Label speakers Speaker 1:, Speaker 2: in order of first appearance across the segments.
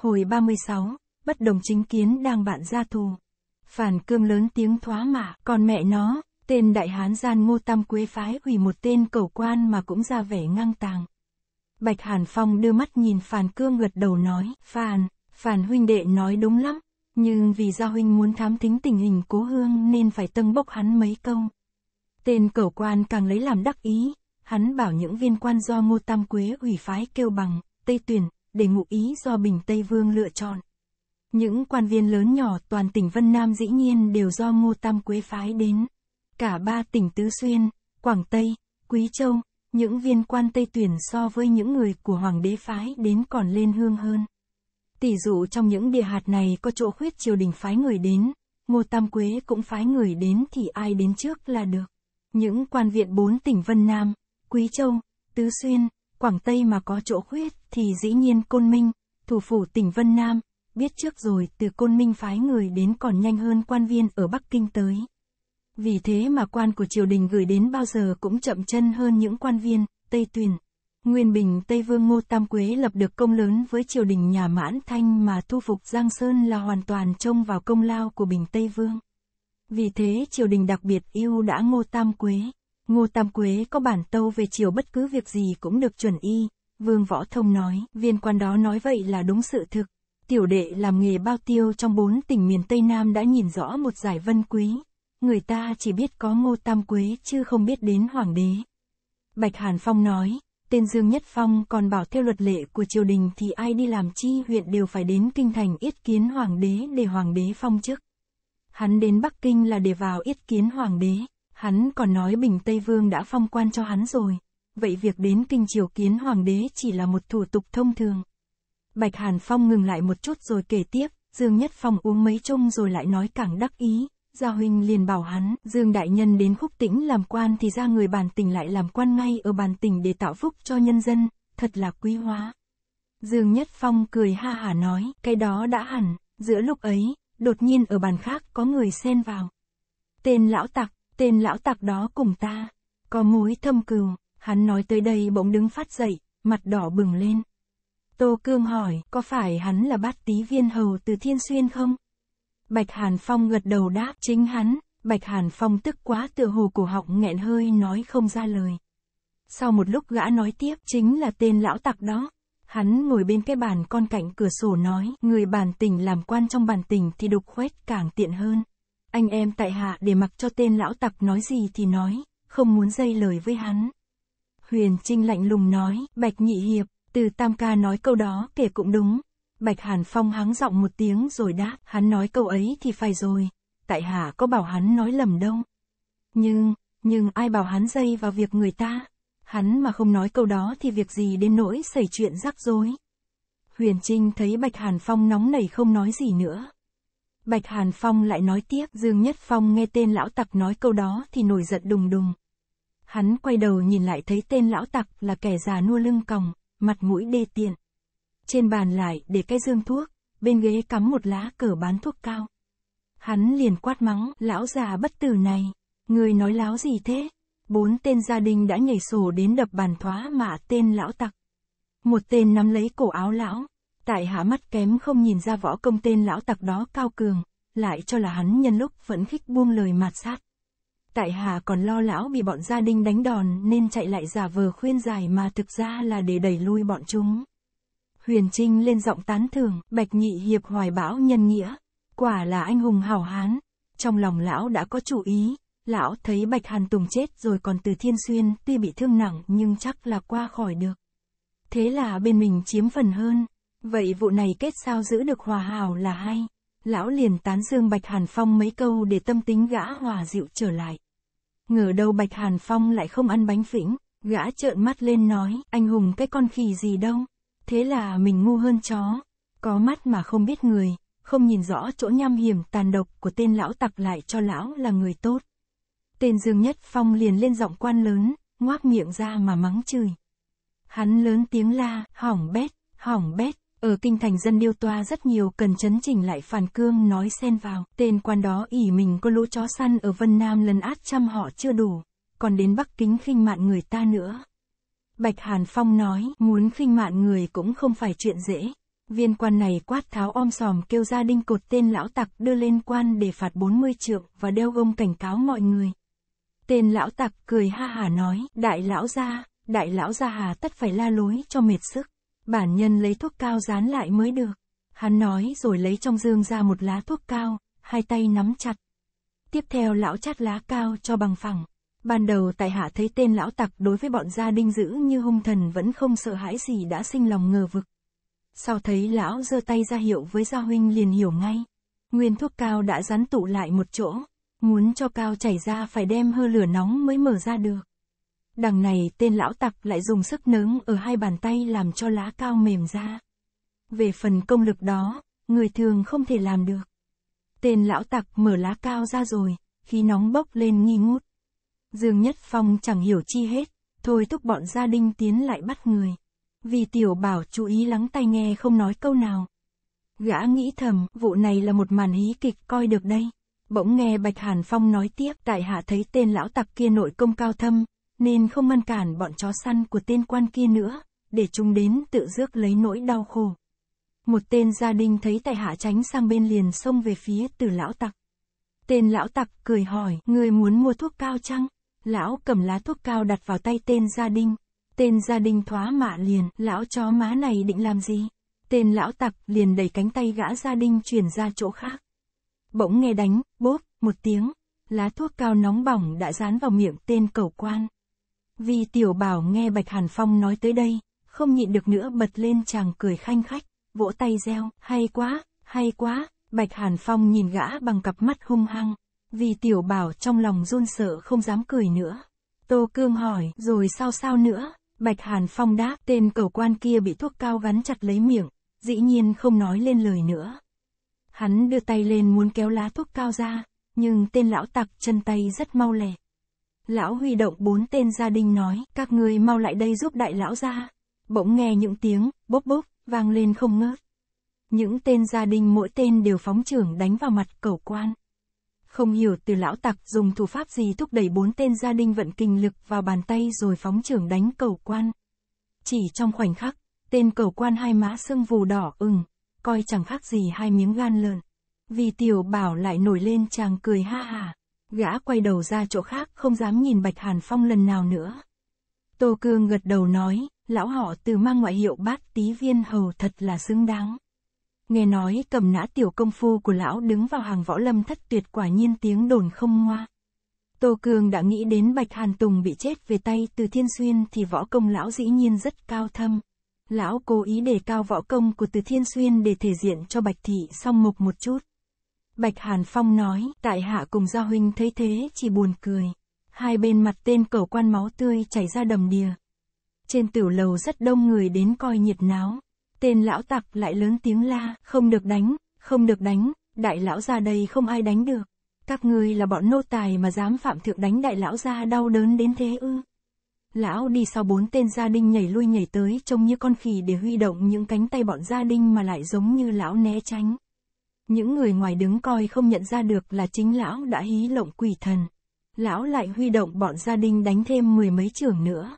Speaker 1: Hồi 36, bất đồng chính kiến đang bạn ra thù Phản cương lớn tiếng thoá mạ, còn mẹ nó, tên đại hán gian ngô tam quế phái hủy một tên cầu quan mà cũng ra vẻ ngang tàng. Bạch Hàn Phong đưa mắt nhìn Phàn Cương gật đầu nói, Phàn, Phàn huynh đệ nói đúng lắm, nhưng vì gia huynh muốn thám thính tình hình cố hương nên phải tâng bốc hắn mấy câu. Tên cẩu quan càng lấy làm đắc ý, hắn bảo những viên quan do ngô tam quế hủy phái kêu bằng, Tây Tuyển, để ngụ ý do Bình Tây Vương lựa chọn. Những quan viên lớn nhỏ toàn tỉnh Vân Nam dĩ nhiên đều do Ngô Tam Quế phái đến. Cả ba tỉnh Tứ Xuyên, Quảng Tây, Quý Châu, những viên quan Tây tuyển so với những người của Hoàng đế phái đến còn lên hương hơn. Tỷ dụ trong những địa hạt này có chỗ khuyết triều đình phái người đến, Ngô Tam Quế cũng phái người đến thì ai đến trước là được. Những quan viện bốn tỉnh Vân Nam, Quý Châu, Tứ Xuyên, Quảng Tây mà có chỗ khuyết thì dĩ nhiên Côn Minh, thủ phủ tỉnh Vân Nam, biết trước rồi từ Côn Minh phái người đến còn nhanh hơn quan viên ở Bắc Kinh tới. Vì thế mà quan của triều đình gửi đến bao giờ cũng chậm chân hơn những quan viên, Tây Tuyền. Nguyên Bình Tây Vương Ngô Tam Quế lập được công lớn với triều đình nhà Mãn Thanh mà thu phục Giang Sơn là hoàn toàn trông vào công lao của Bình Tây Vương. Vì thế triều đình đặc biệt yêu đã Ngô Tam Quế. Ngô Tam Quế có bản tâu về chiều bất cứ việc gì cũng được chuẩn y, Vương Võ Thông nói, viên quan đó nói vậy là đúng sự thực. Tiểu đệ làm nghề bao tiêu trong bốn tỉnh miền Tây Nam đã nhìn rõ một giải vân quý. Người ta chỉ biết có Ngô Tam Quế chứ không biết đến Hoàng đế. Bạch Hàn Phong nói, tên Dương Nhất Phong còn bảo theo luật lệ của triều đình thì ai đi làm chi huyện đều phải đến kinh thành yết kiến Hoàng đế để Hoàng đế phong chức. Hắn đến Bắc Kinh là để vào yết kiến Hoàng đế. Hắn còn nói Bình Tây Vương đã phong quan cho hắn rồi, vậy việc đến kinh triều kiến hoàng đế chỉ là một thủ tục thông thường. Bạch Hàn Phong ngừng lại một chút rồi kể tiếp, Dương Nhất Phong uống mấy chung rồi lại nói càng đắc ý, Gia Huynh liền bảo hắn, Dương Đại Nhân đến khúc tĩnh làm quan thì ra người bàn tỉnh lại làm quan ngay ở bàn tỉnh để tạo phúc cho nhân dân, thật là quý hóa. Dương Nhất Phong cười ha hả nói, cái đó đã hẳn, giữa lúc ấy, đột nhiên ở bàn khác có người xen vào. Tên lão tặc, tên lão tặc đó cùng ta, có mối thâm cừu, hắn nói tới đây bỗng đứng phát dậy, mặt đỏ bừng lên. Tô Cương hỏi, có phải hắn là bát tí viên hầu từ Thiên Xuyên không? Bạch Hàn Phong gật đầu đáp, chính hắn, Bạch Hàn Phong tức quá tựa hồ cổ họng nghẹn hơi nói không ra lời. Sau một lúc gã nói tiếp, chính là tên lão tặc đó. Hắn ngồi bên cái bàn con cạnh cửa sổ nói, người bản tỉnh làm quan trong bản tỉnh thì đục khuét càng tiện hơn anh em tại hạ để mặc cho tên lão tặc nói gì thì nói, không muốn dây lời với hắn. Huyền Trinh lạnh lùng nói, Bạch Nhị Hiệp, từ Tam Ca nói câu đó kể cũng đúng. Bạch Hàn Phong hắng giọng một tiếng rồi đáp, hắn nói câu ấy thì phải rồi, tại hạ có bảo hắn nói lầm đâu. Nhưng, nhưng ai bảo hắn dây vào việc người ta? Hắn mà không nói câu đó thì việc gì đến nỗi xảy chuyện rắc rối. Huyền Trinh thấy Bạch Hàn Phong nóng nảy không nói gì nữa, Bạch Hàn Phong lại nói tiếp, Dương Nhất Phong nghe tên lão tặc nói câu đó thì nổi giận đùng đùng. Hắn quay đầu nhìn lại thấy tên lão tặc là kẻ già nua lưng còng, mặt mũi đê tiện. Trên bàn lại để cái dương thuốc, bên ghế cắm một lá cờ bán thuốc cao. Hắn liền quát mắng, lão già bất tử này, người nói láo gì thế? Bốn tên gia đình đã nhảy sổ đến đập bàn thoá mạ tên lão tặc. Một tên nắm lấy cổ áo lão, Tại hạ mắt kém không nhìn ra võ công tên lão tặc đó cao cường, lại cho là hắn nhân lúc vẫn khích buông lời mạt sát. Tại hạ còn lo lão bị bọn gia đình đánh đòn nên chạy lại giả vờ khuyên giải mà thực ra là để đẩy lui bọn chúng. Huyền Trinh lên giọng tán thưởng, bạch nhị hiệp hoài bão nhân nghĩa, quả là anh hùng hảo hán. Trong lòng lão đã có chủ ý, lão thấy bạch hàn tùng chết rồi còn từ thiên xuyên tuy bị thương nặng nhưng chắc là qua khỏi được. Thế là bên mình chiếm phần hơn. Vậy vụ này kết sao giữ được hòa hảo là hay? Lão liền tán dương Bạch Hàn Phong mấy câu để tâm tính gã hòa dịu trở lại. Ngờ đâu Bạch Hàn Phong lại không ăn bánh phĩnh, gã trợn mắt lên nói, anh hùng cái con khỉ gì đâu, thế là mình ngu hơn chó, có mắt mà không biết người, không nhìn rõ chỗ nham hiểm tàn độc của tên lão tặc lại cho lão là người tốt. Tên Dương Nhất Phong liền lên giọng quan lớn, ngoác miệng ra mà mắng chửi. Hắn lớn tiếng la, hỏng bét, hỏng bét, ở kinh thành dân điêu toa rất nhiều cần chấn chỉnh lại phản cương nói xen vào, tên quan đó ỉ mình có lũ chó săn ở Vân Nam lần át trăm họ chưa đủ, còn đến Bắc Kính khinh mạn người ta nữa. Bạch Hàn Phong nói, muốn khinh mạn người cũng không phải chuyện dễ. Viên quan này quát tháo om sòm kêu ra đinh cột tên lão tặc đưa lên quan để phạt 40 triệu và đeo gông cảnh cáo mọi người. Tên lão tặc cười ha hà nói, đại lão gia, đại lão gia hà tất phải la lối cho mệt sức. Bản nhân lấy thuốc cao dán lại mới được. Hắn nói rồi lấy trong dương ra một lá thuốc cao, hai tay nắm chặt. Tiếp theo lão chắt lá cao cho bằng phẳng. Ban đầu tại hạ thấy tên lão tặc đối với bọn gia đinh dữ như hung thần vẫn không sợ hãi gì đã sinh lòng ngờ vực. Sau thấy lão giơ tay ra hiệu với gia huynh liền hiểu ngay. Nguyên thuốc cao đã rắn tụ lại một chỗ. Muốn cho cao chảy ra phải đem hơ lửa nóng mới mở ra được. Đằng này tên lão tặc lại dùng sức nướng ở hai bàn tay làm cho lá cao mềm ra. Về phần công lực đó, người thường không thể làm được. Tên lão tặc mở lá cao ra rồi, khi nóng bốc lên nghi ngút. Dương Nhất Phong chẳng hiểu chi hết, thôi thúc bọn gia đình tiến lại bắt người. Vì tiểu bảo chú ý lắng tai nghe không nói câu nào. Gã nghĩ thầm, vụ này là một màn hí kịch coi được đây. Bỗng nghe Bạch Hàn Phong nói tiếp, tại hạ thấy tên lão tặc kia nội công cao thâm, nên không ngăn cản bọn chó săn của tên quan kia nữa, để chúng đến tự rước lấy nỗi đau khổ. Một tên gia đình thấy tại hạ tránh sang bên liền xông về phía từ lão tặc. Tên lão tặc cười hỏi, người muốn mua thuốc cao chăng? Lão cầm lá thuốc cao đặt vào tay tên gia đình. Tên gia đình thoá mạ liền, lão chó má này định làm gì? Tên lão tặc liền đẩy cánh tay gã gia đình chuyển ra chỗ khác. Bỗng nghe đánh, bốp, một tiếng, lá thuốc cao nóng bỏng đã dán vào miệng tên cầu quan. Vì tiểu bảo nghe Bạch Hàn Phong nói tới đây, không nhịn được nữa bật lên chàng cười khanh khách, vỗ tay reo, hay quá, hay quá, Bạch Hàn Phong nhìn gã bằng cặp mắt hung hăng, vì tiểu bảo trong lòng run sợ không dám cười nữa. Tô Cương hỏi, rồi sao sao nữa? Bạch Hàn Phong đáp, tên cầu quan kia bị thuốc cao gắn chặt lấy miệng, dĩ nhiên không nói lên lời nữa. Hắn đưa tay lên muốn kéo lá thuốc cao ra, nhưng tên lão tặc chân tay rất mau lẹ, Lão huy động bốn tên gia đình nói, các ngươi mau lại đây giúp đại lão ra. Bỗng nghe những tiếng, bốc bốc, vang lên không ngớt. Những tên gia đình mỗi tên đều phóng trưởng đánh vào mặt cầu quan. Không hiểu từ lão tặc dùng thủ pháp gì thúc đẩy bốn tên gia đình vận kinh lực vào bàn tay rồi phóng trưởng đánh cầu quan. Chỉ trong khoảnh khắc, tên cầu quan hai má sưng vù đỏ ửng, coi chẳng khác gì hai miếng gan lợn. Vì tiểu bảo lại nổi lên chàng cười ha hà gã quay đầu ra chỗ khác không dám nhìn Bạch Hàn Phong lần nào nữa. Tô Cương gật đầu nói, lão họ từ mang ngoại hiệu bát tí viên hầu thật là xứng đáng. Nghe nói cầm nã tiểu công phu của lão đứng vào hàng võ lâm thất tuyệt quả nhiên tiếng đồn không ngoa. Tô Cương đã nghĩ đến Bạch Hàn Tùng bị chết về tay từ Thiên Xuyên thì võ công lão dĩ nhiên rất cao thâm. Lão cố ý đề cao võ công của từ Thiên Xuyên để thể diện cho Bạch Thị song mục một chút. Bạch Hàn Phong nói, tại hạ cùng Gia Huynh thấy thế chỉ buồn cười. Hai bên mặt tên cầu quan máu tươi chảy ra đầm đìa. Trên tiểu lầu rất đông người đến coi nhiệt náo. Tên lão tặc lại lớn tiếng la, không được đánh, không được đánh, đại lão ra đây không ai đánh được. Các ngươi là bọn nô tài mà dám phạm thượng đánh đại lão ra đau đớn đến thế ư. Lão đi sau bốn tên gia đình nhảy lui nhảy tới trông như con khỉ để huy động những cánh tay bọn gia đình mà lại giống như lão né tránh. Những người ngoài đứng coi không nhận ra được là chính lão đã hí lộng quỷ thần. Lão lại huy động bọn gia đình đánh thêm mười mấy trưởng nữa.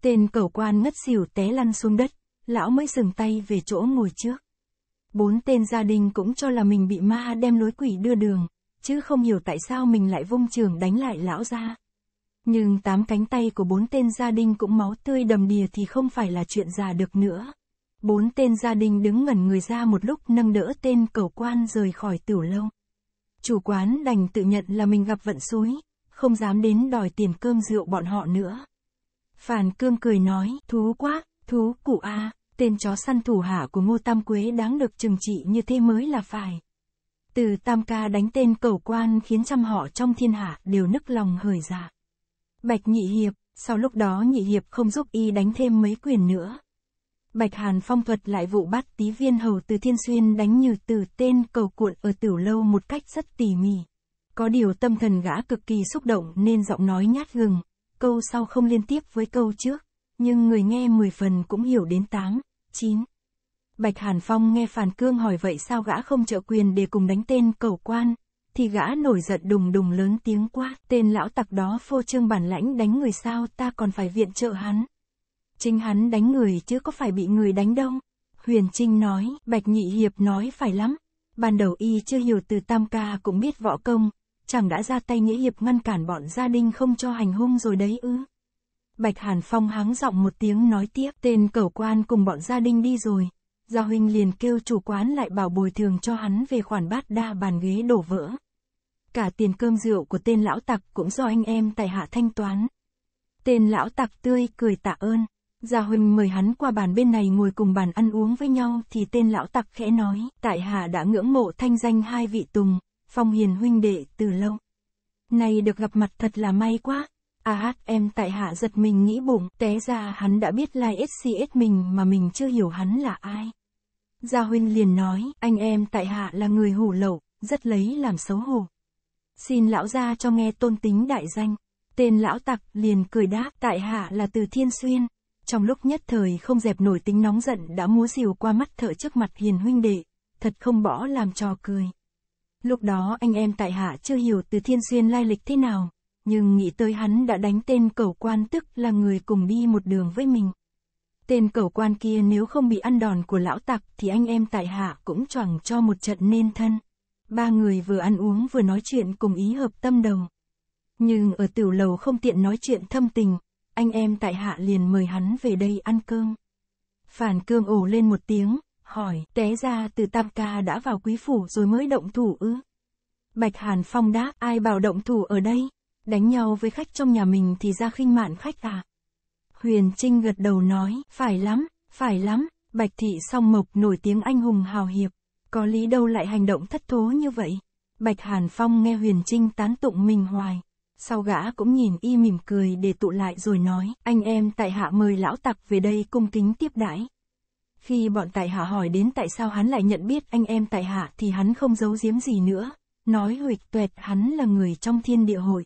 Speaker 1: Tên cầu quan ngất xỉu té lăn xuống đất, lão mới dừng tay về chỗ ngồi trước. Bốn tên gia đình cũng cho là mình bị ma đem lối quỷ đưa đường, chứ không hiểu tại sao mình lại vung trường đánh lại lão ra. Nhưng tám cánh tay của bốn tên gia đình cũng máu tươi đầm đìa thì không phải là chuyện già được nữa. Bốn tên gia đình đứng ngẩn người ra một lúc nâng đỡ tên cầu quan rời khỏi tiểu lâu. Chủ quán đành tự nhận là mình gặp vận xối, không dám đến đòi tiền cơm rượu bọn họ nữa. Phản Cương cười nói, thú quá, thú cụ a, tên chó săn thủ hạ của Ngô Tam Quế đáng được trừng trị như thế mới là phải. Từ Tam Ca đánh tên cầu quan khiến trăm họ trong thiên hạ đều nức lòng hời dạ. Bạch Nhị Hiệp, sau lúc đó Nhị Hiệp không giúp y đánh thêm mấy quyền nữa. Bạch Hàn Phong thuật lại vụ bắt tí viên hầu từ Thiên Xuyên đánh như từ tên cầu cuộn ở tiểu lâu một cách rất tỉ mỉ. Có điều tâm thần gã cực kỳ xúc động nên giọng nói nhát gừng, câu sau không liên tiếp với câu trước, nhưng người nghe 10 phần cũng hiểu đến 8, 9. Bạch Hàn Phong nghe Phàn Cương hỏi vậy sao gã không trợ quyền để cùng đánh tên cầu quan, thì gã nổi giận đùng đùng lớn tiếng quá, tên lão tặc đó phô trương bản lãnh đánh người sao ta còn phải viện trợ hắn. Chính hắn đánh người chứ có phải bị người đánh đâu. Huyền Trinh nói, Bạch Nhị Hiệp nói phải lắm. Ban đầu y chưa hiểu từ tam ca cũng biết võ công, chẳng đã ra tay nghĩa hiệp ngăn cản bọn gia đình không cho hành hung rồi đấy ư. Bạch Hàn Phong háng giọng một tiếng nói tiếp, tên cẩu quan cùng bọn gia đình đi rồi. Gia huynh liền kêu chủ quán lại bảo bồi thường cho hắn về khoản bát đa bàn ghế đổ vỡ. Cả tiền cơm rượu của tên lão tặc cũng do anh em tại hạ thanh toán. Tên lão tặc tươi cười tạ ơn. Gia Huỳnh mời hắn qua bàn bên này ngồi cùng bàn ăn uống với nhau thì tên lão tặc khẽ nói, tại hạ đã ngưỡng mộ thanh danh hai vị tùng, phong hiền huynh đệ từ lâu. này được gặp mặt thật là may quá. À hát em tại hạ giật mình nghĩ bụng, té ra hắn đã biết lai like SCS mình mà mình chưa hiểu hắn là ai. Gia Huynh liền nói, anh em tại hạ là người hủ lậu, rất lấy làm xấu hổ. Xin lão gia cho nghe tôn tính đại danh. Tên lão tặc liền cười đáp, tại hạ là từ Thiên Xuyên, trong lúc nhất thời không dẹp nổi tính nóng giận đã múa rìu qua mắt thợ trước mặt hiền huynh đệ, thật không bỏ làm trò cười. Lúc đó anh em tại hạ chưa hiểu từ thiên xuyên lai lịch thế nào, nhưng nghĩ tới hắn đã đánh tên cầu quan tức là người cùng đi một đường với mình. Tên cầu quan kia nếu không bị ăn đòn của lão tặc thì anh em tại hạ cũng chẳng cho một trận nên thân. Ba người vừa ăn uống vừa nói chuyện cùng ý hợp tâm đầu. Nhưng ở tiểu lầu không tiện nói chuyện thâm tình, anh em tại hạ liền mời hắn về đây ăn cơm. Phản cương ồ lên một tiếng, hỏi, té ra từ tam ca đã vào quý phủ rồi mới động thủ ư? Bạch Hàn Phong đáp, ai bảo động thủ ở đây? Đánh nhau với khách trong nhà mình thì ra khinh mạn khách à? Huyền Trinh gật đầu nói, phải lắm, phải lắm, Bạch Thị song mộc nổi tiếng anh hùng hào hiệp, có lý đâu lại hành động thất thố như vậy? Bạch Hàn Phong nghe Huyền Trinh tán tụng mình hoài, sau gã cũng nhìn y mỉm cười để tụ lại rồi nói, anh em tại hạ mời lão tặc về đây cung kính tiếp đãi. Khi bọn tại hạ hỏi đến tại sao hắn lại nhận biết anh em tại hạ thì hắn không giấu giếm gì nữa, nói huỵch tuệt hắn là người trong thiên địa hội.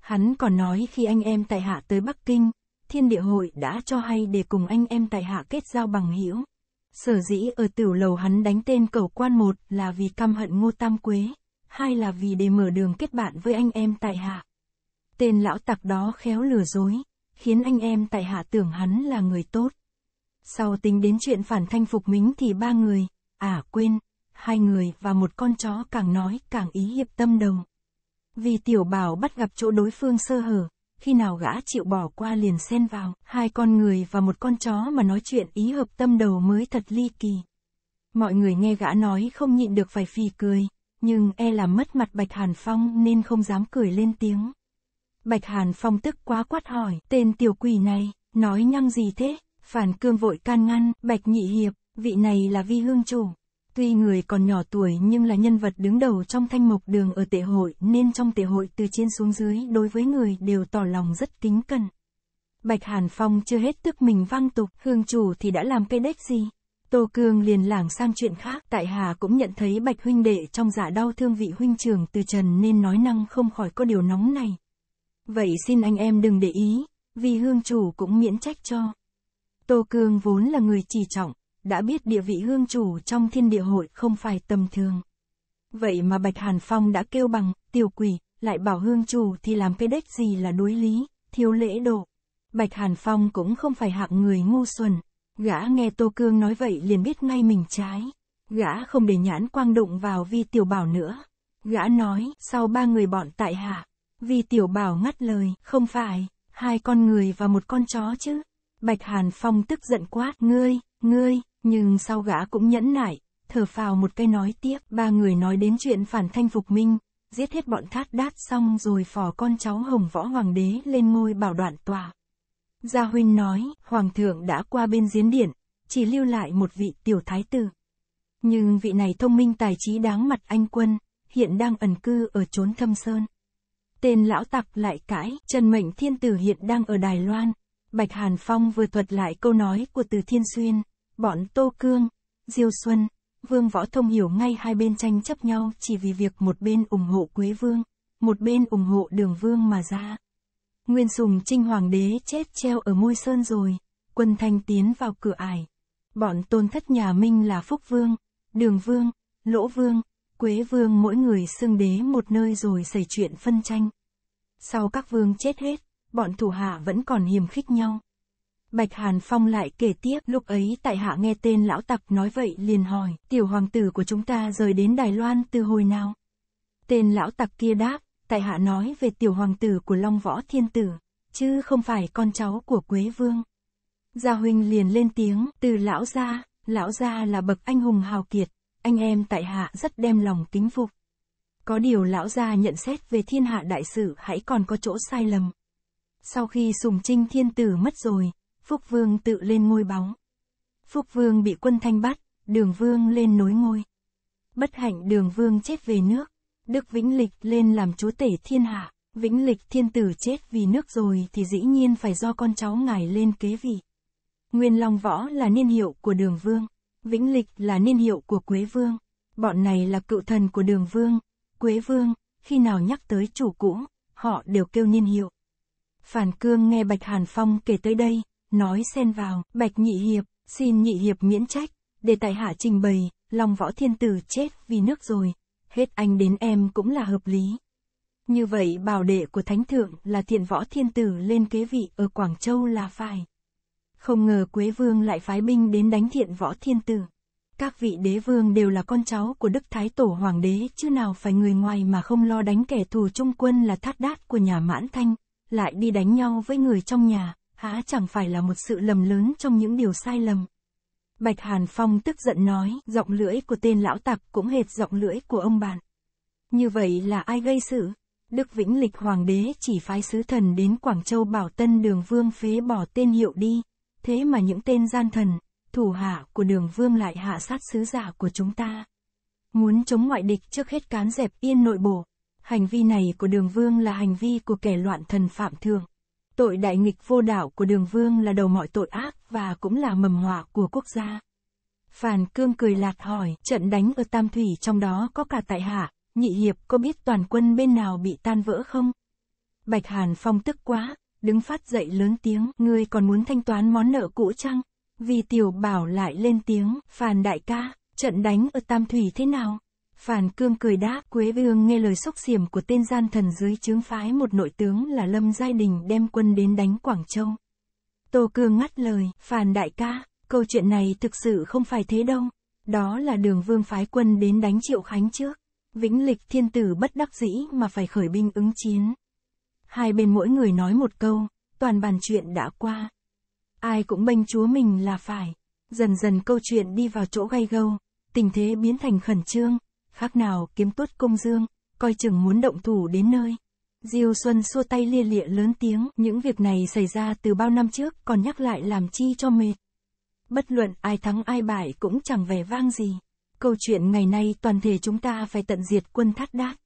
Speaker 1: Hắn còn nói khi anh em tại hạ tới Bắc Kinh, thiên địa hội đã cho hay để cùng anh em tại hạ kết giao bằng hữu. Sở dĩ ở tiểu lầu hắn đánh tên cầu quan một là vì căm hận Ngô Tam Quế, hai là vì để mở đường kết bạn với anh em tại hạ. Tên lão tặc đó khéo lừa dối, khiến anh em tại hạ tưởng hắn là người tốt. Sau tính đến chuyện phản thanh phục mính thì ba người, à quên, hai người và một con chó càng nói càng ý hiệp tâm đồng Vì tiểu bảo bắt gặp chỗ đối phương sơ hở, khi nào gã chịu bỏ qua liền xen vào, hai con người và một con chó mà nói chuyện ý hợp tâm đầu mới thật ly kỳ. Mọi người nghe gã nói không nhịn được phải phì cười, nhưng e là mất mặt Bạch Hàn Phong nên không dám cười lên tiếng. Bạch Hàn Phong tức quá quát hỏi, tên tiểu quỷ này, nói nhăng gì thế? Phản cương vội can ngăn, Bạch Nhị Hiệp, vị này là vi hương chủ. Tuy người còn nhỏ tuổi nhưng là nhân vật đứng đầu trong thanh mộc đường ở tệ hội nên trong tệ hội từ trên xuống dưới đối với người đều tỏ lòng rất kính cẩn. Bạch Hàn Phong chưa hết tức mình vang tục, hương chủ thì đã làm cây đếch gì? Tô Cương liền lảng sang chuyện khác, tại Hà cũng nhận thấy Bạch huynh đệ trong giả dạ đau thương vị huynh trưởng từ Trần nên nói năng không khỏi có điều nóng này, Vậy xin anh em đừng để ý, vì hương chủ cũng miễn trách cho. Tô Cương vốn là người trì trọng, đã biết địa vị hương chủ trong thiên địa hội không phải tầm thường. Vậy mà Bạch Hàn Phong đã kêu bằng, tiểu quỷ, lại bảo hương chủ thì làm cái đếch gì là đối lý, thiếu lễ độ. Bạch Hàn Phong cũng không phải hạng người ngu xuẩn, gã nghe Tô Cương nói vậy liền biết ngay mình trái. Gã không để nhãn quang đụng vào vi tiểu bảo nữa. Gã nói, sau ba người bọn tại hạ, vì Tiểu Bảo ngắt lời, không phải, hai con người và một con chó chứ. Bạch Hàn Phong tức giận quát, ngươi, ngươi, nhưng sau gã cũng nhẫn nại, thở phào một cây nói tiếp, ba người nói đến chuyện phản thanh phục minh, giết hết bọn thát đát xong rồi phò con cháu Hồng Võ Hoàng đế lên ngôi bảo đoạn tòa. Gia Huynh nói, Hoàng thượng đã qua bên giến điện, chỉ lưu lại một vị tiểu thái tử. Nhưng vị này thông minh tài trí đáng mặt anh quân, hiện đang ẩn cư ở chốn thâm sơn. Tên lão tặc lại cãi, Trần Mệnh Thiên Tử hiện đang ở Đài Loan. Bạch Hàn Phong vừa thuật lại câu nói của Từ Thiên Xuyên, bọn Tô Cương, Diêu Xuân, Vương Võ Thông hiểu ngay hai bên tranh chấp nhau chỉ vì việc một bên ủng hộ Quế Vương, một bên ủng hộ Đường Vương mà ra. Nguyên Sùng Trinh Hoàng đế chết treo ở môi sơn rồi, quân thanh tiến vào cửa ải. Bọn tôn thất nhà Minh là Phúc Vương, Đường Vương, Lỗ Vương, Quế vương mỗi người xưng đế một nơi rồi xảy chuyện phân tranh. Sau các vương chết hết, bọn thủ hạ vẫn còn hiềm khích nhau. Bạch Hàn Phong lại kể tiếp, lúc ấy tại hạ nghe tên lão tặc nói vậy liền hỏi, tiểu hoàng tử của chúng ta rời đến Đài Loan từ hồi nào? Tên lão tặc kia đáp, tại hạ nói về tiểu hoàng tử của Long Võ Thiên Tử, chứ không phải con cháu của Quế Vương. Gia Huynh liền lên tiếng, từ lão gia, lão gia là bậc anh hùng hào kiệt, anh em tại hạ rất đem lòng kính phục. Có điều lão gia nhận xét về thiên hạ đại sự hãy còn có chỗ sai lầm. Sau khi Sùng Trinh Thiên Tử mất rồi, Phúc Vương tự lên ngôi bóng. Phúc Vương bị quân thanh bắt, Đường Vương lên nối ngôi. Bất hạnh Đường Vương chết về nước, Đức Vĩnh Lịch lên làm chúa tể thiên hạ. Vĩnh Lịch Thiên Tử chết vì nước rồi thì dĩ nhiên phải do con cháu ngài lên kế vị. Nguyên Long Võ là niên hiệu của Đường Vương. Vĩnh Lịch là niên hiệu của Quế Vương, bọn này là cựu thần của Đường Vương, Quế Vương, khi nào nhắc tới chủ cũ, họ đều kêu niên hiệu. Phản Cương nghe Bạch Hàn Phong kể tới đây, nói xen vào, Bạch Nhị Hiệp, xin Nhị Hiệp miễn trách, để tại hạ trình bày, lòng võ thiên tử chết vì nước rồi, hết anh đến em cũng là hợp lý. Như vậy bảo đệ của Thánh Thượng là thiện võ thiên tử lên kế vị ở Quảng Châu là phải. Không ngờ Quế Vương lại phái binh đến đánh thiện võ thiên tử. Các vị đế vương đều là con cháu của Đức Thái Tổ Hoàng đế chứ nào phải người ngoài mà không lo đánh kẻ thù trung quân là thát đát của nhà Mãn Thanh, lại đi đánh nhau với người trong nhà, há chẳng phải là một sự lầm lớn trong những điều sai lầm. Bạch Hàn Phong tức giận nói, giọng lưỡi của tên lão tạp cũng hệt giọng lưỡi của ông bạn. Như vậy là ai gây sự? Đức Vĩnh Lịch Hoàng đế chỉ phái sứ thần đến Quảng Châu bảo tân đường vương phế bỏ tên hiệu đi, Thế mà những tên gian thần, thủ hạ của đường vương lại hạ sát sứ giả của chúng ta. Muốn chống ngoại địch trước hết cán dẹp yên nội bộ. Hành vi này của đường vương là hành vi của kẻ loạn thần phạm thường. Tội đại nghịch vô đạo của đường vương là đầu mọi tội ác và cũng là mầm họa của quốc gia. Phàn Cương cười lạt hỏi, trận đánh ở Tam Thủy trong đó có cả tại hạ, nhị hiệp có biết toàn quân bên nào bị tan vỡ không? Bạch Hàn Phong tức quá, đứng phát dậy lớn tiếng, ngươi còn muốn thanh toán món nợ cũ chăng? Vì tiểu bảo lại lên tiếng, phàn đại ca, trận đánh ở Tam Thủy thế nào? Phàn cương cười đáp, Quế Vương nghe lời xúc xiểm của tên gian thần dưới chướng phái một nội tướng là Lâm Giai Đình đem quân đến đánh Quảng Châu. Tô Cương ngắt lời, phàn đại ca, câu chuyện này thực sự không phải thế đâu. Đó là đường vương phái quân đến đánh Triệu Khánh trước. Vĩnh lịch thiên tử bất đắc dĩ mà phải khởi binh ứng chiến. Hai bên mỗi người nói một câu, toàn bàn chuyện đã qua. Ai cũng bênh chúa mình là phải. Dần dần câu chuyện đi vào chỗ gay gâu, tình thế biến thành khẩn trương, khác nào kiếm tuốt công dương, coi chừng muốn động thủ đến nơi. Diêu Xuân xua tay lia lịa lớn tiếng, những việc này xảy ra từ bao năm trước còn nhắc lại làm chi cho mệt. Bất luận ai thắng ai bại cũng chẳng vẻ vang gì. Câu chuyện ngày nay toàn thể chúng ta phải tận diệt quân thắt đát.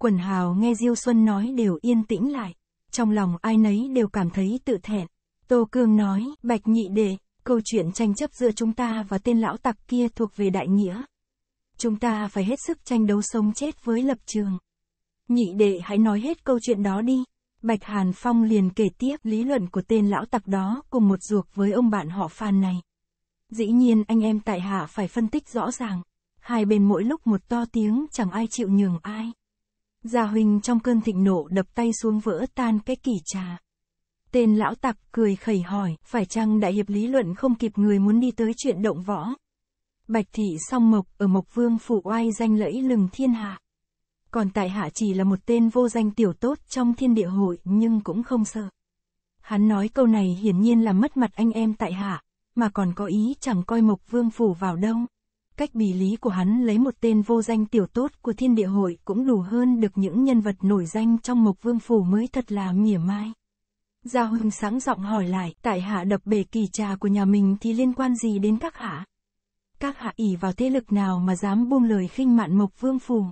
Speaker 1: Quần hào nghe Diêu Xuân nói đều yên tĩnh lại. Trong lòng ai nấy đều cảm thấy tự thẹn. Tô Cương nói, Bạch Nhị Đệ, câu chuyện tranh chấp giữa chúng ta và tên lão tặc kia thuộc về đại nghĩa. Chúng ta phải hết sức tranh đấu sống chết với lập trường. Nhị Đệ hãy nói hết câu chuyện đó đi. Bạch Hàn Phong liền kể tiếp lý luận của tên lão tặc đó cùng một ruột với ông bạn họ Phan này. Dĩ nhiên anh em tại hạ phải phân tích rõ ràng. Hai bên mỗi lúc một to tiếng chẳng ai chịu nhường ai. Gia huỳnh trong cơn thịnh nộ đập tay xuống vỡ tan cái kỷ trà. Tên lão tặc cười khẩy hỏi, phải chăng đại hiệp lý luận không kịp người muốn đi tới chuyện động võ? Bạch thị song mộc ở Mộc Vương phủ oai danh lẫy lừng thiên hạ. Còn tại hạ chỉ là một tên vô danh tiểu tốt trong thiên địa hội nhưng cũng không sợ. Hắn nói câu này hiển nhiên là mất mặt anh em tại hạ, mà còn có ý chẳng coi Mộc Vương phủ vào đâu cách bì lý của hắn lấy một tên vô danh tiểu tốt của thiên địa hội cũng đủ hơn được những nhân vật nổi danh trong mộc vương phủ mới thật là mỉa mai. giao Hưng sáng giọng hỏi lại, tại hạ đập bể kỳ trà của nhà mình thì liên quan gì đến các hạ? Các hạ ỉ vào thế lực nào mà dám buông lời khinh mạn mộc vương phủ?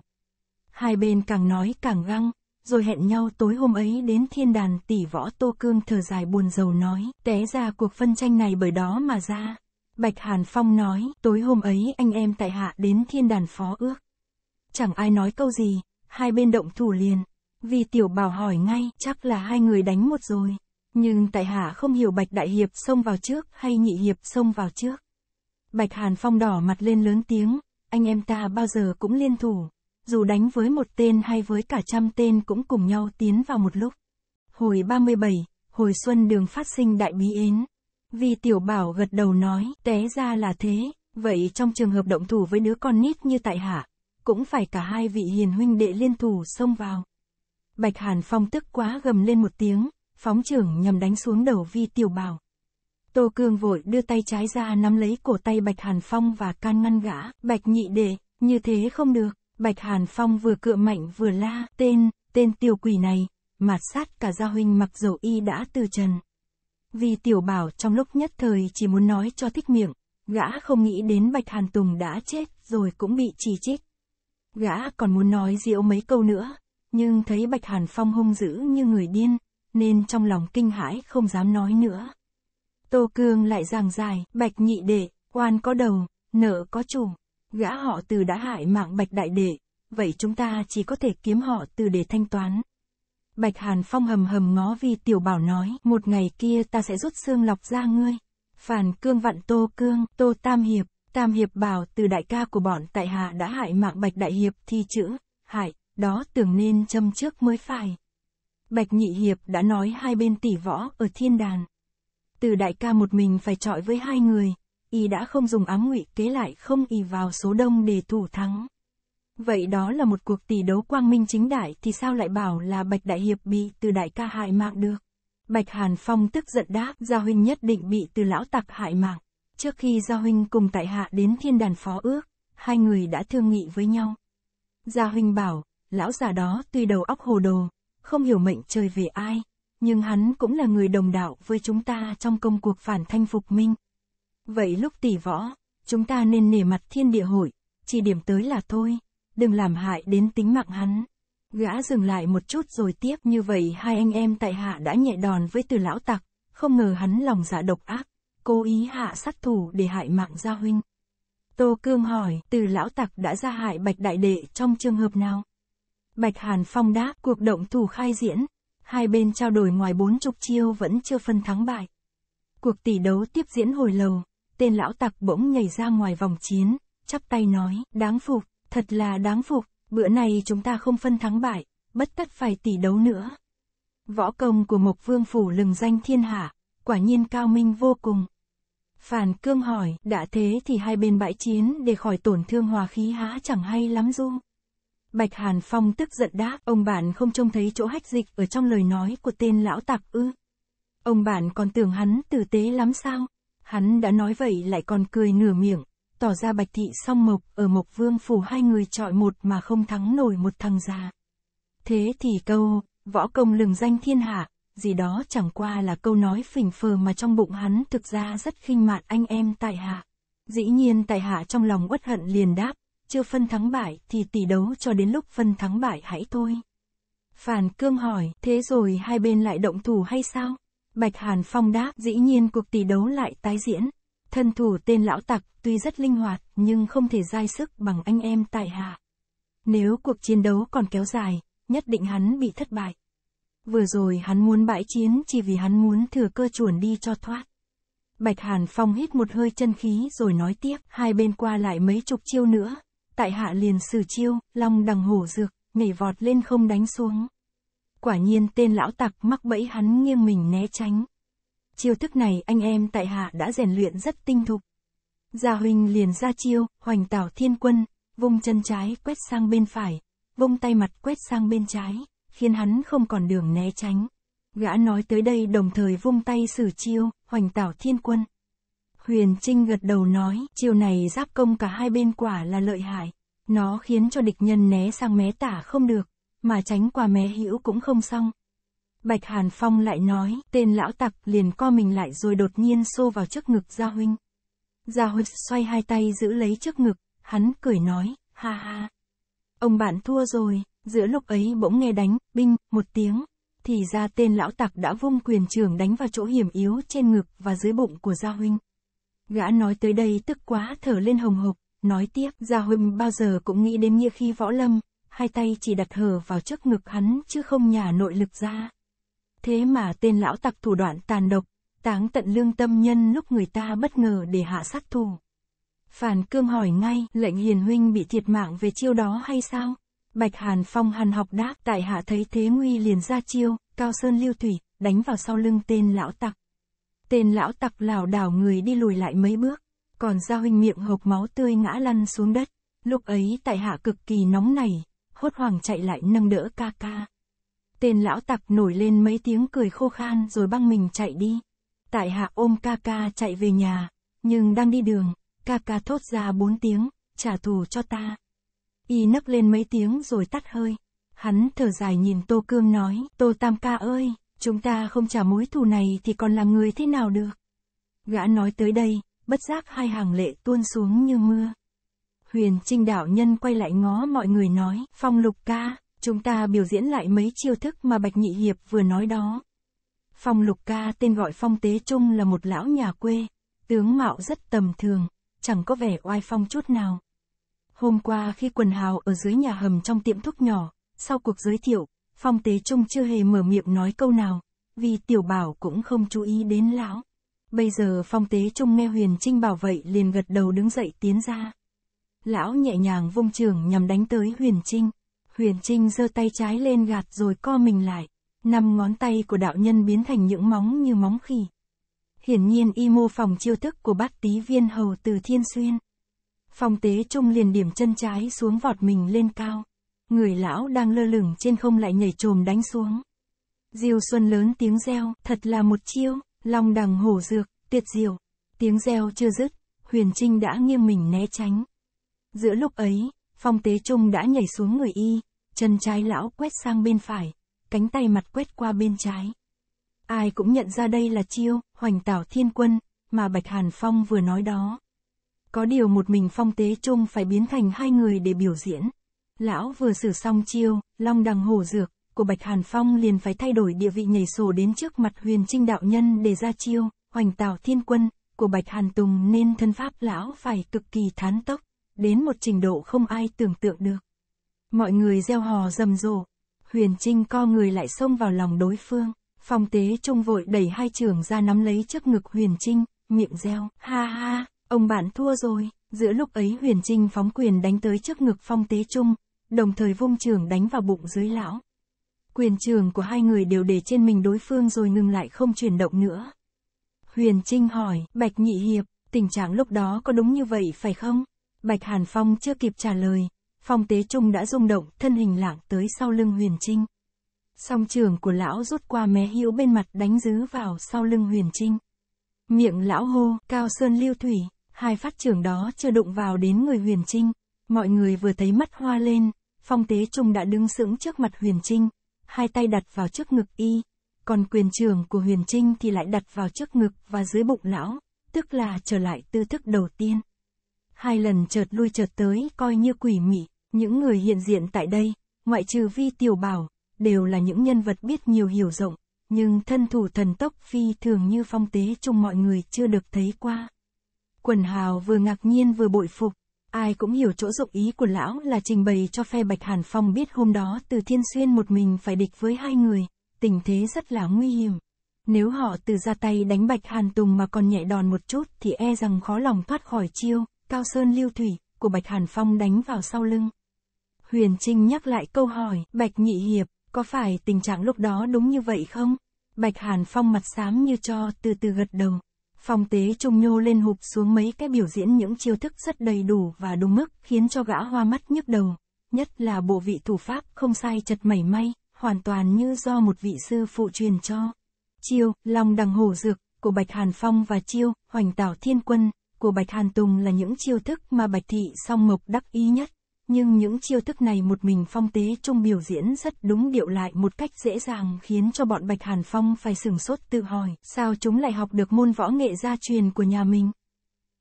Speaker 1: Hai bên càng nói càng găng, rồi hẹn nhau tối hôm ấy đến thiên đàn tỷ võ Tô Cương thở dài buồn rầu nói, té ra cuộc phân tranh này bởi đó mà ra. Bạch Hàn Phong nói, tối hôm ấy anh em tại hạ đến thiên đàn phó ước. Chẳng ai nói câu gì, hai bên động thủ liền. Vì tiểu bảo hỏi ngay, chắc là hai người đánh một rồi. Nhưng tại hạ không hiểu Bạch Đại Hiệp xông vào trước hay nhị hiệp xông vào trước. Bạch Hàn Phong đỏ mặt lên lớn tiếng, anh em ta bao giờ cũng liên thủ. Dù đánh với một tên hay với cả trăm tên cũng cùng nhau tiến vào một lúc. Hồi 37, hồi xuân đường phát sinh đại bí yến. Vì tiểu bảo gật đầu nói, té ra là thế, vậy trong trường hợp động thủ với đứa con nít như tại hạ, cũng phải cả hai vị hiền huynh đệ liên thủ xông vào. Bạch Hàn Phong tức quá gầm lên một tiếng, phóng trưởng nhằm đánh xuống đầu vi tiểu bảo. Tô Cương vội đưa tay trái ra nắm lấy cổ tay Bạch Hàn Phong và can ngăn gã, Bạch nhị đệ, như thế không được. Bạch Hàn Phong vừa cựa mạnh vừa la, tên, tên tiểu quỷ này, mạt sát cả gia huynh mặc dù y đã từ trần. Vì tiểu bảo trong lúc nhất thời chỉ muốn nói cho thích miệng, gã không nghĩ đến Bạch Hàn Tùng đã chết rồi cũng bị chỉ trích. Gã còn muốn nói diễu mấy câu nữa, nhưng thấy Bạch Hàn Phong hung dữ như người điên, nên trong lòng kinh hãi không dám nói nữa. Tô Cương lại giảng dài, Bạch nhị đệ, quan có đầu, nợ có chủ, gã họ từ đã hại mạng Bạch đại đệ, vậy chúng ta chỉ có thể kiếm họ từ để thanh toán. Bạch Hàn Phong hầm hầm ngó vì tiểu bảo nói, một ngày kia ta sẽ rút xương lọc ra ngươi. Phản cương vặn tô cương, tô tam hiệp, tam hiệp bảo từ đại ca của bọn tại hạ đã hại mạng bạch đại hiệp thi chữ, hại, đó tưởng nên châm trước mới phải. Bạch nhị hiệp đã nói hai bên tỷ võ ở thiên đàn. Từ đại ca một mình phải chọi với hai người, y đã không dùng ám ngụy kế lại không y vào số đông để thủ thắng. Vậy đó là một cuộc tỷ đấu quang minh chính đại thì sao lại bảo là Bạch Đại Hiệp bị từ đại ca hại mạng được? Bạch Hàn Phong tức giận đáp, Gia Huynh nhất định bị từ lão tặc hại mạng. Trước khi Gia Huynh cùng tại hạ đến thiên đàn phó ước, hai người đã thương nghị với nhau. Gia Huynh bảo, lão già đó tuy đầu óc hồ đồ, không hiểu mệnh trời về ai, nhưng hắn cũng là người đồng đạo với chúng ta trong công cuộc phản thanh phục minh. Vậy lúc tỷ võ, chúng ta nên nể mặt thiên địa hội, chỉ điểm tới là thôi đừng làm hại đến tính mạng hắn. Gã dừng lại một chút rồi tiếp như vậy hai anh em tại hạ đã nhẹ đòn với từ lão tặc, không ngờ hắn lòng dạ độc ác, cố ý hạ sát thủ để hại mạng gia huynh. Tô Cương hỏi, từ lão tặc đã ra hại Bạch Đại Đệ trong trường hợp nào? Bạch Hàn Phong đáp, cuộc động thủ khai diễn, hai bên trao đổi ngoài bốn chục chiêu vẫn chưa phân thắng bại. Cuộc tỷ đấu tiếp diễn hồi lầu, tên lão tặc bỗng nhảy ra ngoài vòng chiến, chắp tay nói, đáng phục, Thật là đáng phục, bữa này chúng ta không phân thắng bại, bất tất phải tỷ đấu nữa. Võ công của Mộc Vương Phủ lừng danh thiên hạ, quả nhiên cao minh vô cùng. Phản cương hỏi, đã thế thì hai bên bãi chiến để khỏi tổn thương hòa khí há chẳng hay lắm du. Bạch Hàn Phong tức giận đáp, ông bạn không trông thấy chỗ hách dịch ở trong lời nói của tên lão tặc ư. Ông bạn còn tưởng hắn tử tế lắm sao? Hắn đã nói vậy lại còn cười nửa miệng, tỏ ra bạch thị song mộc, ở mộc vương phủ hai người chọi một mà không thắng nổi một thằng già. Thế thì câu, võ công lừng danh thiên hạ, gì đó chẳng qua là câu nói phỉnh phờ mà trong bụng hắn thực ra rất khinh mạn anh em tại hạ. Dĩ nhiên tại hạ trong lòng uất hận liền đáp, chưa phân thắng bại thì tỷ đấu cho đến lúc phân thắng bại hãy thôi. Phản cương hỏi, thế rồi hai bên lại động thủ hay sao? Bạch Hàn Phong đáp, dĩ nhiên cuộc tỷ đấu lại tái diễn. Thân thủ tên lão tặc tuy rất linh hoạt nhưng không thể dai sức bằng anh em tại hạ. Nếu cuộc chiến đấu còn kéo dài, nhất định hắn bị thất bại. Vừa rồi hắn muốn bãi chiến chỉ vì hắn muốn thừa cơ chuồn đi cho thoát. Bạch Hàn Phong hít một hơi chân khí rồi nói tiếp, hai bên qua lại mấy chục chiêu nữa. Tại hạ liền sử chiêu, long đằng hổ dược, nhảy vọt lên không đánh xuống. Quả nhiên tên lão tặc mắc bẫy hắn nghiêng mình né tránh. Chiêu thức này anh em tại hạ đã rèn luyện rất tinh thục. Gia huynh liền ra chiêu, hoành tảo thiên quân, vung chân trái quét sang bên phải, vung tay mặt quét sang bên trái, khiến hắn không còn đường né tránh. Gã nói tới đây đồng thời vung tay xử chiêu, hoành tảo thiên quân. Huyền Trinh gật đầu nói, chiêu này giáp công cả hai bên quả là lợi hại. Nó khiến cho địch nhân né sang mé tả không được, mà tránh qua mé hữu cũng không xong. Bạch Hàn Phong lại nói, tên lão tặc liền co mình lại rồi đột nhiên xô vào trước ngực Gia Huynh. Gia Huynh xoay hai tay giữ lấy trước ngực, hắn cười nói, ha ha. Ông bạn thua rồi, giữa lúc ấy bỗng nghe đánh, binh, một tiếng. Thì ra tên lão tặc đã vung quyền trường đánh vào chỗ hiểm yếu trên ngực và dưới bụng của Gia Huynh. Gã nói tới đây tức quá thở lên hồng hộc, nói tiếp, Gia Huynh bao giờ cũng nghĩ đến nghĩa khi võ lâm, hai tay chỉ đặt hờ vào trước ngực hắn chứ không nhả nội lực ra. Thế mà tên lão tặc thủ đoạn tàn độc, táng tận lương tâm nhân lúc người ta bất ngờ để hạ sát thủ. Phản cương hỏi ngay, lệnh hiền huynh bị thiệt mạng về chiêu đó hay sao? Bạch Hàn Phong hàn học đáp, tại hạ thấy thế nguy liền ra chiêu, cao sơn lưu thủy, đánh vào sau lưng tên lão tặc. Tên lão tặc lảo đảo người đi lùi lại mấy bước, còn Giao Huynh miệng hộp máu tươi ngã lăn xuống đất. Lúc ấy tại hạ cực kỳ nóng nảy, hốt hoảng chạy lại nâng đỡ ca ca. Tên lão tặc nổi lên mấy tiếng cười khô khan rồi băng mình chạy đi. Tại hạ ôm ca ca chạy về nhà, nhưng đang đi đường, ca ca thốt ra bốn tiếng, trả thù cho ta. Y nấc lên mấy tiếng rồi tắt hơi. Hắn thở dài nhìn Tô Cương nói, Tô Tam ca ơi, chúng ta không trả mối thù này thì còn làm người thế nào được. Gã nói tới đây, bất giác hai hàng lệ tuôn xuống như mưa. Huyền Trinh đạo nhân quay lại ngó mọi người nói, Phong Lục ca, Chúng ta biểu diễn lại mấy chiêu thức mà Bạch Nhị Hiệp vừa nói đó. Phong Lục Ca tên gọi Phong Tế Trung là một lão nhà quê, tướng mạo rất tầm thường, chẳng có vẻ oai phong chút nào. Hôm qua khi quần hào ở dưới nhà hầm trong tiệm thuốc nhỏ, sau cuộc giới thiệu, Phong Tế Trung chưa hề mở miệng nói câu nào, vì Tiểu Bảo cũng không chú ý đến lão. Bây giờ Phong Tế Trung nghe Huyền Trinh bảo vậy liền gật đầu đứng dậy tiến ra. Lão nhẹ nhàng vung trường nhằm đánh tới Huyền Trinh, Huyền Trinh giơ tay trái lên gạt rồi co mình lại. Năm ngón tay của đạo nhân biến thành những móng như móng khỉ. Hiển nhiên y mô phòng chiêu thức của bát tí viên hầu từ thiên xuyên. Phong tế trung liền điểm chân trái xuống vọt mình lên cao. Người lão đang lơ lửng trên không lại nhảy trồm đánh xuống. Diêu Xuân lớn tiếng reo, thật là một chiêu, long đằng hổ dược, tuyệt diệu. Tiếng reo chưa dứt, Huyền Trinh đã nghiêng mình né tránh. Giữa lúc ấy, Phong Tế Trung đã nhảy xuống người y, Chân trái lão quét sang bên phải, cánh tay mặt quét qua bên trái. Ai cũng nhận ra đây là chiêu, hoành tảo thiên quân, mà Bạch Hàn Phong vừa nói đó. Có điều một mình Phong Tế Trung phải biến thành hai người để biểu diễn. Lão vừa xử xong chiêu, long đằng hổ dược, của Bạch Hàn Phong liền phải thay đổi địa vị nhảy sổ đến trước mặt huyền trinh đạo nhân để ra chiêu, hoành tảo thiên quân, của Bạch Hàn Tùng nên thân pháp lão phải cực kỳ thán tốc, đến một trình độ không ai tưởng tượng được. Mọi người gieo hò rầm rộ. Huyền Trinh co người lại xông vào lòng đối phương. Phong tế trung vội đẩy hai trưởng ra nắm lấy trước ngực Huyền Trinh, miệng reo, ha ha, ông bạn thua rồi. Giữa lúc ấy Huyền Trinh phóng quyền đánh tới trước ngực phong tế trung, đồng thời vung trường đánh vào bụng dưới lão. Quyền trường của hai người đều để trên mình đối phương rồi ngừng lại không chuyển động nữa. Huyền Trinh hỏi, Bạch Nhị Hiệp, tình trạng lúc đó có đúng như vậy phải không? Bạch Hàn Phong chưa kịp trả lời, Phong Tế Trung đã rung động, thân hình lảng tới sau lưng Huyền Trinh. Song trường của lão rút qua mé hữu bên mặt đánh dứ vào sau lưng Huyền Trinh. Miệng lão hô, cao sơn lưu thủy, hai phát trường đó chưa đụng vào đến người Huyền Trinh. Mọi người vừa thấy mắt hoa lên, Phong Tế Trung đã đứng sững trước mặt Huyền Trinh, hai tay đặt vào trước ngực y, còn quyền trường của Huyền Trinh thì lại đặt vào trước ngực và dưới bụng lão, tức là trở lại tư thức đầu tiên. Hai lần chợt lui chợt tới coi như quỷ mị, những người hiện diện tại đây, ngoại trừ Vi Tiểu Bảo, đều là những nhân vật biết nhiều hiểu rộng, nhưng thân thủ thần tốc phi thường như phong tế chung mọi người chưa được thấy qua. Quần hào vừa ngạc nhiên vừa bội phục, ai cũng hiểu chỗ dụng ý của lão là trình bày cho phe Bạch Hàn Phong biết hôm đó từ Thiên Xuyên một mình phải địch với hai người, tình thế rất là nguy hiểm. Nếu họ từ ra tay đánh Bạch Hàn Tùng mà còn nhẹ đòn một chút thì e rằng khó lòng thoát khỏi chiêu, cao sơn lưu thủy, của Bạch Hàn Phong đánh vào sau lưng. Huyền Trinh nhắc lại câu hỏi, Bạch Nhị Hiệp, có phải tình trạng lúc đó đúng như vậy không? Bạch Hàn Phong mặt xám như cho, từ từ gật đầu. Phong tế trung nhô lên hụp xuống mấy cái biểu diễn những chiêu thức rất đầy đủ và đúng mức, khiến cho gã hoa mắt nhức đầu. Nhất là bộ vị thủ pháp không sai chật mảy may, hoàn toàn như do một vị sư phụ truyền cho. Chiêu, lòng đằng hổ dược, của Bạch Hàn Phong và chiêu, hoành tảo thiên quân, của Bạch Hàn Tùng là những chiêu thức mà Bạch Thị song mộc đắc ý nhất nhưng những chiêu thức này một mình Phong Tế Trung biểu diễn rất đúng điệu lại một cách dễ dàng khiến cho bọn Bạch Hàn Phong phải sửng sốt tự hỏi, sao chúng lại học được môn võ nghệ gia truyền của nhà mình.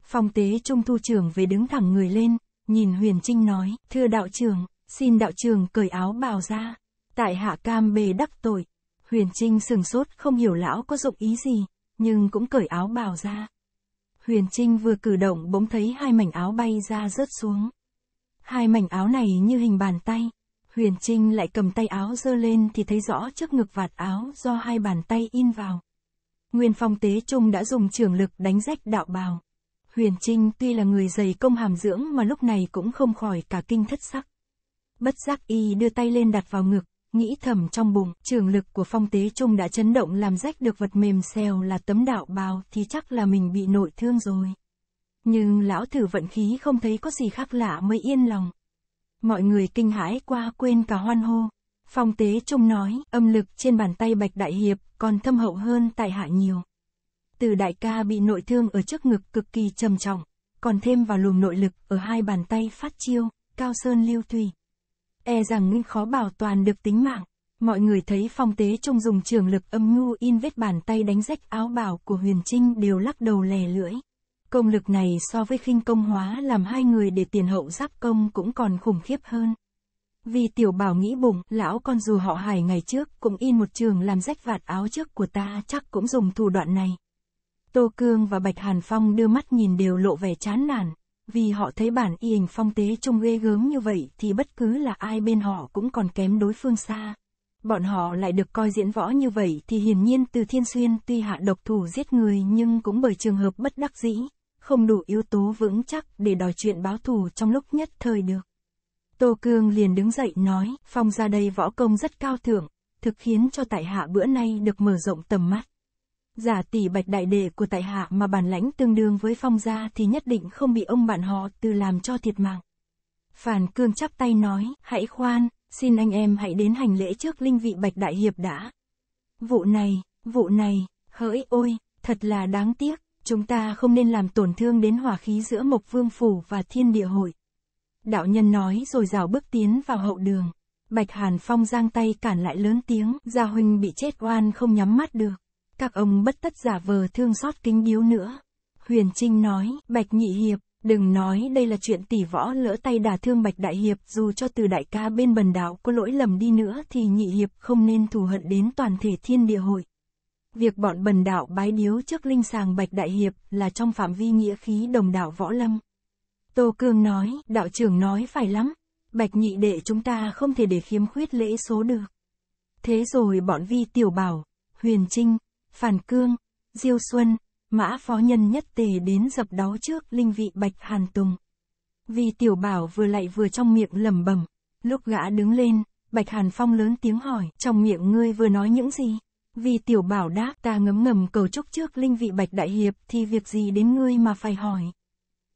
Speaker 1: Phong Tế Trung thu trưởng về đứng thẳng người lên, nhìn Huyền Trinh nói, thưa đạo trưởng, xin đạo trưởng cởi áo bào ra, tại hạ cam bề đắc tội. Huyền Trinh sừng sốt không hiểu lão có dụng ý gì, nhưng cũng cởi áo bào ra. Huyền Trinh vừa cử động bỗng thấy hai mảnh áo bay ra rớt xuống. Hai mảnh áo này như hình bàn tay. Huyền Trinh lại cầm tay áo dơ lên thì thấy rõ trước ngực vạt áo do hai bàn tay in vào. Nguyên Phong Tế Trung đã dùng trường lực đánh rách đạo bào. Huyền Trinh tuy là người dày công hàm dưỡng mà lúc này cũng không khỏi cả kinh thất sắc. Bất giác y đưa tay lên đặt vào ngực, nghĩ thầm trong bụng, trường lực của Phong Tế Trung đã chấn động làm rách được vật mềm xèo là tấm đạo bào thì chắc là mình bị nội thương rồi. Nhưng lão thử vận khí không thấy có gì khác lạ mới yên lòng. Mọi người kinh hãi qua quên cả hoan hô. Phong tế trung nói, âm lực trên bàn tay bạch đại hiệp còn thâm hậu hơn tại hạ nhiều. Từ đại ca bị nội thương ở trước ngực cực kỳ trầm trọng, còn thêm vào luồng nội lực ở hai bàn tay phát chiêu, cao sơn lưu thủy. E rằng nên khó bảo toàn được tính mạng. Mọi người thấy phong tế trung dùng trường lực âm ngu in vết bàn tay đánh rách áo bào của Huyền Trinh đều lắc đầu lè lưỡi. Công lực này so với khinh công hóa làm hai người để tiền hậu giáp công cũng còn khủng khiếp hơn. Vì tiểu bảo nghĩ bụng, lão con dù họ hải ngày trước cũng in một trường làm rách vạt áo trước của ta chắc cũng dùng thủ đoạn này. Tô Cương và Bạch Hàn Phong đưa mắt nhìn đều lộ vẻ chán nản, vì họ thấy bản y hình phong tế trông ghê gớm như vậy thì bất cứ là ai bên họ cũng còn kém đối phương xa. Bọn họ lại được coi diễn võ như vậy thì hiển nhiên từ thiên xuyên tuy hạ độc thủ giết người nhưng cũng bởi trường hợp bất đắc dĩ không đủ yếu tố vững chắc để đòi chuyện báo thù trong lúc nhất thời được. Tô Cương liền đứng dậy nói, phong ra đây võ công rất cao thượng, thực khiến cho tại hạ bữa nay được mở rộng tầm mắt. Giả tỷ bạch đại đệ của tại hạ mà bản lãnh tương đương với phong gia thì nhất định không bị ông bạn họ từ làm cho thiệt mạng. Phản Cương chắp tay nói, hãy khoan, xin anh em hãy đến hành lễ trước linh vị bạch đại hiệp đã. Vụ này, vụ này, hỡi ôi, thật là đáng tiếc chúng ta không nên làm tổn thương đến hòa khí giữa Mộc Vương Phủ và Thiên Địa Hội. Đạo nhân nói rồi rào bước tiến vào hậu đường. Bạch Hàn Phong giang tay cản lại lớn tiếng, Gia Huynh bị chết oan không nhắm mắt được. Các ông bất tất giả vờ thương xót kính điếu nữa. Huyền Trinh nói, Bạch Nhị Hiệp, đừng nói đây là chuyện tỷ võ lỡ tay đả thương Bạch Đại Hiệp dù cho từ đại ca bên bần đạo có lỗi lầm đi nữa thì Nhị Hiệp không nên thù hận đến toàn thể thiên địa hội. Việc bọn bần đạo bái điếu trước linh sàng Bạch Đại Hiệp là trong phạm vi nghĩa khí đồng đạo Võ Lâm. Tô Cương nói, đạo trưởng nói phải lắm. Bạch nhị đệ chúng ta không thể để khiếm khuyết lễ số được. Thế rồi bọn vi tiểu bảo, huyền trinh, phản cương, diêu xuân, mã phó nhân nhất tề đến dập đáo trước linh vị Bạch Hàn Tùng. Vi tiểu bảo vừa lại vừa trong miệng lẩm bẩm, lúc gã đứng lên, Bạch Hàn Phong lớn tiếng hỏi, trong miệng ngươi vừa nói những gì? Vì tiểu bảo đáp ta ngấm ngầm cầu chúc trước linh vị bạch đại hiệp thì việc gì đến ngươi mà phải hỏi.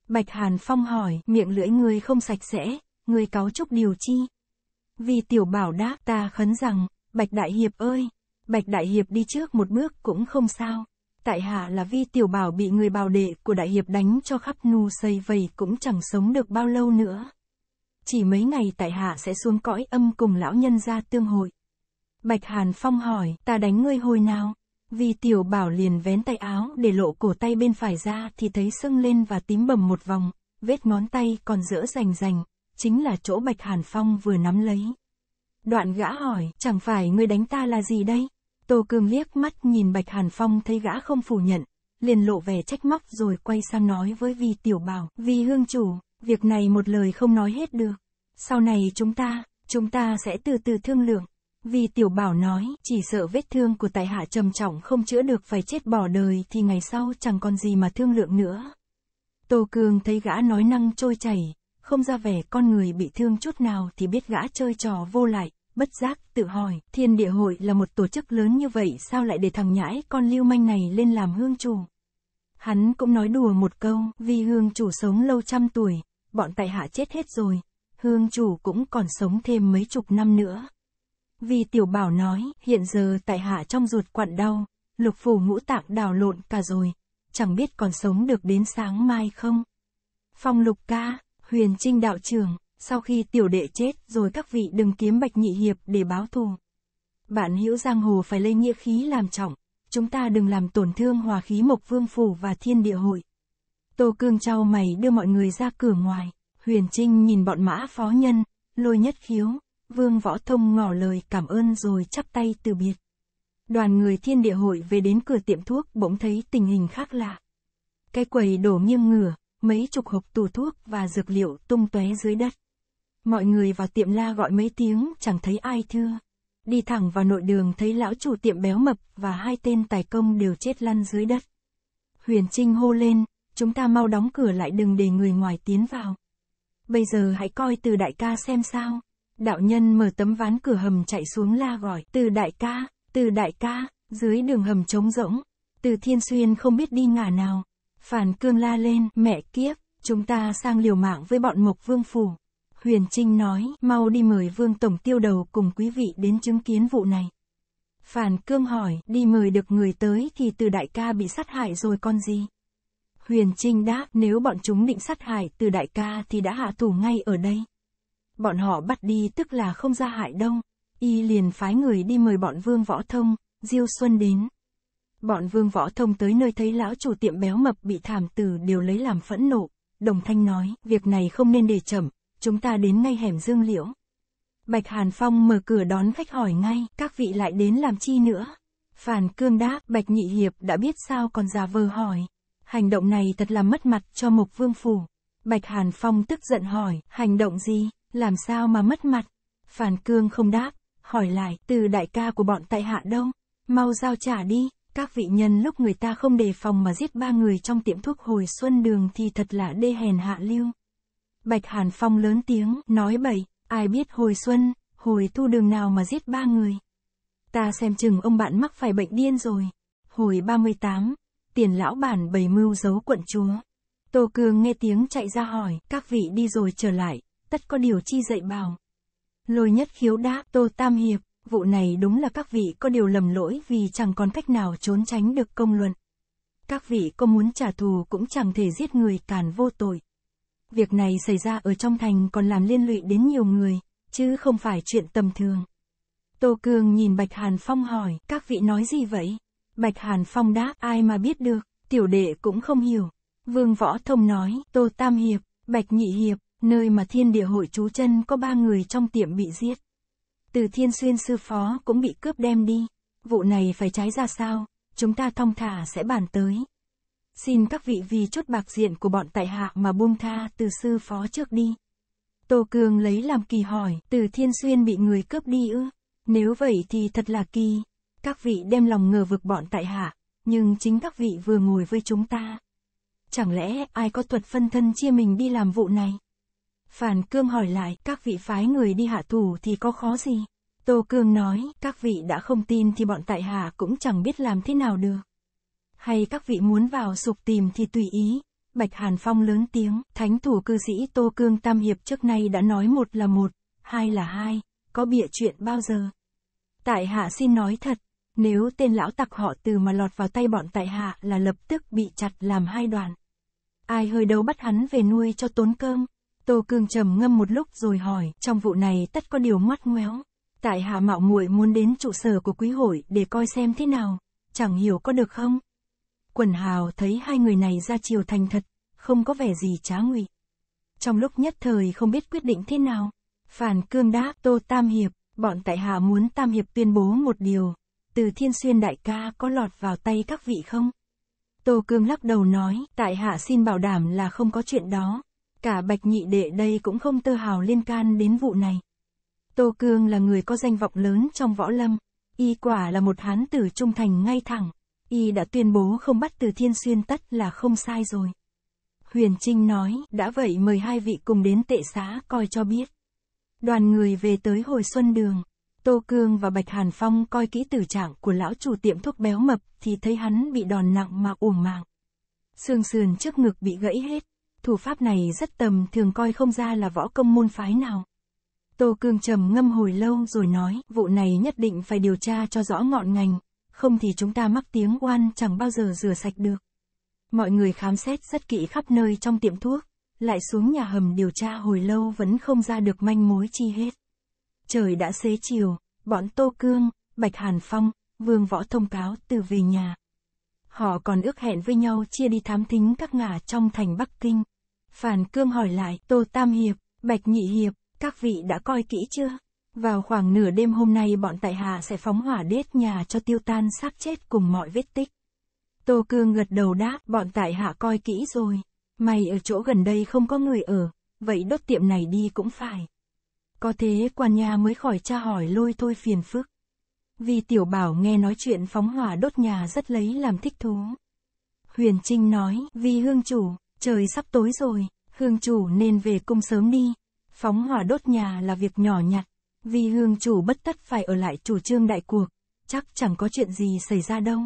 Speaker 1: Bạch Hàn Phong hỏi, miệng lưỡi ngươi không sạch sẽ, ngươi cáo chúc điều chi. Vì tiểu bảo đáp ta khấn rằng, Bạch Đại Hiệp ơi, Bạch Đại Hiệp đi trước một bước cũng không sao. Tại hạ là vi tiểu bảo bị người bào đệ của Đại Hiệp đánh cho khắp nu xây vầy cũng chẳng sống được bao lâu nữa. Chỉ mấy ngày tại hạ sẽ xuống cõi âm cùng lão nhân ra tương hội. Bạch Hàn Phong hỏi, ta đánh ngươi hồi nào? Vì tiểu bảo liền vén tay áo để lộ cổ tay bên phải ra thì thấy sưng lên và tím bầm một vòng, vết ngón tay còn rỡ rành rành, chính là chỗ Bạch Hàn Phong vừa nắm lấy. Đoạn gã hỏi, chẳng phải ngươi đánh ta là gì đây? Tô Cương liếc mắt nhìn Bạch Hàn Phong thấy gã không phủ nhận, liền lộ vẻ trách móc rồi quay sang nói với Vi Tiểu Bảo, Vi Hương Chủ, việc này một lời không nói hết được. Sau này chúng ta, chúng ta sẽ từ từ thương lượng. Vì tiểu bảo nói, chỉ sợ vết thương của tại hạ trầm trọng không chữa được phải chết bỏ đời thì ngày sau chẳng còn gì mà thương lượng nữa. Tô Cương thấy gã nói năng trôi chảy, không ra vẻ con người bị thương chút nào thì biết gã chơi trò vô lại, bất giác, tự hỏi, thiên địa hội là một tổ chức lớn như vậy sao lại để thằng nhãi con lưu manh này lên làm hương chủ. Hắn cũng nói đùa một câu, vì hương chủ sống lâu trăm tuổi, bọn tại hạ chết hết rồi, hương chủ cũng còn sống thêm mấy chục năm nữa. Vì tiểu bảo nói, hiện giờ tại hạ trong ruột quặn đau, lục phủ ngũ tạng đào lộn cả rồi, chẳng biết còn sống được đến sáng mai không. Phong lục ca, huyền trinh đạo trưởng, sau khi tiểu đệ chết rồi các vị đừng kiếm bạch nhị hiệp để báo thù. Bạn hữu giang hồ phải lấy nghĩa khí làm trọng, chúng ta đừng làm tổn thương hòa khí mộc vương phủ và thiên địa hội. Tô Cương trao mày đưa mọi người ra cửa ngoài, huyền trinh nhìn bọn mã phó nhân, lôi nhất khiếu, Vương Võ Thông ngỏ lời cảm ơn rồi chắp tay từ biệt. Đoàn người thiên địa hội về đến cửa tiệm thuốc bỗng thấy tình hình khác lạ. Cái quầy đổ nghiêng ngửa, mấy chục hộp tủ thuốc và dược liệu tung tóe dưới đất. Mọi người vào tiệm la gọi mấy tiếng chẳng thấy ai thưa. Đi thẳng vào nội đường thấy lão chủ tiệm béo mập và hai tên tài công đều chết lăn dưới đất. Huyền Trinh hô lên, chúng ta mau đóng cửa lại đừng để người ngoài tiến vào. Bây giờ hãy coi từ đại ca xem sao. Đạo nhân mở tấm ván cửa hầm chạy xuống la gọi, từ đại ca, từ đại ca, dưới đường hầm trống rỗng, từ thiên xuyên không biết đi ngả nào. Phản cương la lên, mẹ kiếp, chúng ta sang liều mạng với bọn mộc vương phủ. Huyền Trinh nói, mau đi mời vương tổng tiêu đầu cùng quý vị đến chứng kiến vụ này. Phản cương hỏi, đi mời được người tới thì từ đại ca bị sát hại rồi con gì? Huyền Trinh đáp, nếu bọn chúng định sát hại từ đại ca thì đã hạ thủ ngay ở đây bọn họ bắt đi tức là không ra hại đông, y liền phái người đi mời bọn Vương Võ Thông, Diêu Xuân đến. Bọn Vương Võ Thông tới nơi thấy lão chủ tiệm béo mập bị thảm tử đều lấy làm phẫn nộ, đồng thanh nói, việc này không nên để chậm, chúng ta đến ngay hẻm dương liễu. Bạch Hàn Phong mở cửa đón khách hỏi ngay, các vị lại đến làm chi nữa? Phản cương đáp, Bạch Nhị Hiệp đã biết sao còn già vờ hỏi. Hành động này thật là mất mặt cho Mộc Vương Phủ. Bạch Hàn Phong tức giận hỏi, hành động gì? Làm sao mà mất mặt? Phản Cương không đáp, hỏi lại từ đại ca của bọn tại Hạ Đông. Mau giao trả đi, các vị nhân lúc người ta không đề phòng mà giết ba người trong tiệm thuốc hồi xuân đường thì thật là đê hèn hạ lưu. Bạch Hàn Phong lớn tiếng, nói bậy, ai biết hồi xuân, hồi thu đường nào mà giết ba người. Ta xem chừng ông bạn mắc phải bệnh điên rồi. Hồi 38, tiền lão bản bày mưu giấu quận chúa. Tô Cương nghe tiếng chạy ra hỏi, các vị đi rồi trở lại, tất có điều chi dạy bảo. Lôi nhất khiếu đáp Tô Tam Hiệp, vụ này đúng là các vị có điều lầm lỗi vì chẳng còn cách nào trốn tránh được công luận. Các vị có muốn trả thù cũng chẳng thể giết người càn vô tội. Việc này xảy ra ở trong thành còn làm liên lụy đến nhiều người, chứ không phải chuyện tầm thường. Tô Cương nhìn Bạch Hàn Phong hỏi, các vị nói gì vậy? Bạch Hàn Phong đáp, ai mà biết được, tiểu đệ cũng không hiểu. Vương Võ Thông nói, Tô Tam Hiệp, Bạch Nhị Hiệp, nơi mà thiên địa hội chú chân có ba người trong tiệm bị giết. Từ thiên xuyên sư phó cũng bị cướp đem đi, vụ này phải trái ra sao, chúng ta thong thả sẽ bàn tới. Xin các vị vì chút bạc diện của bọn tại hạ mà buông tha từ sư phó trước đi. Tô cường lấy làm kỳ hỏi, từ thiên xuyên bị người cướp đi ư? Nếu vậy thì thật là kỳ. Các vị đem lòng ngờ vực bọn tại hạ, nhưng chính các vị vừa ngồi với chúng ta. Chẳng lẽ ai có thuật phân thân chia mình đi làm vụ này? Phản Cương hỏi lại, các vị phái người đi hạ thủ thì có khó gì? Tô Cương nói, các vị đã không tin thì bọn tại hạ cũng chẳng biết làm thế nào được. Hay các vị muốn vào sục tìm thì tùy ý. Bạch Hàn Phong lớn tiếng, thánh thủ cư sĩ Tô Cương Tam Hiệp trước nay đã nói một là một, hai là hai, có bịa chuyện bao giờ? Tại hạ xin nói thật, nếu tên lão tặc họ từ mà lọt vào tay bọn tại hạ là lập tức bị chặt làm hai đoạn Ai hơi đấu bắt hắn về nuôi cho tốn cơm? Tô Cương trầm ngâm một lúc rồi hỏi, trong vụ này tất có điều ngoắt ngoéo. Tại hạ mạo muội muốn đến trụ sở của quý hội để coi xem thế nào, chẳng hiểu có được không? Quần hào thấy hai người này ra chiều thành thật, không có vẻ gì trá ngụy. Trong lúc nhất thời không biết quyết định thế nào, phản cương đáp Tô Tam Hiệp, bọn tại hạ muốn Tam Hiệp tuyên bố một điều, từ thiên xuyên đại ca có lọt vào tay các vị không? Tô Cương lắc đầu nói, tại hạ xin bảo đảm là không có chuyện đó. Cả bạch nhị đệ đây cũng không tơ hào liên can đến vụ này. Tô Cương là người có danh vọng lớn trong võ lâm. Y quả là một hán tử trung thành ngay thẳng. Y đã tuyên bố không bắt từ thiên xuyên tất là không sai rồi. Huyền Trinh nói, đã vậy mời hai vị cùng đến tệ xã coi cho biết. Đoàn người về tới hồi xuân đường. Tô Cương và Bạch Hàn Phong coi kỹ tử trạng của lão chủ tiệm thuốc béo mập thì thấy hắn bị đòn nặng mà uổng mạng. Xương sườn trước ngực bị gãy hết, thủ pháp này rất tầm thường coi không ra là võ công môn phái nào. Tô Cương trầm ngâm hồi lâu rồi nói, vụ này nhất định phải điều tra cho rõ ngọn ngành, không thì chúng ta mắc tiếng oan chẳng bao giờ rửa sạch được. Mọi người khám xét rất kỹ khắp nơi trong tiệm thuốc, lại xuống nhà hầm điều tra hồi lâu vẫn không ra được manh mối chi hết. Trời đã xế chiều, bọn Tô Cương, Bạch Hàn Phong, Vương Võ thông cáo từ về nhà. Họ còn ước hẹn với nhau chia đi thám thính các ngả trong thành Bắc Kinh. Phản Cương hỏi lại, Tô Tam Hiệp, Bạch Nhị Hiệp, các vị đã coi kỹ chưa? Vào khoảng nửa đêm hôm nay bọn tại hạ sẽ phóng hỏa đết nhà cho tiêu tan xác chết cùng mọi vết tích. Tô Cương gật đầu đáp, bọn tại hạ coi kỹ rồi. Mày ở chỗ gần đây không có người ở, vậy đốt tiệm này đi cũng phải. Có thế quan nhà mới khỏi tra hỏi lôi thôi phiền phức. Vì tiểu bảo nghe nói chuyện phóng hỏa đốt nhà rất lấy làm thích thú. Huyền Trinh nói, vì hương chủ, Trời sắp tối rồi, hương chủ nên về cung sớm đi. Phóng hỏa đốt nhà là việc nhỏ nhặt, vì hương chủ bất tất phải ở lại chủ trương đại cuộc, chắc chẳng có chuyện gì xảy ra đâu.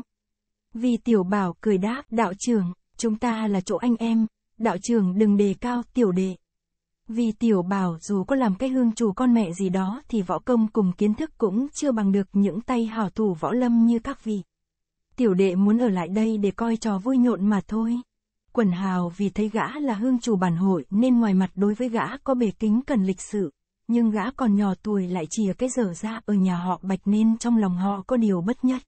Speaker 1: Vì tiểu bảo cười đáp, đạo trưởng, chúng ta là chỗ anh em, đạo trưởng đừng đề cao tiểu đệ. Vì tiểu bảo dù có làm cái hương chủ con mẹ gì đó thì võ công cùng kiến thức cũng chưa bằng được những tay hảo thủ võ lâm như các vị. Tiểu đệ muốn ở lại đây để coi trò vui nhộn mà thôi. Quần hào vì thấy gã là hương chủ bản hội nên ngoài mặt đối với gã có bề kính cần lịch sự, nhưng gã còn nhỏ tuổi lại chìa cái dở ra ở nhà họ bạch nên trong lòng họ có điều bất nhất.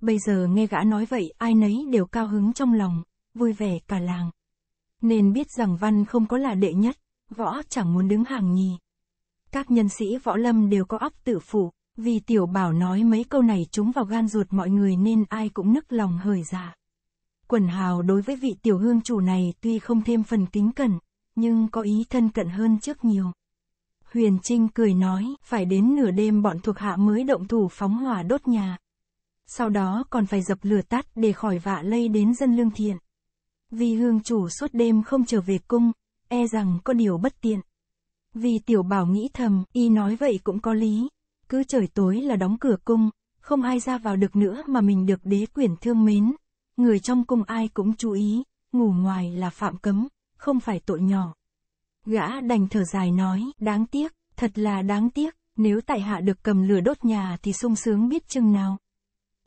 Speaker 1: Bây giờ nghe gã nói vậy ai nấy đều cao hứng trong lòng, vui vẻ cả làng. Nên biết rằng văn không có là đệ nhất, võ chẳng muốn đứng hàng nhì. Các nhân sĩ võ lâm đều có óc tự phụ, vì tiểu bảo nói mấy câu này chúng vào gan ruột mọi người nên ai cũng nức lòng hời dạ. Quần hào đối với vị tiểu hương chủ này tuy không thêm phần kính cẩn, nhưng có ý thân cận hơn trước nhiều. Huyền Trinh cười nói, phải đến nửa đêm bọn thuộc hạ mới động thủ phóng hỏa đốt nhà. Sau đó còn phải dập lửa tắt để khỏi vạ lây đến dân lương thiện. Vì hương chủ suốt đêm không trở về cung, e rằng có điều bất tiện. Vì tiểu bảo nghĩ thầm, y nói vậy cũng có lý. Cứ trời tối là đóng cửa cung, không ai ra vào được nữa mà mình được đế quyển thương mến, người trong cung ai cũng chú ý, ngủ ngoài là phạm cấm, không phải tội nhỏ. Gã đành thở dài nói, đáng tiếc, thật là đáng tiếc, nếu tại hạ được cầm lửa đốt nhà thì sung sướng biết chừng nào.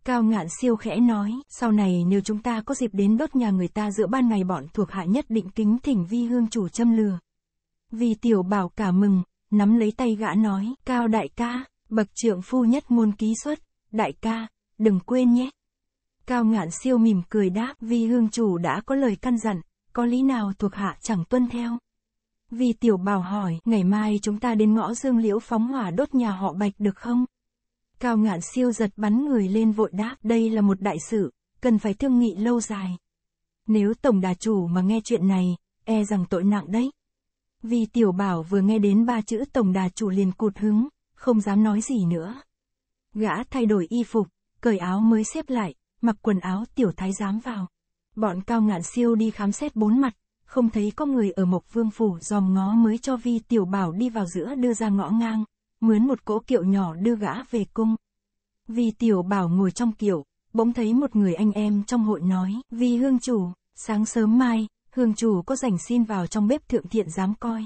Speaker 1: Cao ngạn siêu khẽ nói, sau này nếu chúng ta có dịp đến đốt nhà người ta giữa ban ngày bọn thuộc hạ nhất định kính thỉnh vi hương chủ châm lừa. Vì tiểu bảo cả mừng, nắm lấy tay gã nói, cao đại ca, bậc trượng phu nhất môn ký xuất, đại ca, đừng quên nhé. Cao ngạn siêu mỉm cười đáp vì hương chủ đã có lời căn dặn, có lý nào thuộc hạ chẳng tuân theo. Vì tiểu bảo hỏi, ngày mai chúng ta đến ngõ dương liễu phóng hỏa đốt nhà họ bạch được không? Cao ngạn siêu giật bắn người lên vội đáp, đây là một đại sự, cần phải thương nghị lâu dài. Nếu tổng đà chủ mà nghe chuyện này, e rằng tội nặng đấy. Vì tiểu bảo vừa nghe đến ba chữ tổng đà chủ liền cụt hứng, không dám nói gì nữa. Gã thay đổi y phục, cởi áo mới xếp lại, mặc quần áo tiểu thái giám vào. Bọn cao ngạn siêu đi khám xét bốn mặt, không thấy có người ở Mộc Vương Phủ dòm ngó mới cho vi tiểu bảo đi vào giữa đưa ra ngõ ngang, mướn một cỗ kiệu nhỏ đưa gã về cung. Vi tiểu bảo ngồi trong kiệu, bỗng thấy một người anh em trong hội nói, Vi hương chủ, sáng sớm mai, hương chủ có rảnh xin vào trong bếp thượng thiện giám coi.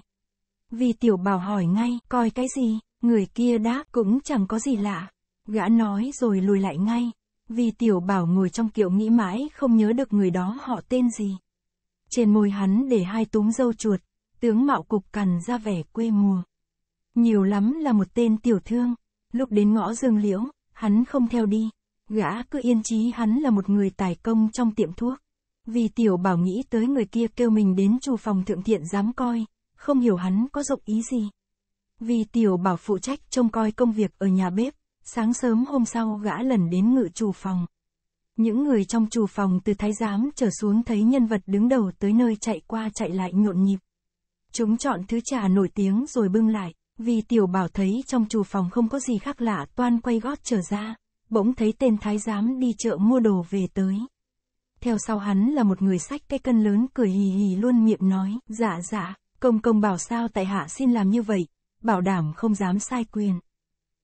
Speaker 1: Vi tiểu bảo hỏi ngay, coi cái gì, người kia đáp, cũng chẳng có gì lạ. Gã nói rồi lùi lại ngay, vì tiểu bảo ngồi trong kiệu nghĩ mãi không nhớ được người đó họ tên gì. Trên môi hắn để hai túng dâu chuột, tướng mạo cục cằn ra vẻ quê mùa. Nhiều lắm là một tên tiểu thương, lúc đến ngõ dương liễu, hắn không theo đi, gã cứ yên chí hắn là một người tài công trong tiệm thuốc. Vì tiểu bảo nghĩ tới người kia kêu mình đến chủ phòng thượng thiện dám coi, không hiểu hắn có rộng ý gì. Vì tiểu bảo phụ trách trông coi công việc ở nhà bếp, Sáng sớm hôm sau gã lần đến ngự chủ phòng. Những người trong chủ phòng từ thái giám trở xuống thấy nhân vật đứng đầu tới nơi chạy qua chạy lại nhộn nhịp. Chúng chọn thứ trà nổi tiếng rồi bưng lại, vì tiểu bảo thấy trong chủ phòng không có gì khác lạ toan quay gót trở ra, bỗng thấy tên thái giám đi chợ mua đồ về tới. Theo sau hắn là một người sách cái cân lớn cười hì hì luôn miệng nói, dạ dạ, công công bảo sao tại hạ xin làm như vậy, bảo đảm không dám sai quyền.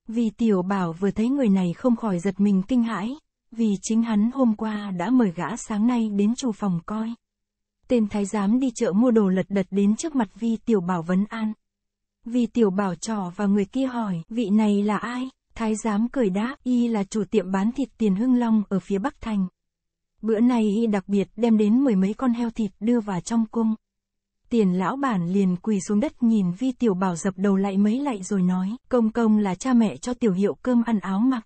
Speaker 1: Vì tiểu bảo vừa thấy người này không khỏi giật mình kinh hãi, vì chính hắn hôm qua đã mời gã sáng nay đến chủ phòng coi. Tên thái giám đi chợ mua đồ lật đật đến trước mặt vi tiểu bảo vấn an. vì tiểu bảo trò và người kia hỏi, vị này là ai? Thái giám cười đáp, y là chủ tiệm bán thịt tiền hưng long ở phía Bắc Thành. Bữa nay y đặc biệt đem đến mười mấy con heo thịt đưa vào trong cung. Tiền lão bản liền quỳ xuống đất nhìn vi tiểu bảo dập đầu lại mấy lại rồi nói, công công là cha mẹ cho tiểu hiệu cơm ăn áo mặc.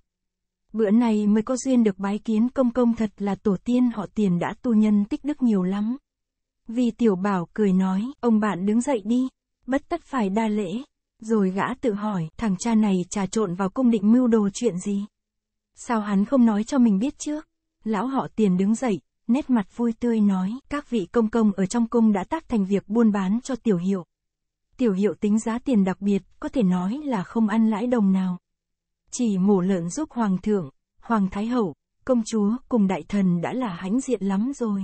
Speaker 1: Bữa nay mới có duyên được bái kiến công công thật là tổ tiên họ tiền đã tu nhân tích đức nhiều lắm. Vi tiểu bảo cười nói, ông bạn đứng dậy đi, bất tất phải đa lễ. Rồi gã tự hỏi, thằng cha này trà trộn vào cung định mưu đồ chuyện gì? Sao hắn không nói cho mình biết trước? Lão họ tiền đứng dậy, nét mặt vui tươi nói, các vị công công ở trong cung đã tác thành việc buôn bán cho tiểu hiệu. Tiểu hiệu tính giá tiền đặc biệt, có thể nói là không ăn lãi đồng nào. Chỉ mổ lợn giúp hoàng thượng, hoàng thái hậu, công chúa cùng đại thần đã là hãnh diện lắm rồi.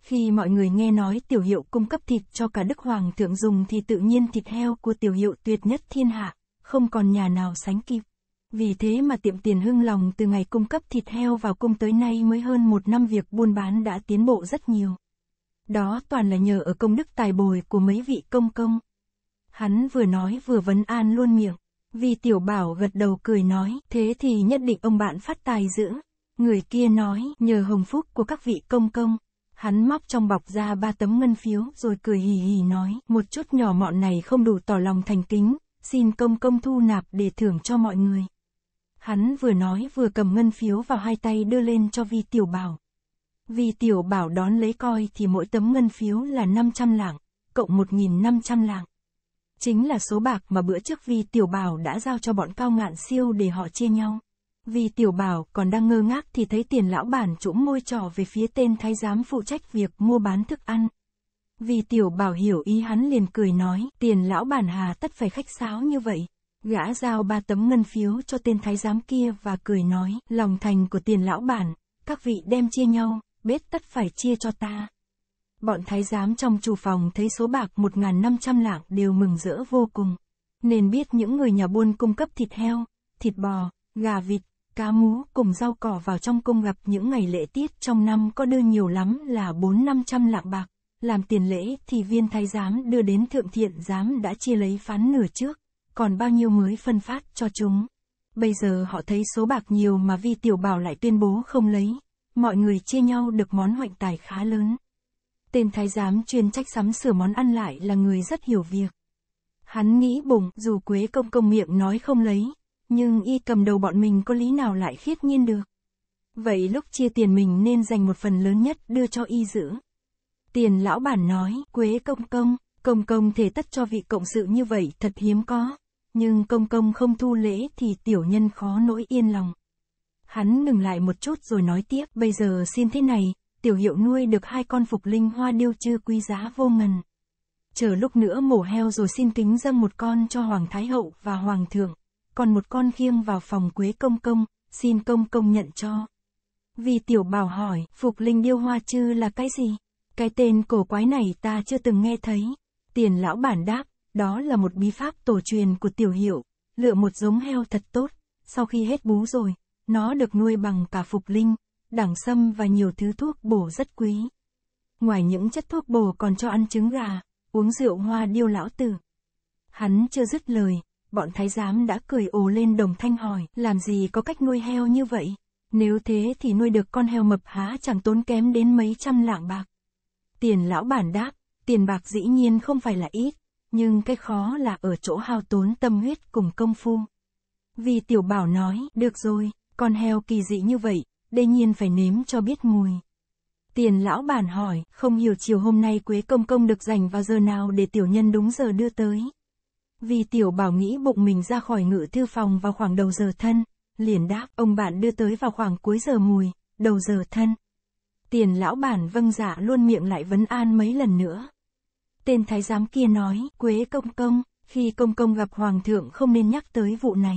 Speaker 1: Khi mọi người nghe nói tiểu hiệu cung cấp thịt cho cả đức hoàng thượng dùng thì tự nhiên thịt heo của tiểu hiệu tuyệt nhất thiên hạ, không còn nhà nào sánh kịp. Vì thế mà tiệm tiền hưng lòng từ ngày cung cấp thịt heo vào cung tới nay mới hơn một năm việc buôn bán đã tiến bộ rất nhiều. Đó toàn là nhờ ở công đức tài bồi của mấy vị công công. Hắn vừa nói vừa vấn an luôn miệng. Vì tiểu bảo gật đầu cười nói, thế thì nhất định ông bạn phát tài dữ. Người kia nói, nhờ hồng phúc của các vị công công. Hắn móc trong bọc ra ba tấm ngân phiếu rồi cười hì hì nói, một chút nhỏ mọn này không đủ tỏ lòng thành kính, xin công công thu nạp để thưởng cho mọi người. Hắn vừa nói vừa cầm ngân phiếu vào hai tay đưa lên cho Vi Tiểu Bảo. Vi Tiểu Bảo đón lấy coi thì mỗi tấm ngân phiếu là 500 lạng, cộng 1.500 lạng. Chính là số bạc mà bữa trước Vi Tiểu Bảo đã giao cho bọn cao ngạn siêu để họ chia nhau. Vi Tiểu Bảo còn đang ngơ ngác thì thấy tiền lão bản trũng môi trò về phía tên thái giám phụ trách việc mua bán thức ăn. vi Tiểu Bảo hiểu ý hắn liền cười nói tiền lão bản hà tất phải khách sáo như vậy. Gã giao ba tấm ngân phiếu cho tên thái giám kia và cười nói, lòng thành của tiền lão bản, các vị đem chia nhau, bết tất phải chia cho ta. Bọn thái giám trong chủ phòng thấy số bạc một năm trăm lạng đều mừng rỡ vô cùng. Nên biết những người nhà buôn cung cấp thịt heo, thịt bò, gà vịt, cá mú cùng rau cỏ vào trong cung gặp những ngày lễ tiết trong năm có đưa nhiều lắm là bốn năm trăm lạng bạc. Làm tiền lễ thì viên thái giám đưa đến thượng thiện giám đã chia lấy phán nửa trước còn bao nhiêu mới phân phát cho chúng. Bây giờ họ thấy số bạc nhiều mà Vi Tiểu Bảo lại tuyên bố không lấy, mọi người chia nhau được món hoạnh tài khá lớn. Tên thái giám chuyên trách sắm sửa món ăn lại là người rất hiểu việc. Hắn nghĩ bụng, dù Quế công công miệng nói không lấy, nhưng y cầm đầu bọn mình có lý nào lại khiết nhiên được. Vậy lúc chia tiền mình nên dành một phần lớn nhất đưa cho y giữ. Tiền lão bản nói, Quế công công, công công thể tất cho vị cộng sự như vậy thật hiếm có nhưng công công không thu lễ thì tiểu nhân khó nỗi yên lòng. Hắn ngừng lại một chút rồi nói tiếp, bây giờ xin thế này, tiểu hiệu nuôi được hai con phục linh hoa điêu chư quý giá vô ngần. Chờ lúc nữa mổ heo rồi xin kính dâng một con cho Hoàng Thái Hậu và Hoàng Thượng, còn một con khiêng vào phòng quế công công, xin công công nhận cho. Vì tiểu bảo hỏi, phục linh điêu hoa chư là cái gì? Cái tên cổ quái này ta chưa từng nghe thấy. Tiền lão bản đáp, đó là một bí pháp tổ truyền của tiểu hiệu, lựa một giống heo thật tốt, sau khi hết bú rồi, nó được nuôi bằng cả phục linh, đẳng sâm và nhiều thứ thuốc bổ rất quý. Ngoài những chất thuốc bổ còn cho ăn trứng gà, uống rượu hoa điêu lão tử. Hắn chưa dứt lời, bọn thái giám đã cười ồ lên đồng thanh hỏi, làm gì có cách nuôi heo như vậy? Nếu thế thì nuôi được con heo mập há chẳng tốn kém đến mấy trăm lạng bạc. Tiền lão bản đáp, tiền bạc dĩ nhiên không phải là ít, nhưng cái khó là ở chỗ hao tốn tâm huyết cùng công phu. Vì tiểu bảo nói, được rồi, con heo kỳ dị như vậy, đương nhiên phải nếm cho biết mùi. Tiền lão bản hỏi, không hiểu chiều hôm nay Quế Công Công được dành vào giờ nào để tiểu nhân đúng giờ đưa tới. Vì tiểu bảo nghĩ bụng mình ra khỏi ngự thư phòng vào khoảng đầu giờ thân, liền đáp, ông bạn đưa tới vào khoảng cuối giờ mùi, đầu giờ thân. Tiền lão bản vâng dạ luôn miệng lại vấn an mấy lần nữa. Tên thái giám kia nói, Quế công công, khi công công gặp hoàng thượng không nên nhắc tới vụ này.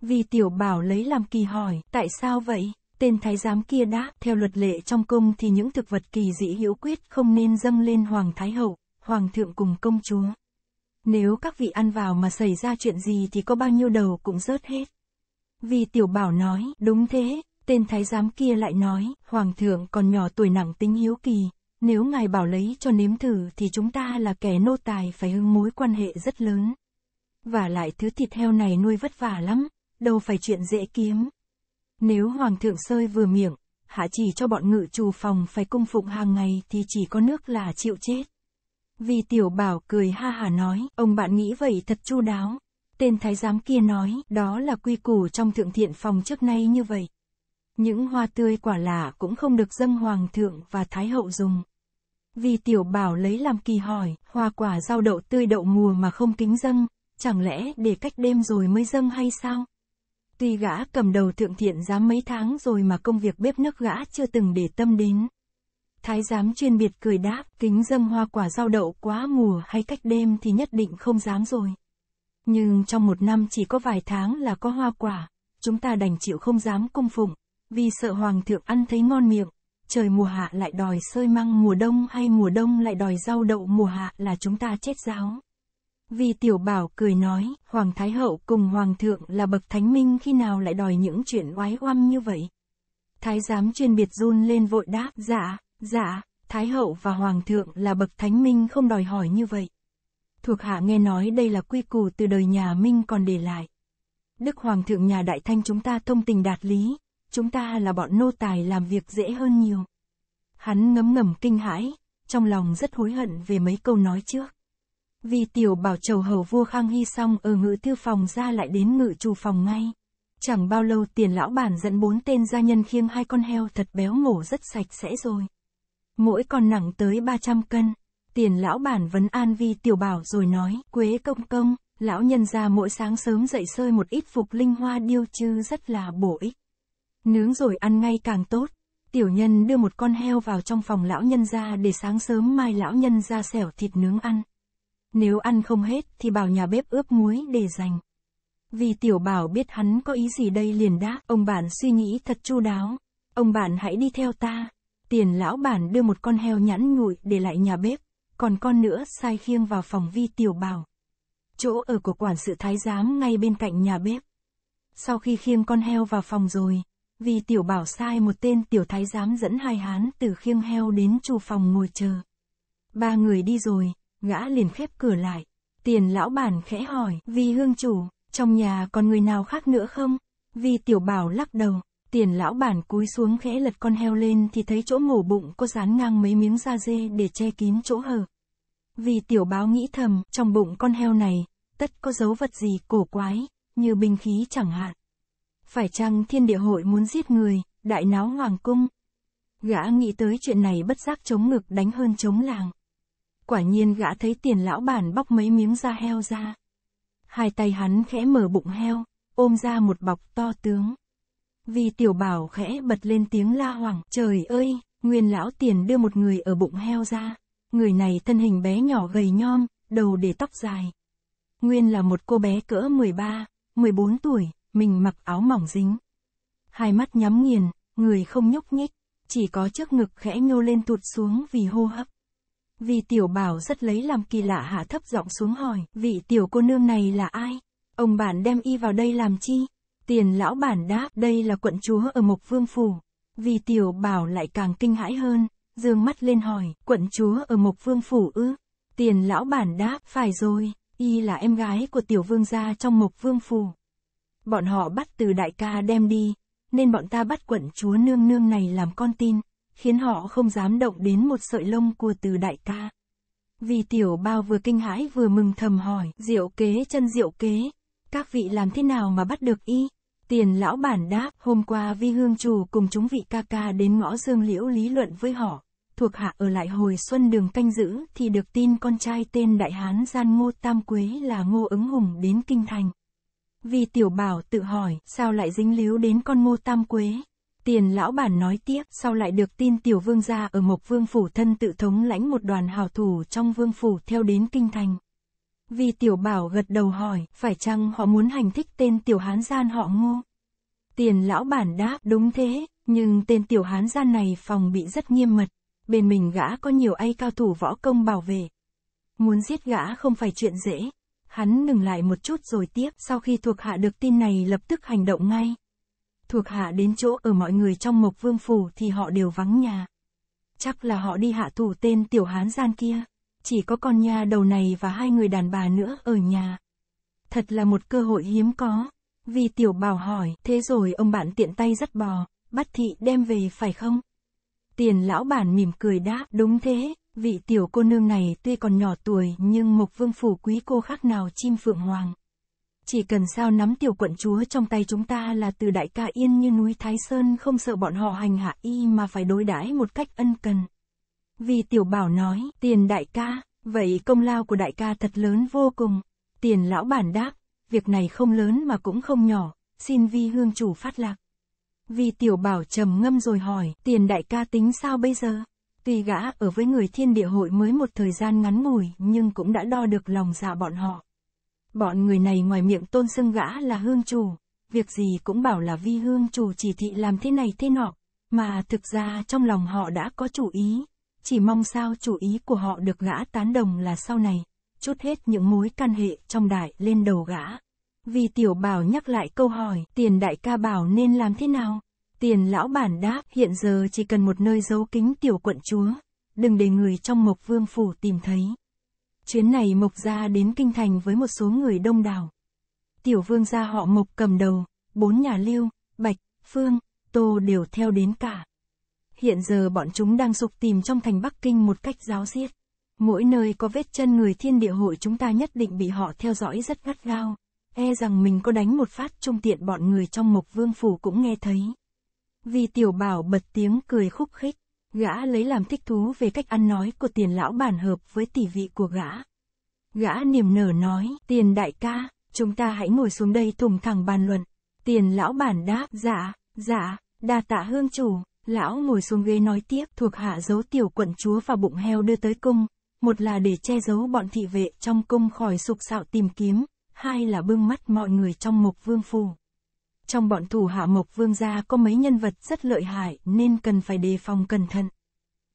Speaker 1: Vì tiểu bảo lấy làm kỳ hỏi, tại sao vậy? Tên thái giám kia đáp, theo luật lệ trong cung thì những thực vật kỳ dị hữu quyết không nên dâng lên hoàng thái hậu, hoàng thượng cùng công chúa. Nếu các vị ăn vào mà xảy ra chuyện gì thì có bao nhiêu đầu cũng rớt hết. Vì tiểu bảo nói, đúng thế, tên thái giám kia lại nói, hoàng thượng còn nhỏ tuổi nặng tính hiếu kỳ, nếu ngài bảo lấy cho nếm thử thì chúng ta là kẻ nô tài phải hứng mối quan hệ rất lớn. Và lại thứ thịt heo này nuôi vất vả lắm, đâu phải chuyện dễ kiếm. Nếu hoàng thượng sơi vừa miệng, hạ chỉ cho bọn ngự trù phòng phải cung phụng hàng ngày thì chỉ có nước là chịu chết. Vì tiểu bảo cười ha hà nói, ông bạn nghĩ vậy thật chu đáo. Tên thái giám kia nói, đó là quy củ trong thượng thiện phòng trước nay như vậy. Những hoa tươi quả lạ cũng không được dâng hoàng thượng và thái hậu dùng. Vì tiểu bảo lấy làm kỳ hỏi, hoa quả rau đậu tươi đậu mùa mà không kính dâng, chẳng lẽ để cách đêm rồi mới dâng hay sao? Tuy gã cầm đầu thượng thiện giám mấy tháng rồi mà công việc bếp nước gã chưa từng để tâm đến. Thái giám chuyên biệt cười đáp, kính dâng hoa quả rau đậu quá mùa hay cách đêm thì nhất định không dám rồi. Nhưng trong một năm chỉ có vài tháng là có hoa quả, chúng ta đành chịu không dám cung phụng vì sợ hoàng thượng ăn thấy ngon miệng. Trời mùa hạ lại đòi sơi măng mùa đông hay mùa đông lại đòi rau đậu mùa hạ là chúng ta chết giáo. Vì tiểu bảo cười nói, Hoàng Thái Hậu cùng Hoàng thượng là bậc thánh minh khi nào lại đòi những chuyện oái oăm như vậy. Thái giám chuyên biệt run lên vội đáp, dạ, dạ, Thái Hậu và Hoàng thượng là bậc thánh minh không đòi hỏi như vậy. Thuộc hạ nghe nói đây là quy củ từ đời nhà Minh còn để lại. Đức Hoàng thượng nhà Đại Thanh chúng ta thông tình đạt lý, chúng ta là bọn nô tài làm việc dễ hơn nhiều. Hắn ngấm ngầm kinh hãi, trong lòng rất hối hận về mấy câu nói trước. Vì tiểu bảo chầu hầu vua Khang Hy xong ở ngự thư phòng ra lại đến ngự trù phòng ngay. Chẳng bao lâu tiền lão bản dẫn bốn tên gia nhân khiêng hai con heo thật béo ngổ rất sạch sẽ rồi. Mỗi con nặng tới 300 cân. Tiền lão bản vấn an vi tiểu bảo rồi nói, quế công công, lão nhân ra mỗi sáng sớm dậy sơi một ít phục linh hoa điêu chứ rất là bổ ích. Nướng rồi ăn ngay càng tốt. Tiểu nhân đưa một con heo vào trong phòng lão nhân ra để sáng sớm mai lão nhân ra xẻo thịt nướng ăn. Nếu ăn không hết thì bảo nhà bếp ướp muối để dành. Vì tiểu bảo biết hắn có ý gì đây liền đáp, ông bạn suy nghĩ thật chu đáo. Ông bạn hãy đi theo ta. Tiền lão bản đưa một con heo nhẵn nhụi để lại nhà bếp, còn con nữa sai khiêng vào phòng vi tiểu bảo. Chỗ ở của quản sự thái giám ngay bên cạnh nhà bếp. Sau khi khiêng con heo vào phòng rồi, vì tiểu bảo sai một tên tiểu thái giám dẫn hai hán từ khiêng heo đến chu phòng ngồi chờ. Ba người đi rồi, gã liền khép cửa lại. Tiền lão bản khẽ hỏi, vì hương chủ, trong nhà còn người nào khác nữa không? Vì tiểu bảo lắc đầu, tiền lão bản cúi xuống khẽ lật con heo lên thì thấy chỗ mổ bụng có dán ngang mấy miếng da dê để che kín chỗ hở. Vì tiểu báo nghĩ thầm, trong bụng con heo này, tất có dấu vật gì cổ quái, như binh khí chẳng hạn. Phải chăng thiên địa hội muốn giết người, đại náo hoàng cung? Gã nghĩ tới chuyện này bất giác chống ngực đánh hơn chống làng. Quả nhiên gã thấy tiền lão bản bóc mấy miếng da heo ra. Hai tay hắn khẽ mở bụng heo, ôm ra một bọc to tướng. Vì tiểu bảo khẽ bật lên tiếng la hoảng, trời ơi, nguyên lão tiền đưa một người ở bụng heo ra. Người này thân hình bé nhỏ gầy nhom, đầu để tóc dài. Nguyên là một cô bé cỡ 13, 14 tuổi, mình mặc áo mỏng dính. Hai mắt nhắm nghiền, người không nhúc nhích, chỉ có trước ngực khẽ nhô lên tụt xuống vì hô hấp. Vì tiểu bảo rất lấy làm kỳ lạ hạ thấp giọng xuống hỏi, vị tiểu cô nương này là ai? Ông bản đem y vào đây làm chi? Tiền lão bản đáp, đây là quận chúa ở mục Vương Phủ. Vì tiểu bảo lại càng kinh hãi hơn, dương mắt lên hỏi, quận chúa ở mục Vương Phủ ư? Tiền lão bản đáp, phải rồi, y là em gái của tiểu vương gia trong mục Vương Phủ. Bọn họ bắt từ đại ca đem đi, nên bọn ta bắt quận chúa nương nương này làm con tin, khiến họ không dám động đến một sợi lông của từ đại ca. Vì tiểu bao vừa kinh hãi vừa mừng thầm hỏi, diệu kế chân diệu kế, các vị làm thế nào mà bắt được y? Tiền lão bản đáp, hôm qua vi hương chủ cùng chúng vị ca ca đến ngõ dương liễu lý luận với họ, thuộc hạ ở lại hồi xuân đường canh giữ thì được tin con trai tên đại hán gian ngô tam quế là ngô ứng hùng đến kinh thành vì tiểu bảo tự hỏi, sao lại dính líu đến con ngô tam quế. Tiền lão bản nói tiếp, sau lại được tin tiểu vương gia ở Mộc Vương Phủ thân tự thống lãnh một đoàn hào thủ trong Vương Phủ theo đến Kinh Thành. Vì tiểu bảo gật đầu hỏi, phải chăng họ muốn hành thích tên tiểu hán gian họ ngô? Tiền lão bản đáp, đúng thế, nhưng tên tiểu hán gian này phòng bị rất nghiêm mật, bên mình gã có nhiều ai cao thủ võ công bảo vệ. Muốn giết gã không phải chuyện dễ, Hắn ngừng lại một chút rồi tiếp, sau khi thuộc hạ được tin này lập tức hành động ngay. Thuộc hạ đến chỗ ở mọi người trong Mộc Vương Phủ thì họ đều vắng nhà. Chắc là họ đi hạ thủ tên tiểu hán gian kia. Chỉ có con nha đầu này và hai người đàn bà nữa ở nhà. Thật là một cơ hội hiếm có. Vì tiểu bảo hỏi, thế rồi ông bạn tiện tay dắt bò, bắt thị đem về phải không? Tiền lão bản mỉm cười đáp, đúng thế, Vị tiểu cô nương này tuy còn nhỏ tuổi nhưng Mục Vương Phủ quý cô khác nào chim phượng hoàng. Chỉ cần sao nắm tiểu quận chúa trong tay chúng ta là từ đại ca yên như núi Thái Sơn không sợ bọn họ hành hạ y mà phải đối đãi một cách ân cần. Vì tiểu bảo nói, tiền đại ca, vậy công lao của đại ca thật lớn vô cùng. Tiền lão bản đáp, việc này không lớn mà cũng không nhỏ, xin vi hương chủ phát lạc. Vì tiểu bảo trầm ngâm rồi hỏi, tiền đại ca tính sao bây giờ? Tuy gã ở với người thiên địa hội mới một thời gian ngắn ngủi nhưng cũng đã đo được lòng dạ bọn họ. Bọn người này ngoài miệng tôn xưng gã là hương chủ, việc gì cũng bảo là vi hương chủ chỉ thị làm thế này thế nọ, mà thực ra trong lòng họ đã có chủ ý, chỉ mong sao chủ ý của họ được gã tán đồng là sau này, chút hết những mối căn hệ trong đại lên đầu gã. Vì tiểu bảo nhắc lại câu hỏi tiền đại ca bảo nên làm thế nào? Tiền lão bản đáp, hiện giờ chỉ cần một nơi giấu kính tiểu quận chúa, đừng để người trong Mộc Vương Phủ tìm thấy. Chuyến này Mộc gia đến Kinh Thành với một số người đông đảo. Tiểu vương gia họ Mộc cầm đầu, bốn nhà lưu, Bạch, Phương, Tô đều theo đến cả. Hiện giờ bọn chúng đang sục tìm trong thành Bắc Kinh một cách giáo diết. Mỗi nơi có vết chân người thiên địa hội chúng ta nhất định bị họ theo dõi rất gắt gao. E rằng mình có đánh một phát trung tiện bọn người trong Mộc Vương Phủ cũng nghe thấy. Vì tiểu bảo bật tiếng cười khúc khích, gã lấy làm thích thú về cách ăn nói của tiền lão bản hợp với tỷ vị của gã. Gã niềm nở nói, tiền đại ca, chúng ta hãy ngồi xuống đây thùng thẳng bàn luận. Tiền lão bản đáp, dạ, dạ, đa tạ hương chủ, lão ngồi xuống ghế nói tiếp thuộc hạ giấu tiểu quận chúa vào bụng heo đưa tới cung, một là để che giấu bọn thị vệ trong cung khỏi sục sạo tìm kiếm, hai là bưng mắt mọi người trong mục vương phù trong bọn thủ hạ Mộc Vương gia có mấy nhân vật rất lợi hại nên cần phải đề phòng cẩn thận.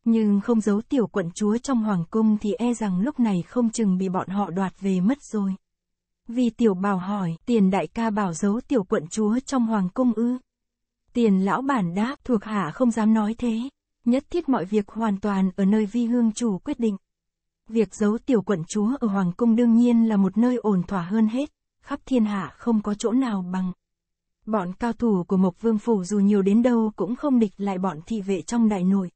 Speaker 1: Nhưng không giấu tiểu quận chúa trong hoàng cung thì e rằng lúc này không chừng bị bọn họ đoạt về mất rồi. Vì tiểu bảo hỏi, tiền đại ca bảo giấu tiểu quận chúa trong hoàng cung ư? Tiền lão bản đáp, thuộc hạ không dám nói thế. Nhất thiết mọi việc hoàn toàn ở nơi vi hương chủ quyết định. Việc giấu tiểu quận chúa ở hoàng cung đương nhiên là một nơi ổn thỏa hơn hết, khắp thiên hạ không có chỗ nào bằng. Bọn cao thủ của Mộc Vương Phủ dù nhiều đến đâu cũng không địch lại bọn thị vệ trong đại nội.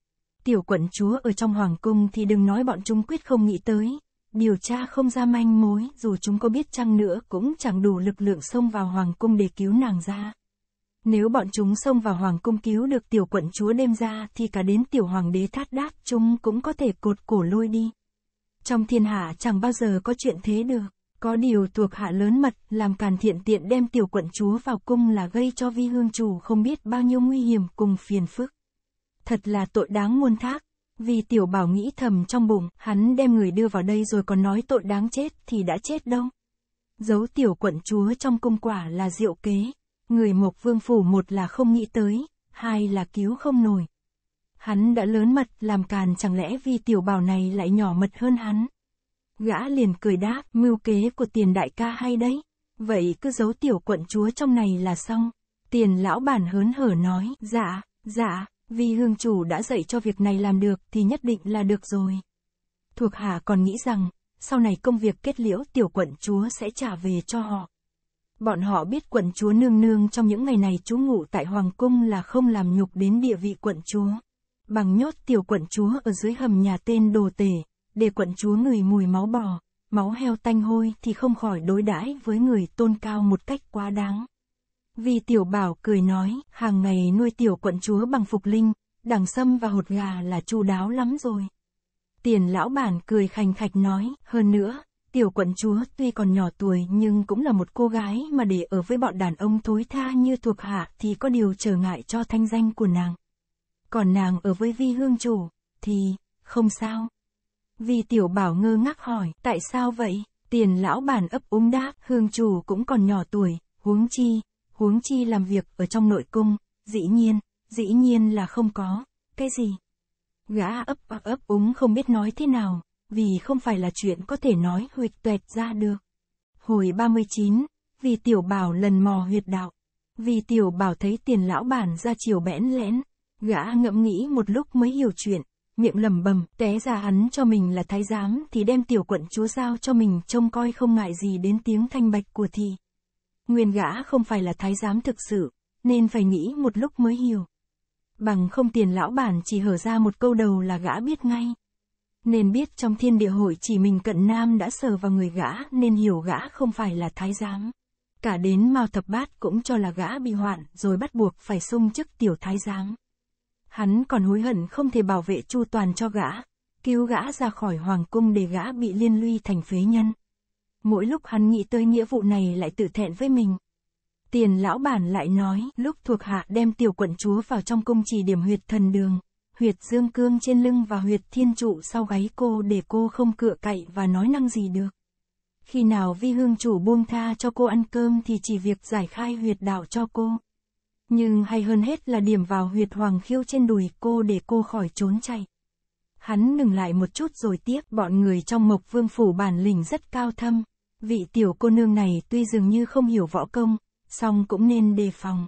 Speaker 1: Tiểu quận chúa ở trong hoàng cung thì đừng nói bọn chúng quyết không nghĩ tới. Điều tra không ra manh mối, dù chúng có biết chăng nữa cũng chẳng đủ lực lượng xông vào hoàng cung để cứu nàng ra. Nếu bọn chúng xông vào hoàng cung cứu được tiểu quận chúa đêm ra thì cả đến tiểu hoàng đế thát đát chúng cũng có thể cột cổ lôi đi. Trong thiên hạ chẳng bao giờ có chuyện thế được. Có điều thuộc hạ lớn mật, làm càn thiện tiện đem tiểu quận chúa vào cung là gây cho vi hương chủ không biết bao nhiêu nguy hiểm cùng phiền phức. Thật là tội đáng muôn thác. Vì tiểu bảo nghĩ thầm trong bụng, hắn đem người đưa vào đây rồi còn nói tội đáng chết thì đã chết đâu. Giấu tiểu quận chúa trong cung quả là diệu kế. Người mộc vương phủ một là không nghĩ tới, hai là cứu không nổi. Hắn đã lớn mật làm càn chẳng lẽ vì tiểu bảo này lại nhỏ mật hơn hắn. Gã liền cười đáp, mưu kế của tiền đại ca hay đấy. Vậy cứ giấu tiểu quận chúa trong này là xong. Tiền lão bản hớn hở nói, dạ, dạ, vì hương chủ đã dạy cho việc này làm được thì nhất định là được rồi. Thuộc hạ còn nghĩ rằng, sau này công việc kết liễu tiểu quận chúa sẽ trả về cho họ. Bọn họ biết quận chúa nương nương trong những ngày này chú ngủ tại Hoàng Cung là không làm nhục đến địa vị quận chúa. Bằng nhốt tiểu quận chúa ở dưới hầm nhà tên đồ tể, để quận chúa người mùi máu bò, máu heo tanh hôi thì không khỏi đối đãi với người tôn cao một cách quá đáng. Vì tiểu bảo cười nói, hàng ngày nuôi tiểu quận chúa bằng phục linh, đằng sâm và hột gà là chu đáo lắm rồi. Tiền lão bản cười khành khạch nói, hơn nữa, tiểu quận chúa tuy còn nhỏ tuổi nhưng cũng là một cô gái mà để ở với bọn đàn ông thối tha như thuộc hạ thì có điều trở ngại cho thanh danh của nàng. Còn nàng ở với vi hương chủ, thì, không sao, vì tiểu bảo ngơ ngác hỏi, tại sao vậy? Tiền lão bản ấp úng đáp, hương chủ cũng còn nhỏ tuổi, huống chi, huống chi làm việc ở trong nội cung, dĩ nhiên, dĩ nhiên là không có, cái gì? Gã ấp ấp, ấp úng không biết nói thế nào, vì không phải là chuyện có thể nói huyệt tuệt ra được. Hồi 39, vì tiểu bảo lần mò huyệt đạo. Vì tiểu bảo thấy tiền lão bản ra chiều bẽn lẽn, gã ngẫm nghĩ một lúc mới hiểu chuyện, miệng lầm bầm, té ra hắn cho mình là thái giám thì đem tiểu quận chúa giao cho mình trông coi không ngại gì đến tiếng thanh bạch của thị Nguyên gã không phải là thái giám thực sự, nên phải nghĩ một lúc mới hiểu. Bằng không tiền lão bản chỉ hở ra một câu đầu là gã biết ngay. Nên biết trong thiên địa hội chỉ mình cận nam đã sờ vào người gã nên hiểu gã không phải là thái giám. Cả đến Mao Thập Bát cũng cho là gã bị hoạn rồi bắt buộc phải xung chức tiểu thái giám. Hắn còn hối hận không thể bảo vệ Chu Toàn cho gã, cứu gã ra khỏi hoàng cung để gã bị liên lụy thành phế nhân. Mỗi lúc hắn nghĩ tới nghĩa vụ này lại tự thẹn với mình. Tiền lão bản lại nói, lúc thuộc hạ đem tiểu quận chúa vào trong cung chỉ điểm huyệt thần đường, huyệt dương cương trên lưng và huyệt thiên trụ sau gáy cô để cô không cựa cậy và nói năng gì được. Khi nào vi hương chủ buông tha cho cô ăn cơm thì chỉ việc giải khai huyệt đạo cho cô. Nhưng hay hơn hết là điểm vào huyệt hoàng khiêu trên đùi cô để cô khỏi trốn chạy. Hắn ngừng lại một chút rồi tiếc bọn người trong mộc vương phủ bản lĩnh rất cao thâm. Vị tiểu cô nương này tuy dường như không hiểu võ công, song cũng nên đề phòng.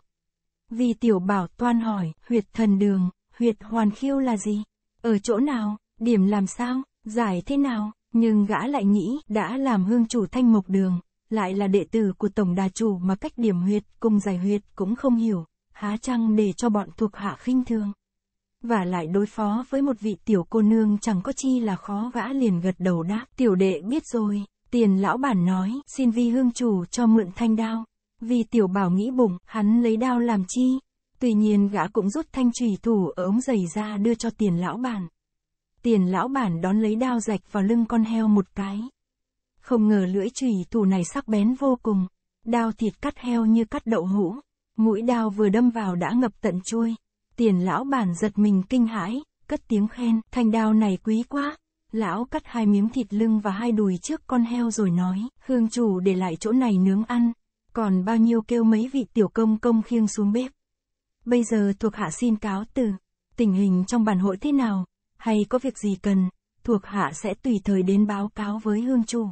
Speaker 1: Vì tiểu bảo toan hỏi, huyệt thần đường, huyệt hoàn khiêu là gì? Ở chỗ nào? Điểm làm sao? Giải thế nào? Nhưng gã lại nghĩ, đã làm hương chủ thanh mộc đường, lại là đệ tử của Tổng Đà Chủ mà cách điểm huyệt cùng giải huyệt cũng không hiểu, há chăng để cho bọn thuộc hạ khinh thường. Và lại đối phó với một vị tiểu cô nương chẳng có chi là khó gã liền gật đầu đáp, tiểu đệ biết rồi, tiền lão bản nói, xin vi hương chủ cho mượn thanh đao. Vì tiểu bảo nghĩ bụng, hắn lấy đao làm chi, tuy nhiên gã cũng rút thanh trùy thủ ở ống giày ra đưa cho tiền lão bản. Tiền lão bản đón lấy đao rạch vào lưng con heo một cái, không ngờ lưỡi chùy thủ này sắc bén vô cùng, đao thịt cắt heo như cắt đậu hũ, mũi đao vừa đâm vào đã ngập tận chui. Tiền lão bản giật mình kinh hãi, cất tiếng khen, thanh đao này quý quá. Lão cắt hai miếng thịt lưng và hai đùi trước con heo rồi nói, hương chủ để lại chỗ này nướng ăn, còn bao nhiêu kêu mấy vị tiểu công công khiêng xuống bếp. Bây giờ thuộc hạ xin cáo từ, tình hình trong bản hội thế nào, hay có việc gì cần, thuộc hạ sẽ tùy thời đến báo cáo với hương chủ.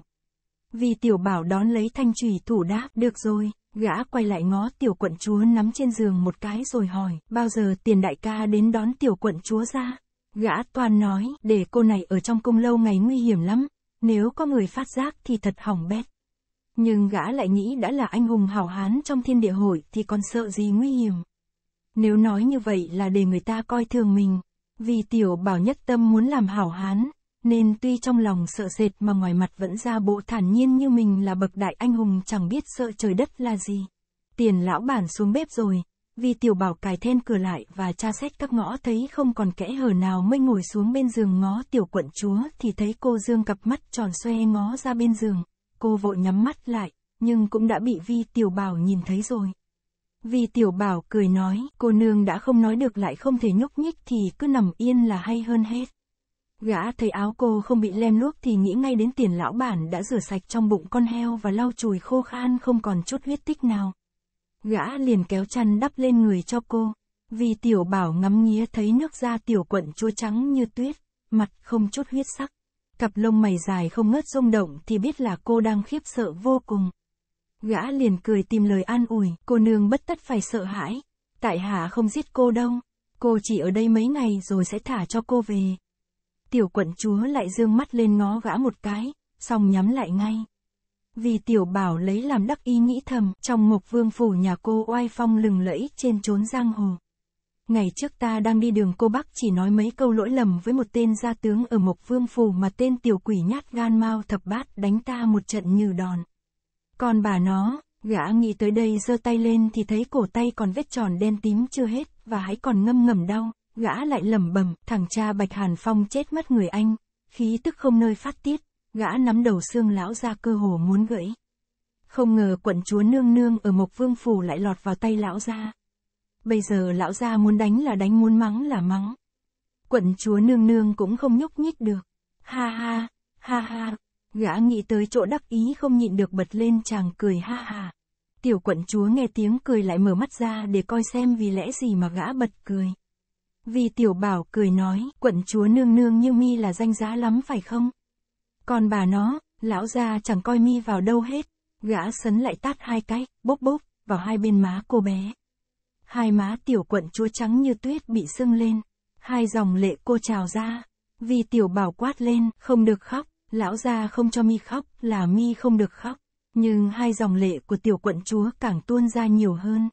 Speaker 1: Vì tiểu bảo đón lấy thanh trùy thủ đáp, được rồi, gã quay lại ngó tiểu quận chúa nắm trên giường một cái rồi hỏi, bao giờ tiền đại ca đến đón tiểu quận chúa ra? Gã toàn nói, để cô này ở trong cung lâu ngày nguy hiểm lắm, nếu có người phát giác thì thật hỏng bét. Nhưng gã lại nghĩ đã là anh hùng hảo hán trong thiên địa hội thì còn sợ gì nguy hiểm. Nếu nói như vậy là để người ta coi thường mình, vì tiểu bảo nhất tâm muốn làm hảo hán, nên tuy trong lòng sợ sệt mà ngoài mặt vẫn ra bộ thản nhiên như mình là bậc đại anh hùng chẳng biết sợ trời đất là gì. Tiền lão bản xuống bếp rồi, vì tiểu bảo cài then cửa lại và tra xét các ngõ thấy không còn kẽ hở nào mới ngồi xuống bên giường ngó tiểu quận chúa thì thấy cô Dương cặp mắt tròn xoe ngó ra bên giường. Cô vội nhắm mắt lại, nhưng cũng đã bị vi tiểu bảo nhìn thấy rồi. Vì tiểu bảo cười nói, cô nương đã không nói được lại không thể nhúc nhích thì cứ nằm yên là hay hơn hết. Gã thấy áo cô không bị lem luốc thì nghĩ ngay đến tiền lão bản đã rửa sạch trong bụng con heo và lau chùi khô khan không còn chút huyết tích nào. Gã liền kéo chăn đắp lên người cho cô. Vì tiểu bảo ngắm nghía thấy nước da tiểu quận chua trắng như tuyết, mặt không chút huyết sắc. Cặp lông mày dài không ngớt rung động thì biết là cô đang khiếp sợ vô cùng. Gã liền cười tìm lời an ủi, cô nương bất tất phải sợ hãi. Tại hạ không giết cô đâu, cô chỉ ở đây mấy ngày rồi sẽ thả cho cô về tiểu quận chúa lại dương mắt lên ngó gã một cái, xong nhắm lại ngay. Vì tiểu bảo lấy làm đắc ý nghĩ thầm, trong ngục vương phủ nhà cô oai phong lừng lẫy trên chốn giang hồ. Ngày trước ta đang đi đường cô Bắc chỉ nói mấy câu lỗi lầm với một tên gia tướng ở mộc vương phủ mà tên tiểu quỷ nhát gan mau thập bát đánh ta một trận như đòn. Còn bà nó, gã nghĩ tới đây giơ tay lên thì thấy cổ tay còn vết tròn đen tím chưa hết và hãy còn ngâm ngầm đau gã lại lầm bầm, thằng cha Bạch Hàn Phong chết mất người anh, khí tức không nơi phát tiết, gã nắm đầu xương lão ra cơ hồ muốn gãy. Không ngờ quận chúa nương nương ở Mộc Vương Phủ lại lọt vào tay lão gia. Bây giờ lão gia muốn đánh là đánh muốn mắng là mắng. Quận chúa nương nương cũng không nhúc nhích được. Ha ha, ha ha, gã nghĩ tới chỗ đắc ý không nhịn được bật lên chàng cười ha ha. Tiểu quận chúa nghe tiếng cười lại mở mắt ra để coi xem vì lẽ gì mà gã bật cười. Vì tiểu bảo cười nói, quận chúa nương nương như mi là danh giá lắm phải không? Còn bà nó, lão gia chẳng coi mi vào đâu hết. Gã sấn lại tát hai cái, bốc bốc, vào hai bên má cô bé. Hai má tiểu quận chúa trắng như tuyết bị sưng lên. Hai dòng lệ cô trào ra. Vì tiểu bảo quát lên, không được khóc, lão gia không cho mi khóc, là mi không được khóc. Nhưng hai dòng lệ của tiểu quận chúa càng tuôn ra nhiều hơn.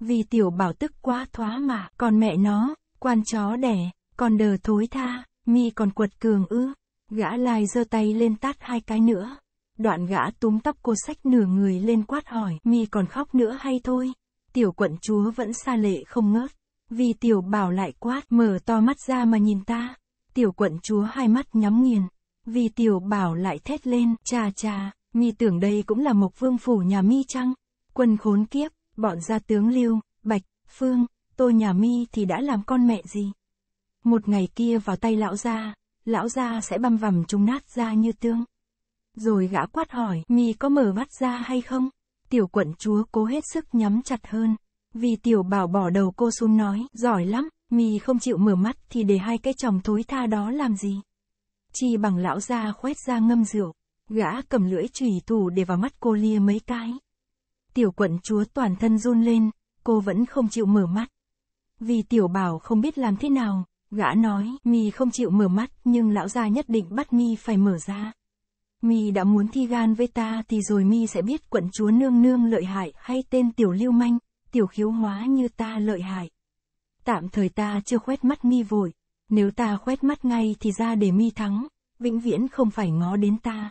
Speaker 1: Vì tiểu bảo tức quá thoá mà, còn mẹ nó, Quan chó đẻ, còn đờ thối tha, mi còn quật cường ư. Gã lai giơ tay lên tát hai cái nữa. Đoạn gã túm tóc cô sách nửa người lên quát hỏi, mi còn khóc nữa hay thôi. Tiểu quận chúa vẫn xa lệ không ngớt. Vì tiểu bảo lại quát, mở to mắt ra mà nhìn ta. Tiểu quận chúa hai mắt nhắm nghiền. Vì tiểu bảo lại thét lên, cha cha, mi tưởng đây cũng là mộc vương phủ nhà mi chăng? Quân khốn kiếp, bọn gia tướng lưu, bạch, phương, tôi nhà mi thì đã làm con mẹ gì. Một ngày kia vào tay lão gia, lão gia sẽ băm vằm chúng nát ra như tương. Rồi gã quát hỏi, mi có mở mắt ra hay không? Tiểu quận chúa cố hết sức nhắm chặt hơn. Vì tiểu bảo bỏ đầu cô xuống nói, giỏi lắm, mi không chịu mở mắt thì để hai cái chồng thối tha đó làm gì. chi bằng lão gia khoét ra ngâm rượu, gã cầm lưỡi chùy thủ để vào mắt cô lia mấy cái. Tiểu quận chúa toàn thân run lên, cô vẫn không chịu mở mắt. Vì tiểu bảo không biết làm thế nào, gã nói, mi không chịu mở mắt, nhưng lão gia nhất định bắt mi phải mở ra. Mi đã muốn thi gan với ta thì rồi mi sẽ biết quận chúa nương nương lợi hại hay tên tiểu lưu manh, tiểu khiếu hóa như ta lợi hại. Tạm thời ta chưa khoét mắt mi vội, nếu ta khoét mắt ngay thì ra để mi thắng, vĩnh viễn không phải ngó đến ta.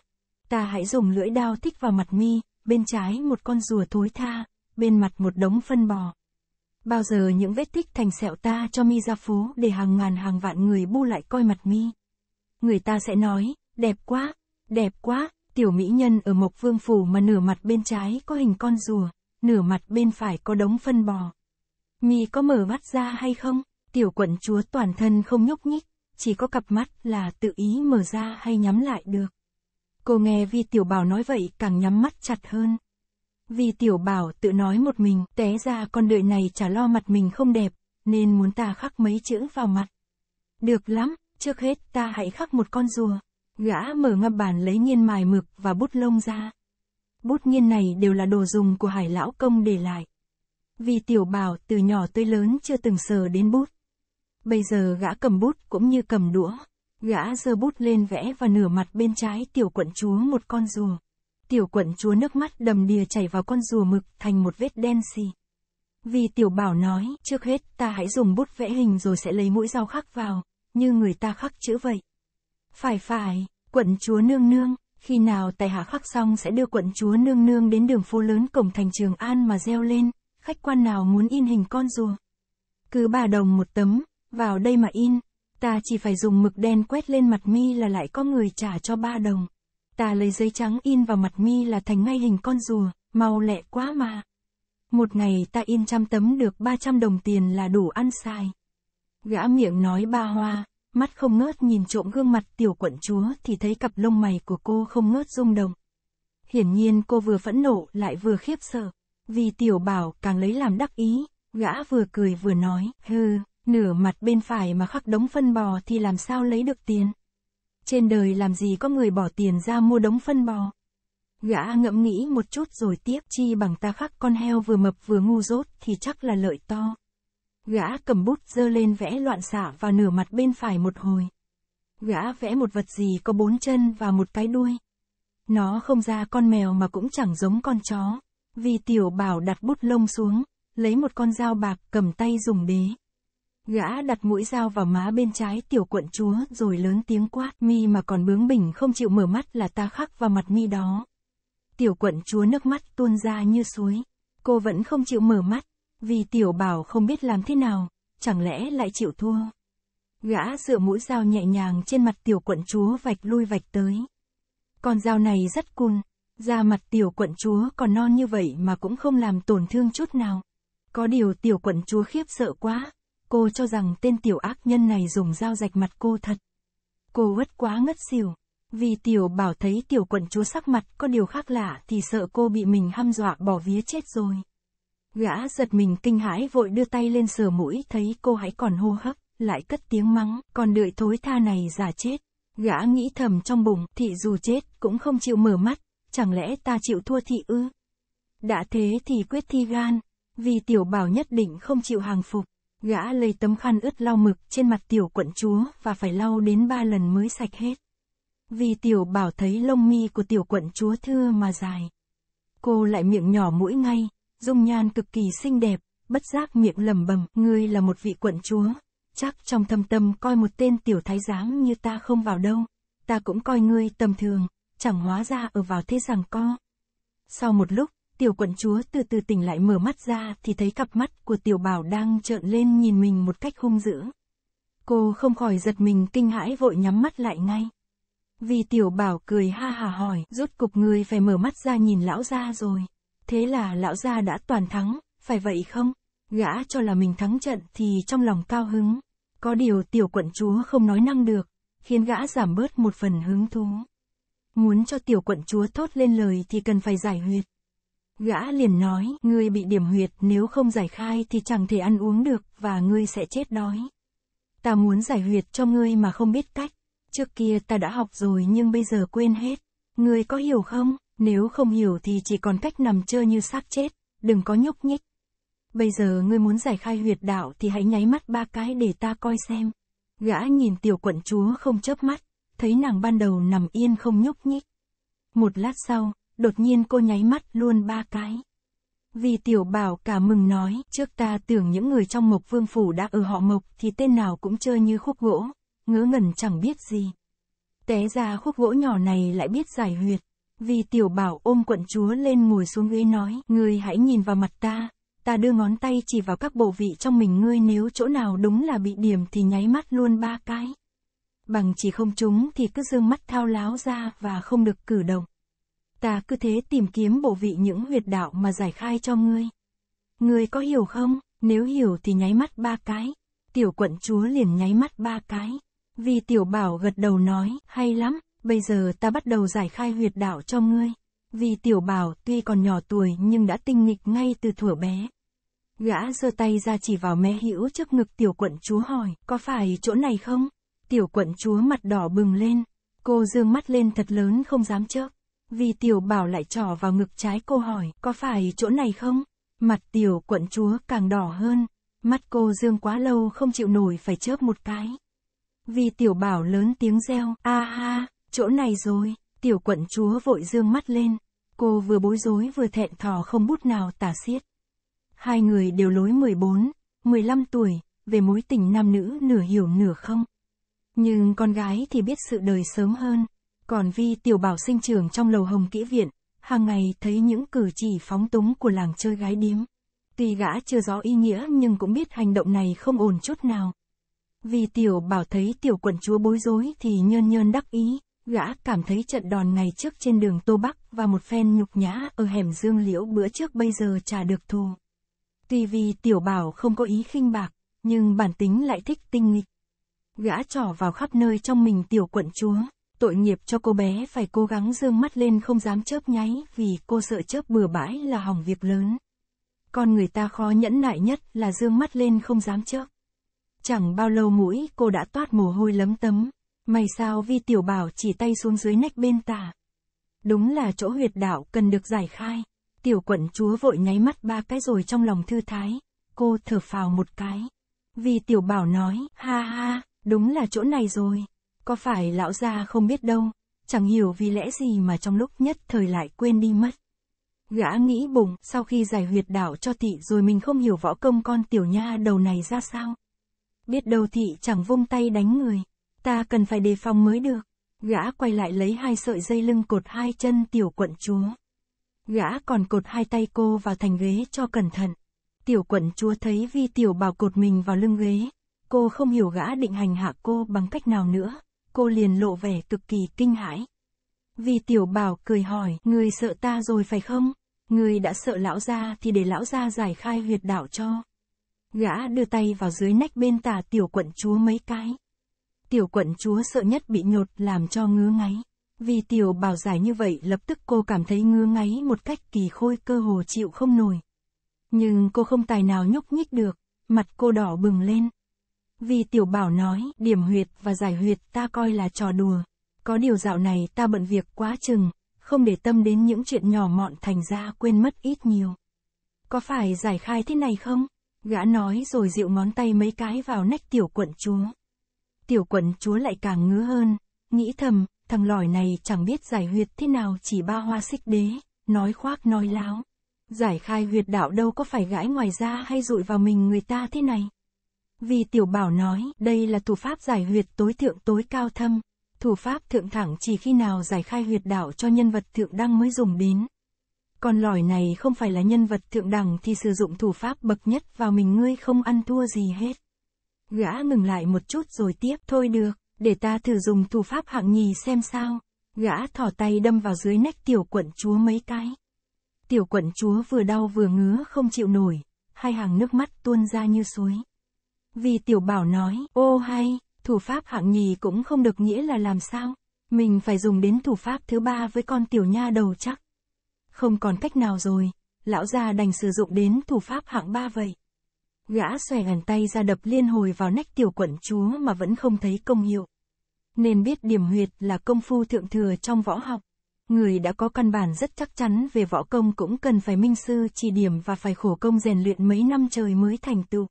Speaker 1: Ta hãy dùng lưỡi đao thích vào mặt mi, bên trái một con rùa thối tha, bên mặt một đống phân bò. Bao giờ những vết tích thành sẹo ta cho mi ra phố để hàng ngàn hàng vạn người bu lại coi mặt mi. Người ta sẽ nói, đẹp quá, đẹp quá, tiểu mỹ nhân ở Mộc Vương Phủ mà nửa mặt bên trái có hình con rùa, nửa mặt bên phải có đống phân bò. Mi có mở mắt ra hay không? Tiểu quận chúa toàn thân không nhúc nhích, chỉ có cặp mắt là tự ý mở ra hay nhắm lại được. Cô nghe Vi Tiểu Bảo nói vậy càng nhắm mắt chặt hơn. Vì tiểu bảo tự nói một mình, té ra con đời này chả lo mặt mình không đẹp, nên muốn ta khắc mấy chữ vào mặt. Được lắm, trước hết ta hãy khắc một con rùa. Gã mở ngập bàn lấy nghiên mài mực và bút lông ra. Bút nghiên này đều là đồ dùng của hải lão công để lại. Vì tiểu bảo từ nhỏ tới lớn chưa từng sờ đến bút. Bây giờ gã cầm bút cũng như cầm đũa. Gã giơ bút lên vẽ và nửa mặt bên trái tiểu quận chúa một con rùa. Tiểu quận chúa nước mắt đầm đìa chảy vào con rùa mực thành một vết đen xì. Vì tiểu bảo nói, trước hết ta hãy dùng bút vẽ hình rồi sẽ lấy mũi dao khắc vào, như người ta khắc chữ vậy. Phải phải, quận chúa nương nương, khi nào tài hạ khắc xong sẽ đưa quận chúa nương nương đến đường phố lớn cổng thành Trường An mà reo lên, khách quan nào muốn in hình con rùa. Cứ bà đồng một tấm, vào đây mà in, ta chỉ phải dùng mực đen quét lên mặt mi là lại có người trả cho ba đồng. Ta lấy giấy trắng in vào mặt mi là thành ngay hình con rùa, mau lẹ quá mà. Một ngày ta in trăm tấm được 300 đồng tiền là đủ ăn xài. Gã miệng nói ba hoa, mắt không ngớt nhìn trộm gương mặt tiểu quận chúa thì thấy cặp lông mày của cô không ngớt rung động. Hiển nhiên cô vừa phẫn nộ lại vừa khiếp sợ. Vì tiểu bảo càng lấy làm đắc ý, gã vừa cười vừa nói, hừ, nửa mặt bên phải mà khắc đống phân bò thì làm sao lấy được tiền. Trên đời làm gì có người bỏ tiền ra mua đống phân bò. Gã ngẫm nghĩ một chút rồi tiếp chi bằng ta khắc con heo vừa mập vừa ngu dốt thì chắc là lợi to. Gã cầm bút dơ lên vẽ loạn xạ vào nửa mặt bên phải một hồi. Gã vẽ một vật gì có bốn chân và một cái đuôi. Nó không ra con mèo mà cũng chẳng giống con chó. Vì tiểu bảo đặt bút lông xuống, lấy một con dao bạc cầm tay dùng đế. Gã đặt mũi dao vào má bên trái tiểu quận chúa rồi lớn tiếng quát mi mà còn bướng bỉnh không chịu mở mắt là ta khắc vào mặt mi đó. Tiểu quận chúa nước mắt tuôn ra như suối. Cô vẫn không chịu mở mắt, vì tiểu bảo không biết làm thế nào, chẳng lẽ lại chịu thua. Gã dựa mũi dao nhẹ nhàng trên mặt tiểu quận chúa vạch lui vạch tới. Con dao này rất cun, da mặt tiểu quận chúa còn non như vậy mà cũng không làm tổn thương chút nào. Có điều tiểu quận chúa khiếp sợ quá, Cô cho rằng tên tiểu ác nhân này dùng dao rạch mặt cô thật. Cô uất quá ngất xỉu. Vì tiểu bảo thấy tiểu quận chúa sắc mặt có điều khác lạ thì sợ cô bị mình hăm dọa bỏ vía chết rồi. Gã giật mình kinh hãi vội đưa tay lên sờ mũi thấy cô hãy còn hô hấp, lại cất tiếng mắng, còn đợi thối tha này giả chết. Gã nghĩ thầm trong bụng, thị dù chết cũng không chịu mở mắt, chẳng lẽ ta chịu thua thị ư? Đã thế thì quyết thi gan, vì tiểu bảo nhất định không chịu hàng phục. Gã lấy tấm khăn ướt lau mực trên mặt tiểu quận chúa và phải lau đến ba lần mới sạch hết. Vì tiểu bảo thấy lông mi của tiểu quận chúa thưa mà dài. Cô lại miệng nhỏ mũi ngay, dung nhan cực kỳ xinh đẹp, bất giác miệng lầm bầm, ngươi là một vị quận chúa. Chắc trong thâm tâm coi một tên tiểu thái giám như ta không vào đâu. Ta cũng coi ngươi tầm thường, chẳng hóa ra ở vào thế rằng co. Sau một lúc, tiểu quận chúa từ từ tỉnh lại mở mắt ra thì thấy cặp mắt của tiểu bảo đang trợn lên nhìn mình một cách hung dữ. Cô không khỏi giật mình kinh hãi vội nhắm mắt lại ngay. Vì tiểu bảo cười ha hà hỏi, rốt cục người phải mở mắt ra nhìn lão gia rồi. Thế là lão gia đã toàn thắng, phải vậy không? Gã cho là mình thắng trận thì trong lòng cao hứng. Có điều tiểu quận chúa không nói năng được, khiến gã giảm bớt một phần hứng thú. Muốn cho tiểu quận chúa thốt lên lời thì cần phải giải huyệt. Gã liền nói, ngươi bị điểm huyệt, nếu không giải khai thì chẳng thể ăn uống được, và ngươi sẽ chết đói. Ta muốn giải huyệt cho ngươi mà không biết cách. Trước kia ta đã học rồi nhưng bây giờ quên hết. Ngươi có hiểu không? Nếu không hiểu thì chỉ còn cách nằm chơi như xác chết, đừng có nhúc nhích. Bây giờ ngươi muốn giải khai huyệt đạo thì hãy nháy mắt ba cái để ta coi xem. Gã nhìn tiểu quận chúa không chớp mắt, thấy nàng ban đầu nằm yên không nhúc nhích. Một lát sau, đột nhiên cô nháy mắt luôn ba cái. Vì tiểu bảo cả mừng nói, trước ta tưởng những người trong mộc vương phủ đã ở họ mộc thì tên nào cũng chơi như khúc gỗ, ngớ ngẩn chẳng biết gì. Té ra khúc gỗ nhỏ này lại biết giải huyệt. Vì tiểu bảo ôm quận chúa lên ngồi xuống ghế nói, ngươi hãy nhìn vào mặt ta, ta đưa ngón tay chỉ vào các bộ vị trong mình ngươi nếu chỗ nào đúng là bị điểm thì nháy mắt luôn ba cái. Bằng chỉ không chúng thì cứ dương mắt thao láo ra và không được cử động. Ta cứ thế tìm kiếm bộ vị những huyệt đạo mà giải khai cho ngươi. Ngươi có hiểu không? Nếu hiểu thì nháy mắt ba cái. Tiểu quận chúa liền nháy mắt ba cái. Vì tiểu bảo gật đầu nói, hay lắm, bây giờ ta bắt đầu giải khai huyệt đạo cho ngươi. Vì tiểu bảo tuy còn nhỏ tuổi nhưng đã tinh nghịch ngay từ thuở bé. Gã giơ tay ra chỉ vào mé hữu trước ngực tiểu quận chúa hỏi, có phải chỗ này không? Tiểu quận chúa mặt đỏ bừng lên, cô dương mắt lên thật lớn không dám chớp. Vì tiểu bảo lại trỏ vào ngực trái cô hỏi, có phải chỗ này không? Mặt tiểu quận chúa càng đỏ hơn, mắt cô dương quá lâu không chịu nổi phải chớp một cái. Vì tiểu bảo lớn tiếng reo, a ha, chỗ này rồi, tiểu quận chúa vội dương mắt lên, cô vừa bối rối vừa thẹn thò không bút nào tả xiết. Hai người đều lối 14, 15 tuổi, về mối tình nam nữ nửa hiểu nửa không. Nhưng con gái thì biết sự đời sớm hơn, còn vi tiểu bảo sinh trưởng trong lầu hồng kỹ viện, hàng ngày thấy những cử chỉ phóng túng của làng chơi gái điếm. Tuy gã chưa rõ ý nghĩa nhưng cũng biết hành động này không ổn chút nào. Vì tiểu bảo thấy tiểu quận chúa bối rối thì nhơn nhơn đắc ý, gã cảm thấy trận đòn ngày trước trên đường Tô Bắc và một phen nhục nhã ở hẻm Dương Liễu bữa trước bây giờ trả được thù. Tuy vì tiểu bảo không có ý khinh bạc, nhưng bản tính lại thích tinh nghịch. Gã trỏ vào khắp nơi trong mình tiểu quận chúa, tội nghiệp cho cô bé phải cố gắng dương mắt lên không dám chớp nháy vì cô sợ chớp bừa bãi là hỏng việc lớn. Con người ta khó nhẫn nại nhất là dương mắt lên không dám chớp. Chẳng bao lâu mũi cô đã toát mồ hôi lấm tấm. May sao vi tiểu bảo chỉ tay xuống dưới nách bên tả. Đúng là chỗ huyệt đạo cần được giải khai. Tiểu quận chúa vội nháy mắt ba cái rồi trong lòng thư thái. Cô thở phào một cái. Vì tiểu bảo nói, ha ha, đúng là chỗ này rồi. Có phải lão gia không biết đâu, chẳng hiểu vì lẽ gì mà trong lúc nhất thời lại quên đi mất. Gã nghĩ bụng, sau khi giải huyệt đảo cho thị rồi mình không hiểu võ công con tiểu nha đầu này ra sao. Biết đâu thị chẳng vung tay đánh người, ta cần phải đề phòng mới được. Gã quay lại lấy hai sợi dây lưng cột hai chân tiểu quận chúa. Gã còn cột hai tay cô vào thành ghế cho cẩn thận. Tiểu quận chúa thấy vi tiểu bảo cột mình vào lưng ghế. Cô không hiểu gã định hành hạ cô bằng cách nào nữa cô liền lộ vẻ cực kỳ kinh hãi. Vì tiểu bảo cười hỏi, người sợ ta rồi phải không? Người đã sợ lão gia thì để lão gia giải khai huyệt đạo cho. Gã đưa tay vào dưới nách bên tà tiểu quận chúa mấy cái. Tiểu quận chúa sợ nhất bị nhột làm cho ngứa ngáy. Vì tiểu bảo giải như vậy lập tức cô cảm thấy ngứa ngáy một cách kỳ khôi cơ hồ chịu không nổi. Nhưng cô không tài nào nhúc nhích được, mặt cô đỏ bừng lên. Vì tiểu bảo nói, điểm huyệt và giải huyệt ta coi là trò đùa. Có điều dạo này ta bận việc quá chừng, không để tâm đến những chuyện nhỏ mọn thành ra quên mất ít nhiều. Có phải giải khai thế này không? Gã nói rồi dịu ngón tay mấy cái vào nách tiểu quận chúa. Tiểu quận chúa lại càng ngứa hơn, nghĩ thầm, thằng lỏi này chẳng biết giải huyệt thế nào chỉ ba hoa xích đế, nói khoác nói láo. Giải khai huyệt đạo đâu có phải gãi ngoài ra hay rụi vào mình người ta thế này. Vì tiểu bảo nói, đây là thủ pháp giải huyệt tối thượng tối cao thâm. Thủ pháp thượng thẳng chỉ khi nào giải khai huyệt đạo cho nhân vật thượng đăng mới dùng đến. Còn lỏi này không phải là nhân vật thượng đẳng thì sử dụng thủ pháp bậc nhất vào mình ngươi không ăn thua gì hết. Gã ngừng lại một chút rồi tiếp, thôi được, để ta thử dùng thủ pháp hạng nhì xem sao. Gã thỏ tay đâm vào dưới nách tiểu quận chúa mấy cái. Tiểu quận chúa vừa đau vừa ngứa không chịu nổi, hai hàng nước mắt tuôn ra như suối. Vì tiểu bảo nói, ô hay, thủ pháp hạng nhì cũng không được nghĩa là làm sao. Mình phải dùng đến thủ pháp thứ ba với con tiểu nha đầu chắc. Không còn cách nào rồi, lão gia đành sử dụng đến thủ pháp hạng ba vậy. Gã xòe ngàn tay ra đập liên hồi vào nách tiểu quận chúa mà vẫn không thấy công hiệu. Nên biết điểm huyệt là công phu thượng thừa trong võ học. Người đã có căn bản rất chắc chắn về võ công cũng cần phải minh sư chỉ điểm và phải khổ công rèn luyện mấy năm trời mới thành tựu.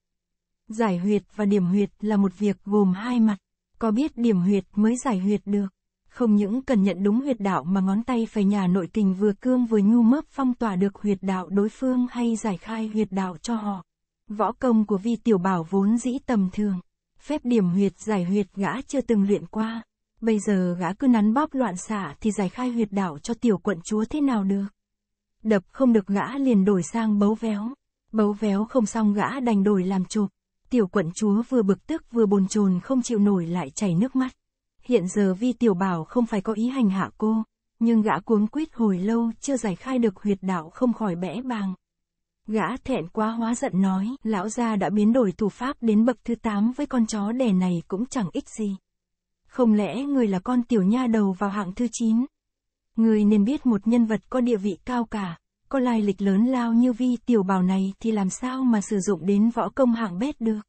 Speaker 1: Giải huyệt và điểm huyệt là một việc gồm hai mặt. Có biết điểm huyệt mới giải huyệt được. Không những cần nhận đúng huyệt đạo mà ngón tay phải nhà nội kình vừa cương vừa nhu mấp phong tỏa được huyệt đạo đối phương hay giải khai huyệt đạo cho họ. Võ công của vi tiểu bảo vốn dĩ tầm thường. Phép điểm huyệt giải huyệt gã chưa từng luyện qua. Bây giờ gã cứ nắn bóp loạn xạ thì giải khai huyệt đạo cho tiểu quận chúa thế nào được. Đập không được gã liền đổi sang bấu véo. Bấu véo không xong gã đành đổi làm chụp tiểu quận chúa vừa bực tức vừa bồn chồn không chịu nổi lại chảy nước mắt. Hiện giờ vi tiểu bảo không phải có ý hành hạ cô, nhưng gã cuống quýt hồi lâu chưa giải khai được huyệt đạo không khỏi bẽ bàng. Gã thẹn quá hóa giận nói, lão gia đã biến đổi thủ pháp đến bậc thứ tám với con chó đẻ này cũng chẳng ích gì. Không lẽ người là con tiểu nha đầu vào hạng thứ chín? Người nên biết một nhân vật có địa vị cao cả, có lai lịch lớn lao như vi tiểu bảo này thì làm sao mà sử dụng đến võ công hạng bét được.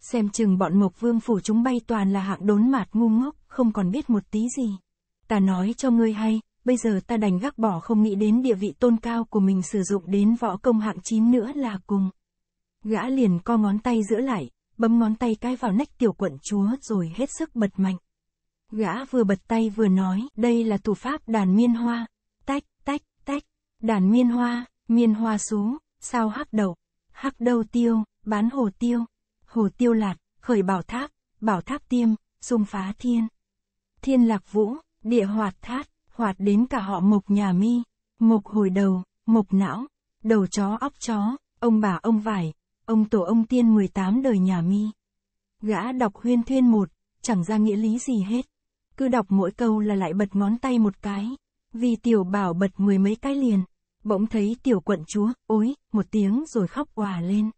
Speaker 1: Xem chừng bọn Mộc Vương phủ chúng bay toàn là hạng đốn mạt ngu ngốc, không còn biết một tí gì. Ta nói cho ngươi hay, bây giờ ta đành gác bỏ không nghĩ đến địa vị tôn cao của mình sử dụng đến võ công hạng chín nữa là cùng. Gã liền co ngón tay giữa lại, bấm ngón tay cái vào nách tiểu quận chúa rồi hết sức bật mạnh. Gã vừa bật tay vừa nói, đây là thủ pháp đàn miên hoa, Đàn miên hoa, miên hoa sú, sao hắc đầu, hắc đầu tiêu, bán hồ tiêu, hồ tiêu lạt, khởi bảo tháp, bảo tháp tiêm, xung phá thiên. Thiên lạc vũ, địa hoạt thát, hoạt đến cả họ mộc nhà mi, mộc hồi đầu, mộc não, đầu chó óc chó, ông bà ông vải, ông tổ ông tiên 18 đời nhà mi. Gã đọc huyên thuyên một, chẳng ra nghĩa lý gì hết. Cứ đọc mỗi câu là lại bật ngón tay một cái. Vì tiểu bảo bật mười mấy cái liền, bỗng thấy tiểu quận chúa, ối, một tiếng rồi khóc òa lên.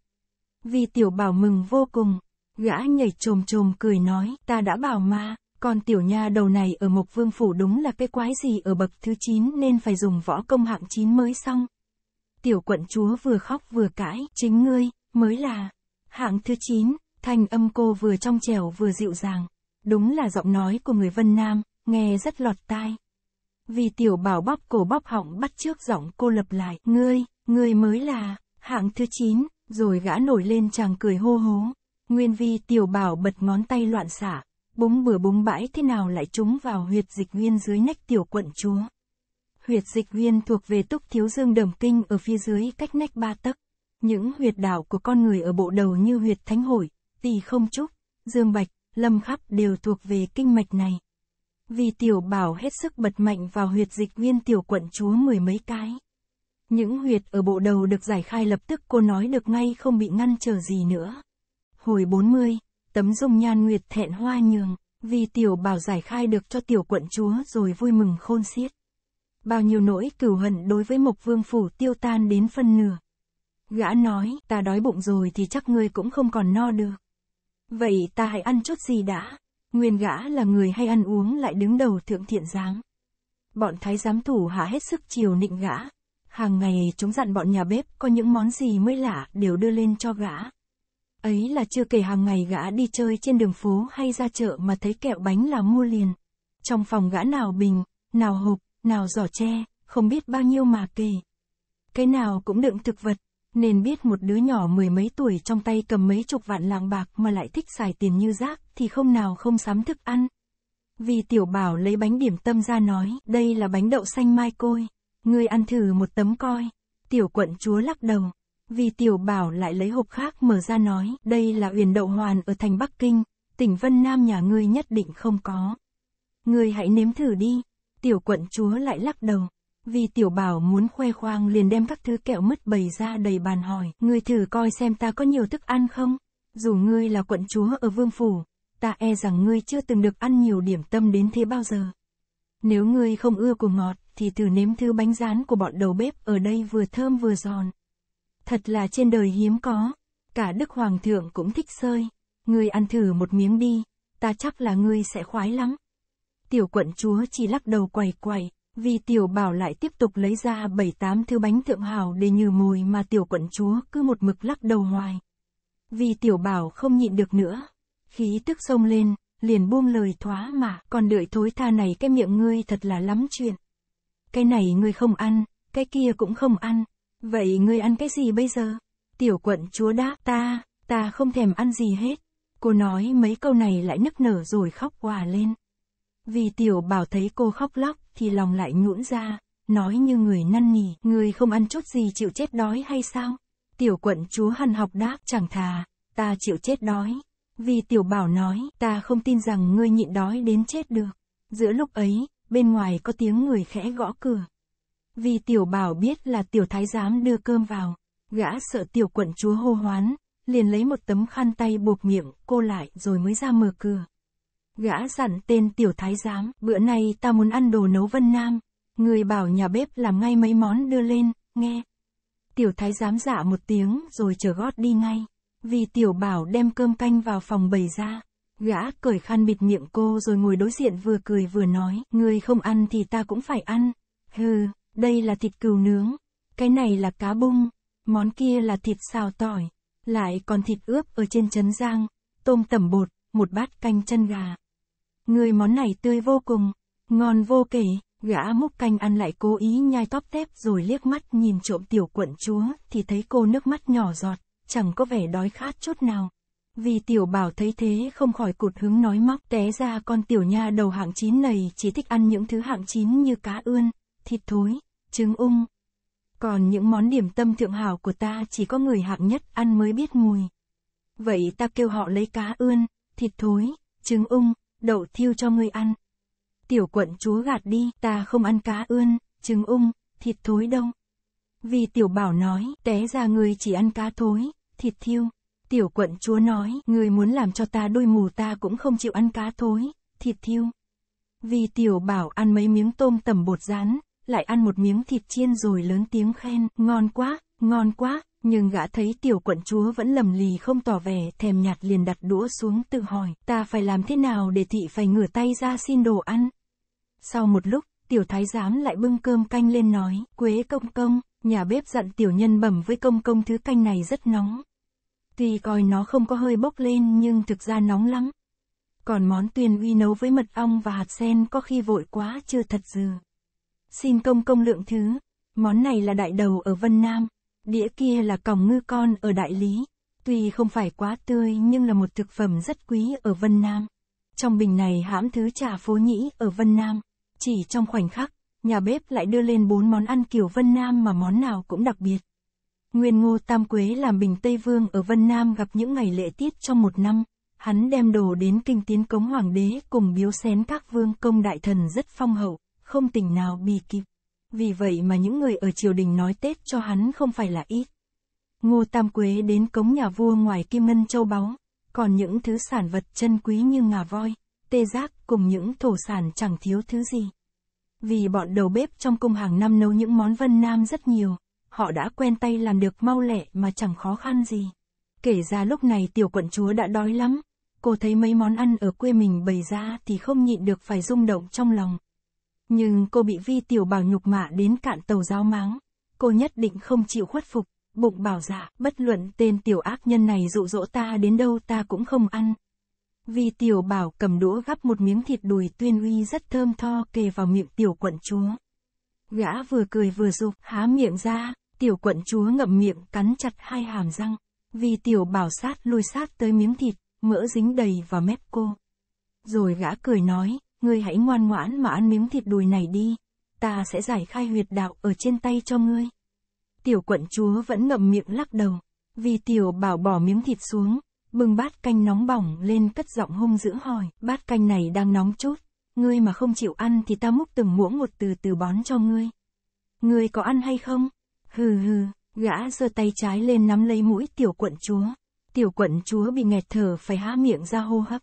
Speaker 1: Vì tiểu bảo mừng vô cùng, gã nhảy trồm trồm cười nói, ta đã bảo mà, còn tiểu nha đầu này ở Mộc Vương Phủ đúng là cái quái gì ở bậc thứ 9 nên phải dùng võ công hạng 9 mới xong. Tiểu quận chúa vừa khóc vừa cãi, chính ngươi, mới là, hạng thứ 9, thanh âm cô vừa trong trẻo vừa dịu dàng, đúng là giọng nói của người Vân Nam, nghe rất lọt tai. Vì tiểu bảo bóp cổ bóp họng bắt trước giọng cô lập lại, ngươi, ngươi mới là, hạng thứ 9, rồi gã nổi lên chàng cười hô hố. Nguyên vi tiểu bảo bật ngón tay loạn xả, búng bừa búng bãi thế nào lại trúng vào huyệt dịch nguyên dưới nách tiểu quận chúa. Huyệt dịch nguyên thuộc về túc thiếu dương đầm kinh ở phía dưới cách nách ba tấc. Những huyệt đạo của con người ở bộ đầu như huyệt thánh hội, tỳ không trúc, dương bạch, lâm khắp đều thuộc về kinh mạch này. Vì tiểu bảo hết sức bật mạnh vào huyệt dịch viên tiểu quận chúa mười mấy cái. Những huyệt ở bộ đầu được giải khai lập tức cô nói được ngay không bị ngăn trở gì nữa. Hồi 40, tấm dung nhan nguyệt thẹn hoa nhường, vì tiểu bảo giải khai được cho tiểu quận chúa rồi vui mừng khôn xiết. Bao nhiêu nỗi cửu hận đối với mộc vương phủ tiêu tan đến phân nửa. Gã nói, ta đói bụng rồi thì chắc ngươi cũng không còn no được. Vậy ta hãy ăn chút gì đã. Nguyên gã là người hay ăn uống lại đứng đầu thượng thiện giáng. Bọn thái giám thủ hạ hết sức chiều nịnh gã. Hàng ngày chúng dặn bọn nhà bếp có những món gì mới lạ đều đưa lên cho gã. Ấy là chưa kể hàng ngày gã đi chơi trên đường phố hay ra chợ mà thấy kẹo bánh là mua liền. Trong phòng gã nào bình, nào hộp, nào giỏ tre, không biết bao nhiêu mà kể. Cái nào cũng đựng thực vật, nên biết một đứa nhỏ mười mấy tuổi trong tay cầm mấy chục vạn làng bạc mà lại thích xài tiền như rác, thì không nào không sắm thức ăn. Vì tiểu bảo lấy bánh điểm tâm ra nói, đây là bánh đậu xanh mai côi, ngươi ăn thử một tấm coi. Tiểu quận chúa lắc đầu, vì tiểu bảo lại lấy hộp khác mở ra nói, đây là huyền đậu hoàn ở thành Bắc Kinh, tỉnh Vân Nam nhà ngươi nhất định không có. Ngươi hãy nếm thử đi, tiểu quận chúa lại lắc đầu. Vì tiểu bảo muốn khoe khoang liền đem các thứ kẹo mứt bày ra đầy bàn hỏi, ngươi thử coi xem ta có nhiều thức ăn không? Dù ngươi là quận chúa ở vương phủ, ta e rằng ngươi chưa từng được ăn nhiều điểm tâm đến thế bao giờ. Nếu ngươi không ưa của ngọt, thì thử nếm thứ bánh rán của bọn đầu bếp ở đây vừa thơm vừa giòn. Thật là trên đời hiếm có, cả Đức Hoàng thượng cũng thích sơi. Ngươi ăn thử một miếng đi, ta chắc là ngươi sẽ khoái lắm. Tiểu quận chúa chỉ lắc đầu quẩy quẩy. Vì tiểu bảo lại tiếp tục lấy ra bảy tám thứ bánh thượng hào để nhừ mùi mà tiểu quận chúa cứ một mực lắc đầu hoài. Vì tiểu bảo không nhịn được nữa. Khí tức sông lên, liền buông lời thoá mà, còn đợi thối tha này cái miệng ngươi thật là lắm chuyện. Cái này ngươi không ăn, cái kia cũng không ăn. Vậy ngươi ăn cái gì bây giờ? Tiểu quận chúa đáp ta, ta không thèm ăn gì hết. Cô nói mấy câu này lại nức nở rồi khóc hòa lên. Vì tiểu bảo thấy cô khóc lóc, thì lòng lại nhũn ra, nói như người năn nỉ, người không ăn chút gì chịu chết đói hay sao? Tiểu quận chúa hằn học đáp chẳng thà, ta chịu chết đói. Vì tiểu bảo nói, ta không tin rằng ngươi nhịn đói đến chết được. Giữa lúc ấy, bên ngoài có tiếng người khẽ gõ cửa. Vì tiểu bảo biết là tiểu thái giám đưa cơm vào, gã sợ tiểu quận chúa hô hoán, liền lấy một tấm khăn tay buộc miệng cô lại rồi mới ra mở cửa. Gã dặn tên tiểu thái giám, bữa nay ta muốn ăn đồ nấu Vân Nam. Người bảo nhà bếp làm ngay mấy món đưa lên, nghe. Tiểu thái giám dạ một tiếng rồi chờ gót đi ngay. Vì tiểu bảo đem cơm canh vào phòng bày ra. Gã cởi khăn bịt miệng cô rồi ngồi đối diện vừa cười vừa nói, người không ăn thì ta cũng phải ăn. Hừ, đây là thịt cừu nướng, cái này là cá bung, món kia là thịt xào tỏi, lại còn thịt ướp ở trên trấn giang, tôm tẩm bột, một bát canh chân gà. Người món này tươi vô cùng, ngon vô kể, gã múc canh ăn lại cố ý nhai tóp tép rồi liếc mắt nhìn trộm tiểu quận chúa, thì thấy cô nước mắt nhỏ giọt, chẳng có vẻ đói khát chút nào. Vì tiểu bảo thấy thế không khỏi cụt hứng nói móc té ra con tiểu nha đầu hạng chín này chỉ thích ăn những thứ hạng chín như cá ươn, thịt thối, trứng ung. Còn những món điểm tâm thượng hảo của ta chỉ có người hạng nhất ăn mới biết mùi. Vậy ta kêu họ lấy cá ươn, thịt thối, trứng ung, đậu thiêu cho ngươi ăn. Tiểu quận chúa gạt đi, ta không ăn cá ươn, trứng ung, thịt thối đông. Vì tiểu bảo nói, té ra ngươi chỉ ăn cá thối, thịt thiêu. Tiểu quận chúa nói, ngươi muốn làm cho ta đôi mù ta cũng không chịu ăn cá thối, thịt thiêu. Vì tiểu bảo ăn mấy miếng tôm tẩm bột rán, lại ăn một miếng thịt chiên rồi lớn tiếng khen, ngon quá, ngon quá, nhưng gã thấy tiểu quận chúa vẫn lầm lì không tỏ vẻ, thèm nhạt liền đặt đũa xuống tự hỏi, ta phải làm thế nào để thị phải ngửa tay ra xin đồ ăn. Sau một lúc, tiểu thái giám lại bưng cơm canh lên nói, quế công công, nhà bếp dặn tiểu nhân bẩm với công công thứ canh này rất nóng. Tuy coi nó không có hơi bốc lên nhưng thực ra nóng lắm. Còn món tuyền uy nấu với mật ong và hạt sen có khi vội quá chưa thật dừa Xin công công lượng thứ, món này là đại đầu ở Vân Nam, Đĩa kia là còng ngư con ở Đại Lý. Tuy không phải quá tươi nhưng là một thực phẩm rất quý ở Vân Nam. Trong bình này hãm thứ trà phố nhĩ ở Vân Nam. Chỉ trong khoảnh khắc, nhà bếp lại đưa lên bốn món ăn kiểu Vân Nam mà món nào cũng đặc biệt. Nguyên Ngô Tam Quế làm bình Tây Vương ở Vân Nam gặp những ngày lễ tiết trong một năm. Hắn đem đồ đến kinh tiến cống hoàng đế cùng biếu xén các vương công đại thần rất phong hậu, không tỉnh nào bị kịp. Vì vậy mà những người ở triều đình nói Tết cho hắn không phải là ít. Ngô Tam Quế đến cống nhà vua ngoài kim ngân châu báu, còn những thứ sản vật chân quý như ngà voi, tê giác cùng những thổ sản chẳng thiếu thứ gì. Vì bọn đầu bếp trong cung hàng năm nấu những món vân nam rất nhiều, họ đã quen tay làm được mau lẹ mà chẳng khó khăn gì. Kể ra lúc này tiểu quận chúa đã đói lắm, cô thấy mấy món ăn ở quê mình bày ra thì không nhịn được phải rung động trong lòng. Nhưng cô bị Vi Tiểu Bảo nhục mạ đến cạn tàu giáo mắng. Cô nhất định không chịu khuất phục, bụng bảo giả, dạ, bất luận tên tiểu ác nhân này dụ dỗ ta đến đâu ta cũng không ăn. Vi Tiểu Bảo cầm đũa gắp một miếng thịt đùi tuyên uy rất thơm tho kề vào miệng tiểu quận chúa. Gã vừa cười vừa rục, há miệng ra, tiểu quận chúa ngậm miệng cắn chặt hai hàm răng. Vi Tiểu Bảo sát lùi sát tới miếng thịt, mỡ dính đầy vào mép cô. Rồi gã cười nói, ngươi hãy ngoan ngoãn mà ăn miếng thịt đùi này đi, ta sẽ giải khai huyệt đạo ở trên tay cho ngươi. Tiểu quận chúa vẫn ngậm miệng lắc đầu, vì tiểu bảo bỏ miếng thịt xuống, bưng bát canh nóng bỏng lên cất giọng hung dữ hỏi, bát canh này đang nóng chút, ngươi mà không chịu ăn thì ta múc từng muỗng một từ từ bón cho ngươi. Ngươi có ăn hay không? Hừ hừ, gã giơ tay trái lên nắm lấy mũi tiểu quận chúa. Tiểu quận chúa bị nghẹt thở phải há miệng ra hô hấp.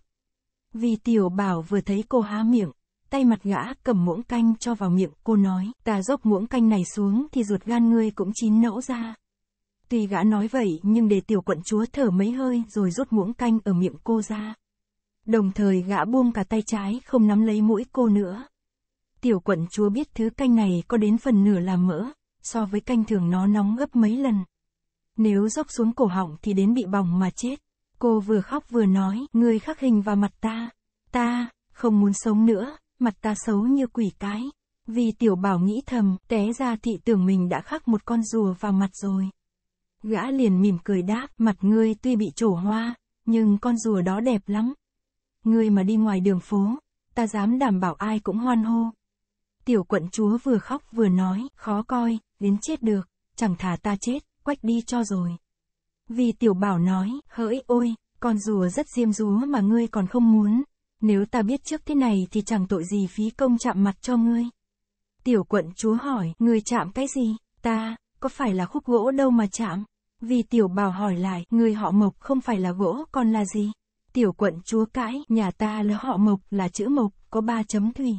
Speaker 1: Vì tiểu bảo vừa thấy cô há miệng, tay mặt gã cầm muỗng canh cho vào miệng, cô nói, ta dốc muỗng canh này xuống thì ruột gan ngươi cũng chín nẫu ra. Tuy gã nói vậy nhưng để tiểu quận chúa thở mấy hơi rồi rút muỗng canh ở miệng cô ra. Đồng thời gã buông cả tay trái không nắm lấy mũi cô nữa. Tiểu quận chúa biết thứ canh này có đến phần nửa là mỡ, so với canh thường nó nóng gấp mấy lần. Nếu dốc xuống cổ họng thì đến bị bỏng mà chết. Cô vừa khóc vừa nói, ngươi khắc hình vào mặt ta. Ta, không muốn sống nữa, mặt ta xấu như quỷ cái. Vì tiểu bảo nghĩ thầm, té ra thị tưởng mình đã khắc một con rùa vào mặt rồi. Gã liền mỉm cười đáp, mặt ngươi tuy bị trổ hoa, nhưng con rùa đó đẹp lắm. Ngươi mà đi ngoài đường phố, ta dám đảm bảo ai cũng hoan hô. Tiểu quận chúa vừa khóc vừa nói, khó coi, đến chết được, chẳng thả ta chết, quách đi cho rồi. Vì tiểu bảo nói, hỡi ôi, con rùa rất diêm rúa mà ngươi còn không muốn. Nếu ta biết trước thế này thì chẳng tội gì phí công chạm mặt cho ngươi. Tiểu quận chúa hỏi, ngươi chạm cái gì? Ta, có phải là khúc gỗ đâu mà chạm? Vì tiểu bảo hỏi lại, người họ mộc không phải là gỗ còn là gì? Tiểu quận chúa cãi, nhà ta là họ mộc là chữ mộc, có ba chấm thủy.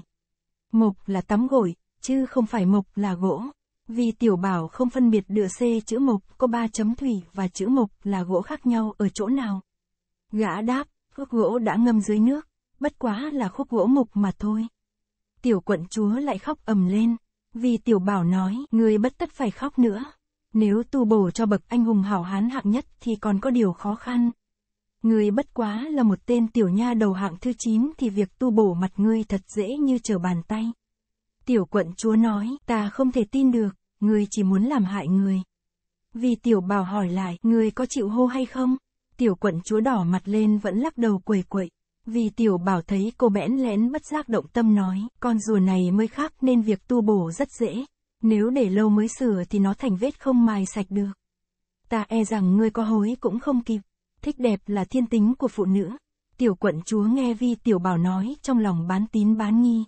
Speaker 1: Mộc là tắm gội, chứ không phải mộc là gỗ. Vì tiểu bảo không phân biệt được C chữ mộc có ba chấm thủy và chữ mộc là gỗ khác nhau ở chỗ nào. Gã đáp, khúc gỗ đã ngâm dưới nước, bất quá là khúc gỗ mục mà thôi. Tiểu quận chúa lại khóc ầm lên, vì tiểu bảo nói, người bất tất phải khóc nữa. Nếu tu bổ cho bậc anh hùng hảo hán hạng nhất thì còn có điều khó khăn. Người bất quá là một tên tiểu nha đầu hạng thứ 9 thì việc tu bổ mặt ngươi thật dễ như trở bàn tay. Tiểu quận chúa nói, ta không thể tin được, ngươi chỉ muốn làm hại người. Vì tiểu bảo hỏi lại, ngươi có chịu hô hay không? Tiểu quận chúa đỏ mặt lên vẫn lắc đầu quầy quậy. Vì tiểu bảo thấy cô bẽn lén, bất giác động tâm nói, con rùa này mới khác nên việc tu bổ rất dễ. Nếu để lâu mới sửa thì nó thành vết không mài sạch được. Ta e rằng ngươi có hối cũng không kịp. Thích đẹp là thiên tính của phụ nữ. Tiểu quận chúa nghe vi tiểu bảo nói trong lòng bán tín bán nghi.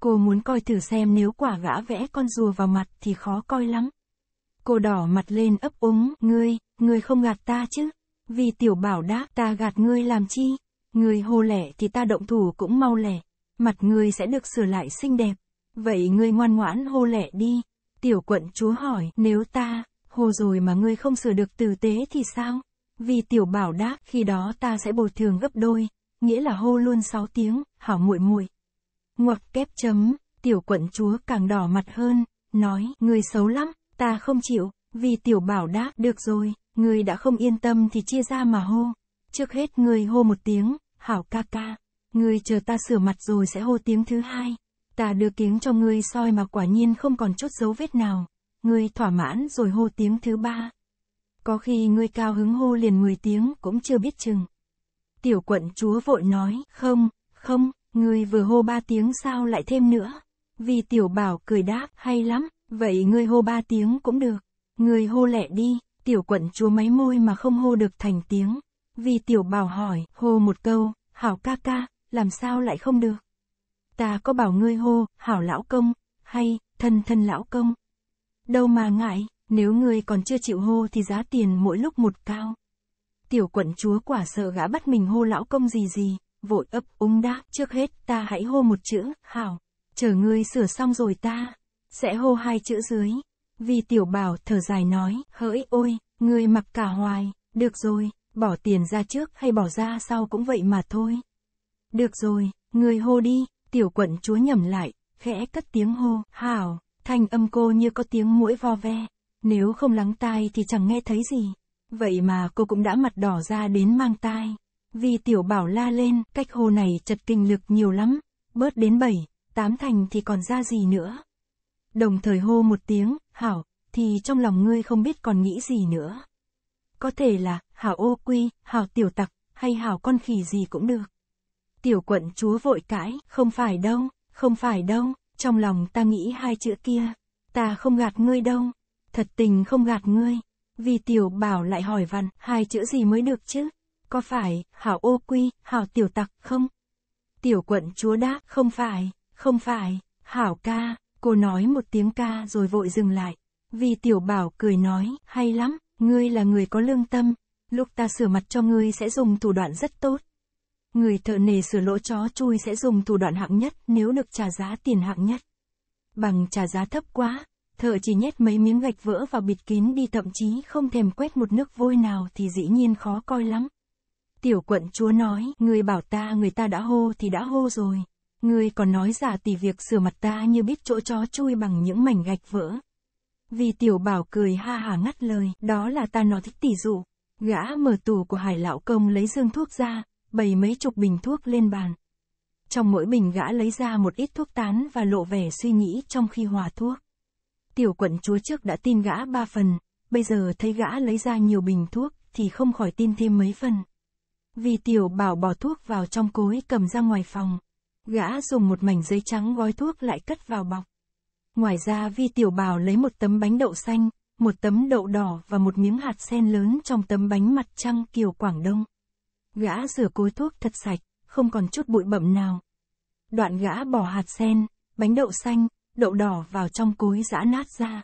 Speaker 1: Cô muốn coi thử xem nếu quả gã vẽ con rùa vào mặt thì khó coi lắm. Cô đỏ mặt lên ấp úng, ngươi, ngươi không gạt ta chứ. Vì tiểu bảo đã, ta gạt ngươi làm chi. Ngươi hồ lẻ thì ta động thủ cũng mau lẻ. Mặt ngươi sẽ được sửa lại xinh đẹp. Vậy ngươi ngoan ngoãn hô lẻ đi. Tiểu quận chúa hỏi, nếu ta, hô rồi mà ngươi không sửa được tử tế thì sao? Vì tiểu bảo đáp, khi đó ta sẽ bồi thường gấp đôi, nghĩa là hô luôn 6 tiếng, hảo muội muội ngoặc kép chấm, tiểu quận chúa càng đỏ mặt hơn, nói, người xấu lắm, ta không chịu, vì tiểu bảo đã, được rồi, người đã không yên tâm thì chia ra mà hô. Trước hết người hô một tiếng, hảo ca ca, người chờ ta sửa mặt rồi sẽ hô tiếng thứ hai. Ta đưa kiếng cho người soi mà quả nhiên không còn chút dấu vết nào. người thỏa mãn rồi hô tiếng thứ ba. Có khi người cao hứng hô liền 10 tiếng cũng chưa biết chừng. Tiểu quận chúa vội nói, không, không, Ngươi vừa hô ba tiếng sao lại thêm nữa? Vì tiểu bảo cười đáp, hay lắm, vậy ngươi hô ba tiếng cũng được. Ngươi hô lẹ đi, tiểu quận chúa máy môi mà không hô được thành tiếng. Vì tiểu bảo hỏi, hô một câu, hảo ca ca, làm sao lại không được? Ta có bảo ngươi hô, hảo lão công, hay, thân thân lão công. Đâu mà ngại, nếu ngươi còn chưa chịu hô thì giá tiền mỗi lúc một cao. Tiểu quận chúa quả sợ gã bắt mình hô lão công gì gì vội ấp úng đáp, trước hết ta hãy hô một chữ, hảo, chờ ngươi sửa xong rồi ta, sẽ hô hai chữ dưới. Vì tiểu bảo thở dài nói, hỡi ôi, ngươi mặc cả hoài, được rồi, bỏ tiền ra trước hay bỏ ra sau cũng vậy mà thôi. Được rồi, ngươi hô đi, tiểu quận chúa nhầm lại, khẽ cất tiếng hô, hảo, thanh âm cô như có tiếng mũi vo ve, nếu không lắng tai thì chẳng nghe thấy gì. Vậy mà cô cũng đã mặt đỏ ra đến mang tai. Vì tiểu bảo la lên, cách hồ này chật kinh lực nhiều lắm, bớt đến bảy, tám thành thì còn ra gì nữa. Đồng thời hô một tiếng, hảo, thì trong lòng ngươi không biết còn nghĩ gì nữa. Có thể là, hảo ô quy, hảo tiểu tặc, hay hảo con khỉ gì cũng được. Tiểu quận chúa vội cãi, không phải đâu, không phải đâu, trong lòng ta nghĩ hai chữ kia, ta không gạt ngươi đâu, thật tình không gạt ngươi. Vì tiểu bảo lại hỏi văn, hai chữ gì mới được chứ? có phải, hảo ô quy, hảo tiểu tặc không? Tiểu quận chúa đáp, không phải, không phải, hảo ca, cô nói một tiếng ca rồi vội dừng lại. Vì tiểu bảo cười nói, hay lắm, ngươi là người có lương tâm, lúc ta sửa mặt cho ngươi sẽ dùng thủ đoạn rất tốt. Người thợ nề sửa lỗ chó chui sẽ dùng thủ đoạn hạng nhất nếu được trả giá tiền hạng nhất. Bằng trả giá thấp quá, thợ chỉ nhét mấy miếng gạch vỡ vào bịt kín đi thậm chí không thèm quét một nước vôi nào thì dĩ nhiên khó coi lắm. Tiểu quận chúa nói, người bảo ta người ta đã hô thì đã hô rồi. Ngươi còn nói giả tỷ việc sửa mặt ta như biết chỗ chó chui bằng những mảnh gạch vỡ. Vì tiểu bảo cười ha hà ngắt lời, đó là ta nó thích tỷ dụ. Gã mở tủ của hải lão công lấy dương thuốc ra, bày mấy chục bình thuốc lên bàn. Trong mỗi bình gã lấy ra một ít thuốc tán và lộ vẻ suy nghĩ trong khi hòa thuốc. Tiểu quận chúa trước đã tin gã ba phần, bây giờ thấy gã lấy ra nhiều bình thuốc thì không khỏi tin thêm mấy phần. Vì tiểu bảo bỏ thuốc vào trong cối cầm ra ngoài phòng. Gã dùng một mảnh giấy trắng gói thuốc lại cất vào bọc. Ngoài ra Vi Tiểu Bảo lấy một tấm bánh đậu xanh, một tấm đậu đỏ và một miếng hạt sen lớn trong tấm bánh mặt trăng kiểu Quảng Đông. Gã rửa cối thuốc thật sạch, không còn chút bụi bậm nào. Đoạn gã bỏ hạt sen, bánh đậu xanh, đậu đỏ vào trong cối giã nát ra.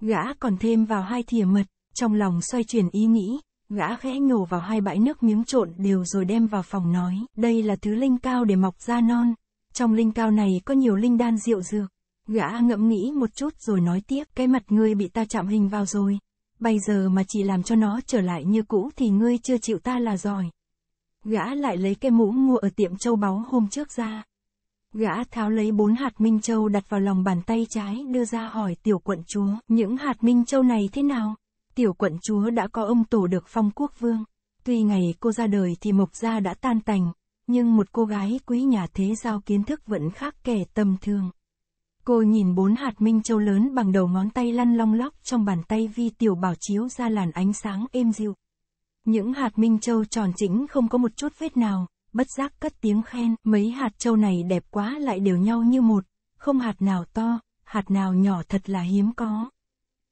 Speaker 1: Gã còn thêm vào hai thìa mật, trong lòng xoay chuyển ý nghĩ, Gã khẽ nhổ vào hai bãi nước miếng trộn đều rồi đem vào phòng nói, đây là thứ linh cao để mọc ra non. Trong linh cao này có nhiều linh đan rượu dược. Gã ngẫm nghĩ một chút rồi nói tiếp, cái mặt ngươi bị ta chạm hình vào rồi. Bây giờ mà chỉ làm cho nó trở lại như cũ thì ngươi chưa chịu ta là giỏi. Gã lại lấy cái mũ mua ở tiệm châu báu hôm trước ra. Gã tháo lấy bốn hạt minh châu đặt vào lòng bàn tay trái đưa ra hỏi tiểu quận chúa, những hạt minh châu này thế nào? tiểu quận chúa đã có ông tổ được phong quốc vương. Tuy ngày cô ra đời thì mộc gia đã tan tành, nhưng một cô gái quý nhà thế giao kiến thức vẫn khác kẻ tầm thường. Cô nhìn bốn hạt minh châu lớn bằng đầu ngón tay lăn long lóc trong bàn tay vi tiểu bảo chiếu ra làn ánh sáng êm dịu. Những hạt minh châu tròn chỉnh không có một chút vết nào, bất giác cất tiếng khen, mấy hạt châu này đẹp quá lại đều nhau như một, không hạt nào to, hạt nào nhỏ thật là hiếm có.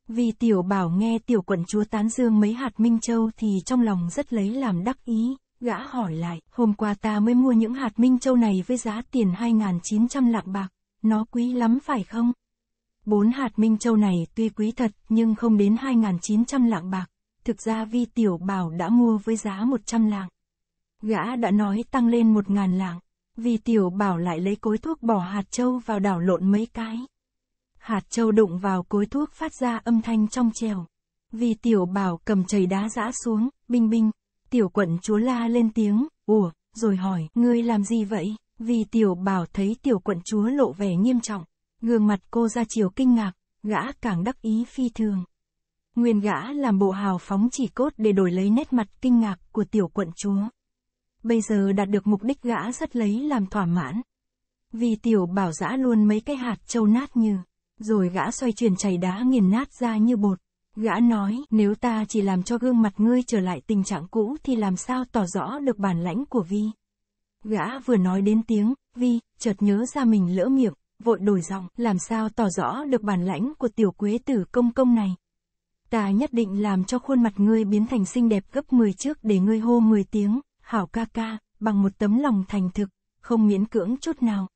Speaker 1: Vì tiểu bảo nghe tiểu quận chúa tán dương mấy hạt minh châu thì trong lòng rất lấy làm đắc ý, gã hỏi lại, hôm qua ta mới mua những hạt minh châu này với giá tiền 2.900 lạng bạc, nó quý lắm phải không? Bốn hạt minh châu này tuy quý thật nhưng không đến 2.900 lạng bạc, thực ra vi tiểu bảo đã mua với giá 100 lạng. Gã đã nói tăng lên 1.000 lạng, vì tiểu bảo lại lấy cối thuốc bỏ hạt châu vào đảo lộn mấy cái hạt trâu đụng vào cối thuốc phát ra âm thanh trong trèo. Vì tiểu bảo cầm chày đá giã xuống, binh binh, tiểu quận chúa la lên tiếng, ủa, rồi hỏi, ngươi làm gì vậy? Vì tiểu bảo thấy tiểu quận chúa lộ vẻ nghiêm trọng, gương mặt cô ra chiều kinh ngạc, gã càng đắc ý phi thường. Nguyên gã làm bộ hào phóng chỉ cốt để đổi lấy nét mặt kinh ngạc của tiểu quận chúa. Bây giờ đạt được mục đích gã rất lấy làm thỏa mãn. Vì tiểu bảo giã luôn mấy cái hạt trâu nát như rồi gã xoay chuyển chảy đá nghiền nát ra như bột. Gã nói, nếu ta chỉ làm cho gương mặt ngươi trở lại tình trạng cũ thì làm sao tỏ rõ được bản lãnh của Vi. Gã vừa nói đến tiếng, Vi, chợt nhớ ra mình lỡ miệng, vội đổi giọng, làm sao tỏ rõ được bản lãnh của tiểu quế tử công công này. Ta nhất định làm cho khuôn mặt ngươi biến thành xinh đẹp gấp 10 trước để ngươi hô 10 tiếng, hảo ca ca, bằng một tấm lòng thành thực, không miễn cưỡng chút nào.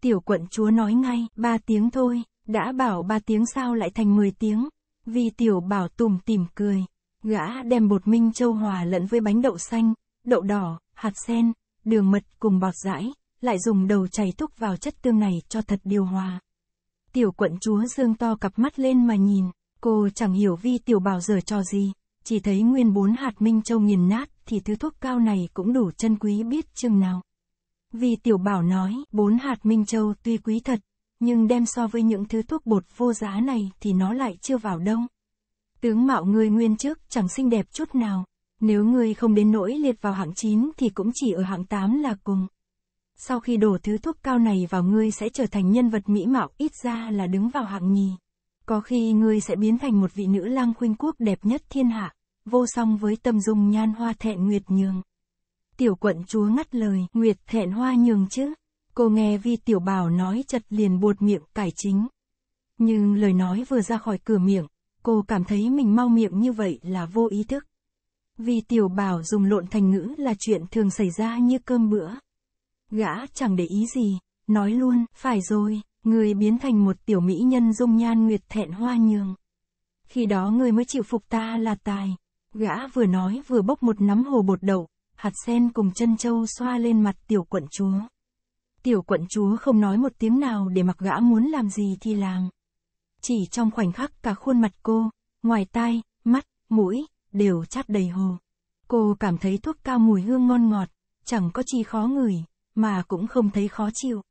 Speaker 1: Tiểu quận chúa nói ngay, ba tiếng thôi, đã bảo ba tiếng sao lại thành 10 tiếng, vì tiểu bảo tùm tìm cười. Gã đem bột minh châu hòa lẫn với bánh đậu xanh, đậu đỏ, hạt sen, đường mật cùng bọt rãi, lại dùng đầu chảy thúc vào chất tương này cho thật điều hòa. Tiểu quận chúa dương to cặp mắt lên mà nhìn, cô chẳng hiểu vi tiểu bảo giờ trò gì, chỉ thấy nguyên bốn hạt minh châu nghiền nát thì thứ thuốc cao này cũng đủ chân quý biết chừng nào. Vì tiểu bảo nói, bốn hạt minh châu tuy quý thật, nhưng đem so với những thứ thuốc bột vô giá này thì nó lại chưa vào đâu. Tướng mạo ngươi nguyên trước chẳng xinh đẹp chút nào, nếu ngươi không đến nỗi liệt vào hạng 9 thì cũng chỉ ở hạng 8 là cùng. Sau khi đổ thứ thuốc cao này vào ngươi sẽ trở thành nhân vật mỹ mạo ít ra là đứng vào hạng nhì. Có khi ngươi sẽ biến thành một vị nữ lang khuynh quốc đẹp nhất thiên hạ, vô song với tâm dung nhan hoa thẹn nguyệt nhường. Tiểu quận chúa ngắt lời, nguyệt thẹn hoa nhường chứ. Cô nghe Vi Tiểu Bảo nói chật liền buột miệng cải chính. Nhưng lời nói vừa ra khỏi cửa miệng, cô cảm thấy mình mau miệng như vậy là vô ý thức. Vì tiểu bảo dùng lộn thành ngữ là chuyện thường xảy ra như cơm bữa. Gã chẳng để ý gì, nói luôn, phải rồi, người biến thành một tiểu mỹ nhân dung nhan nguyệt thẹn hoa nhường. Khi đó người mới chịu phục ta là tài. Gã vừa nói vừa bốc một nắm hồ bột đậu, hạt sen cùng chân châu xoa lên mặt tiểu quận chúa. Tiểu quận chúa không nói một tiếng nào để mặc gã muốn làm gì thì làm. Chỉ trong khoảnh khắc cả khuôn mặt cô, ngoài tai, mắt, mũi, đều chát đầy hồ. Cô cảm thấy thuốc cao mùi hương ngon ngọt, chẳng có chi khó ngửi, mà cũng không thấy khó chịu.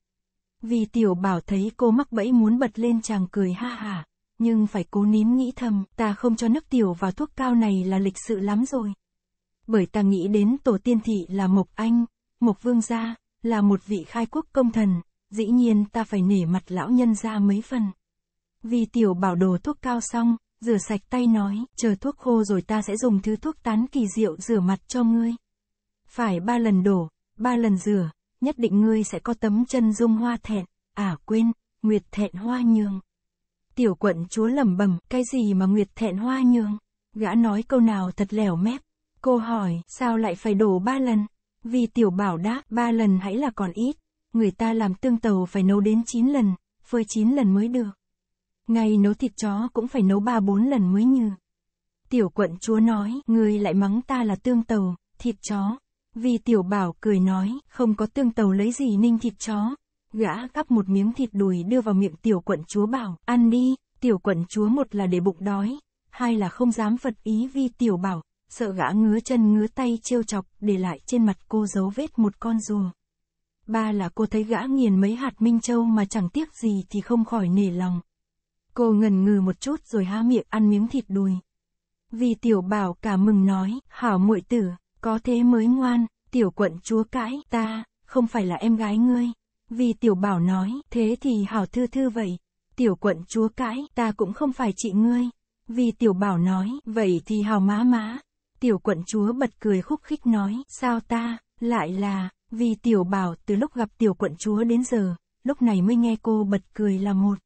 Speaker 1: Vì tiểu bảo thấy cô mắc bẫy muốn bật lên chàng cười ha hả, nhưng phải cố nín nghĩ thầm, ta không cho nước tiểu vào thuốc cao này là lịch sự lắm rồi. Bởi ta nghĩ đến tổ tiên thị là Mộc Anh, Mộc Vương gia, là một vị khai quốc công thần, dĩ nhiên ta phải nể mặt lão nhân ra mấy phần. Vì tiểu bảo đồ thuốc cao xong, rửa sạch tay nói, chờ thuốc khô rồi ta sẽ dùng thứ thuốc tán kỳ diệu rửa mặt cho ngươi. Phải ba lần đổ, ba lần rửa, nhất định ngươi sẽ có tấm chân dung hoa thẹn, à quên, nguyệt thẹn hoa nhường. Tiểu quận chúa lẩm bẩm, cái gì mà nguyệt thẹn hoa nhường? Gã nói câu nào thật lẻo mép. Cô hỏi, sao lại phải đổ ba lần? Vì tiểu bảo đã, ba lần hãy là còn ít. Người ta làm tương tàu phải nấu đến 9 lần, phơi 9 lần mới được. ngay nấu thịt chó cũng phải nấu ba bốn lần mới như. Tiểu quận chúa nói, người lại mắng ta là tương tàu, thịt chó. Vì tiểu bảo cười nói, không có tương tàu lấy gì ninh thịt chó. Gã gắp một miếng thịt đùi đưa vào miệng tiểu quận chúa bảo, ăn đi, tiểu quận chúa một là để bụng đói, hai là không dám vật ý vì tiểu bảo, sợ gã ngứa chân ngứa tay trêu chọc, để lại trên mặt cô dấu vết một con rùa. Ba là cô thấy gã nghiền mấy hạt minh châu mà chẳng tiếc gì thì không khỏi nể lòng. Cô ngần ngừ một chút rồi há miệng ăn miếng thịt đùi. Vì tiểu bảo cả mừng nói, hảo muội tử, có thế mới ngoan, tiểu quận chúa cãi, ta, không phải là em gái ngươi. Vì tiểu bảo nói, thế thì hảo thư thư vậy. Tiểu quận chúa cãi, ta cũng không phải chị ngươi. Vì tiểu bảo nói, vậy thì hào má má, Tiểu quận chúa bật cười khúc khích nói, sao ta, lại là, vì tiểu bảo từ lúc gặp tiểu quận chúa đến giờ, lúc này mới nghe cô bật cười là một.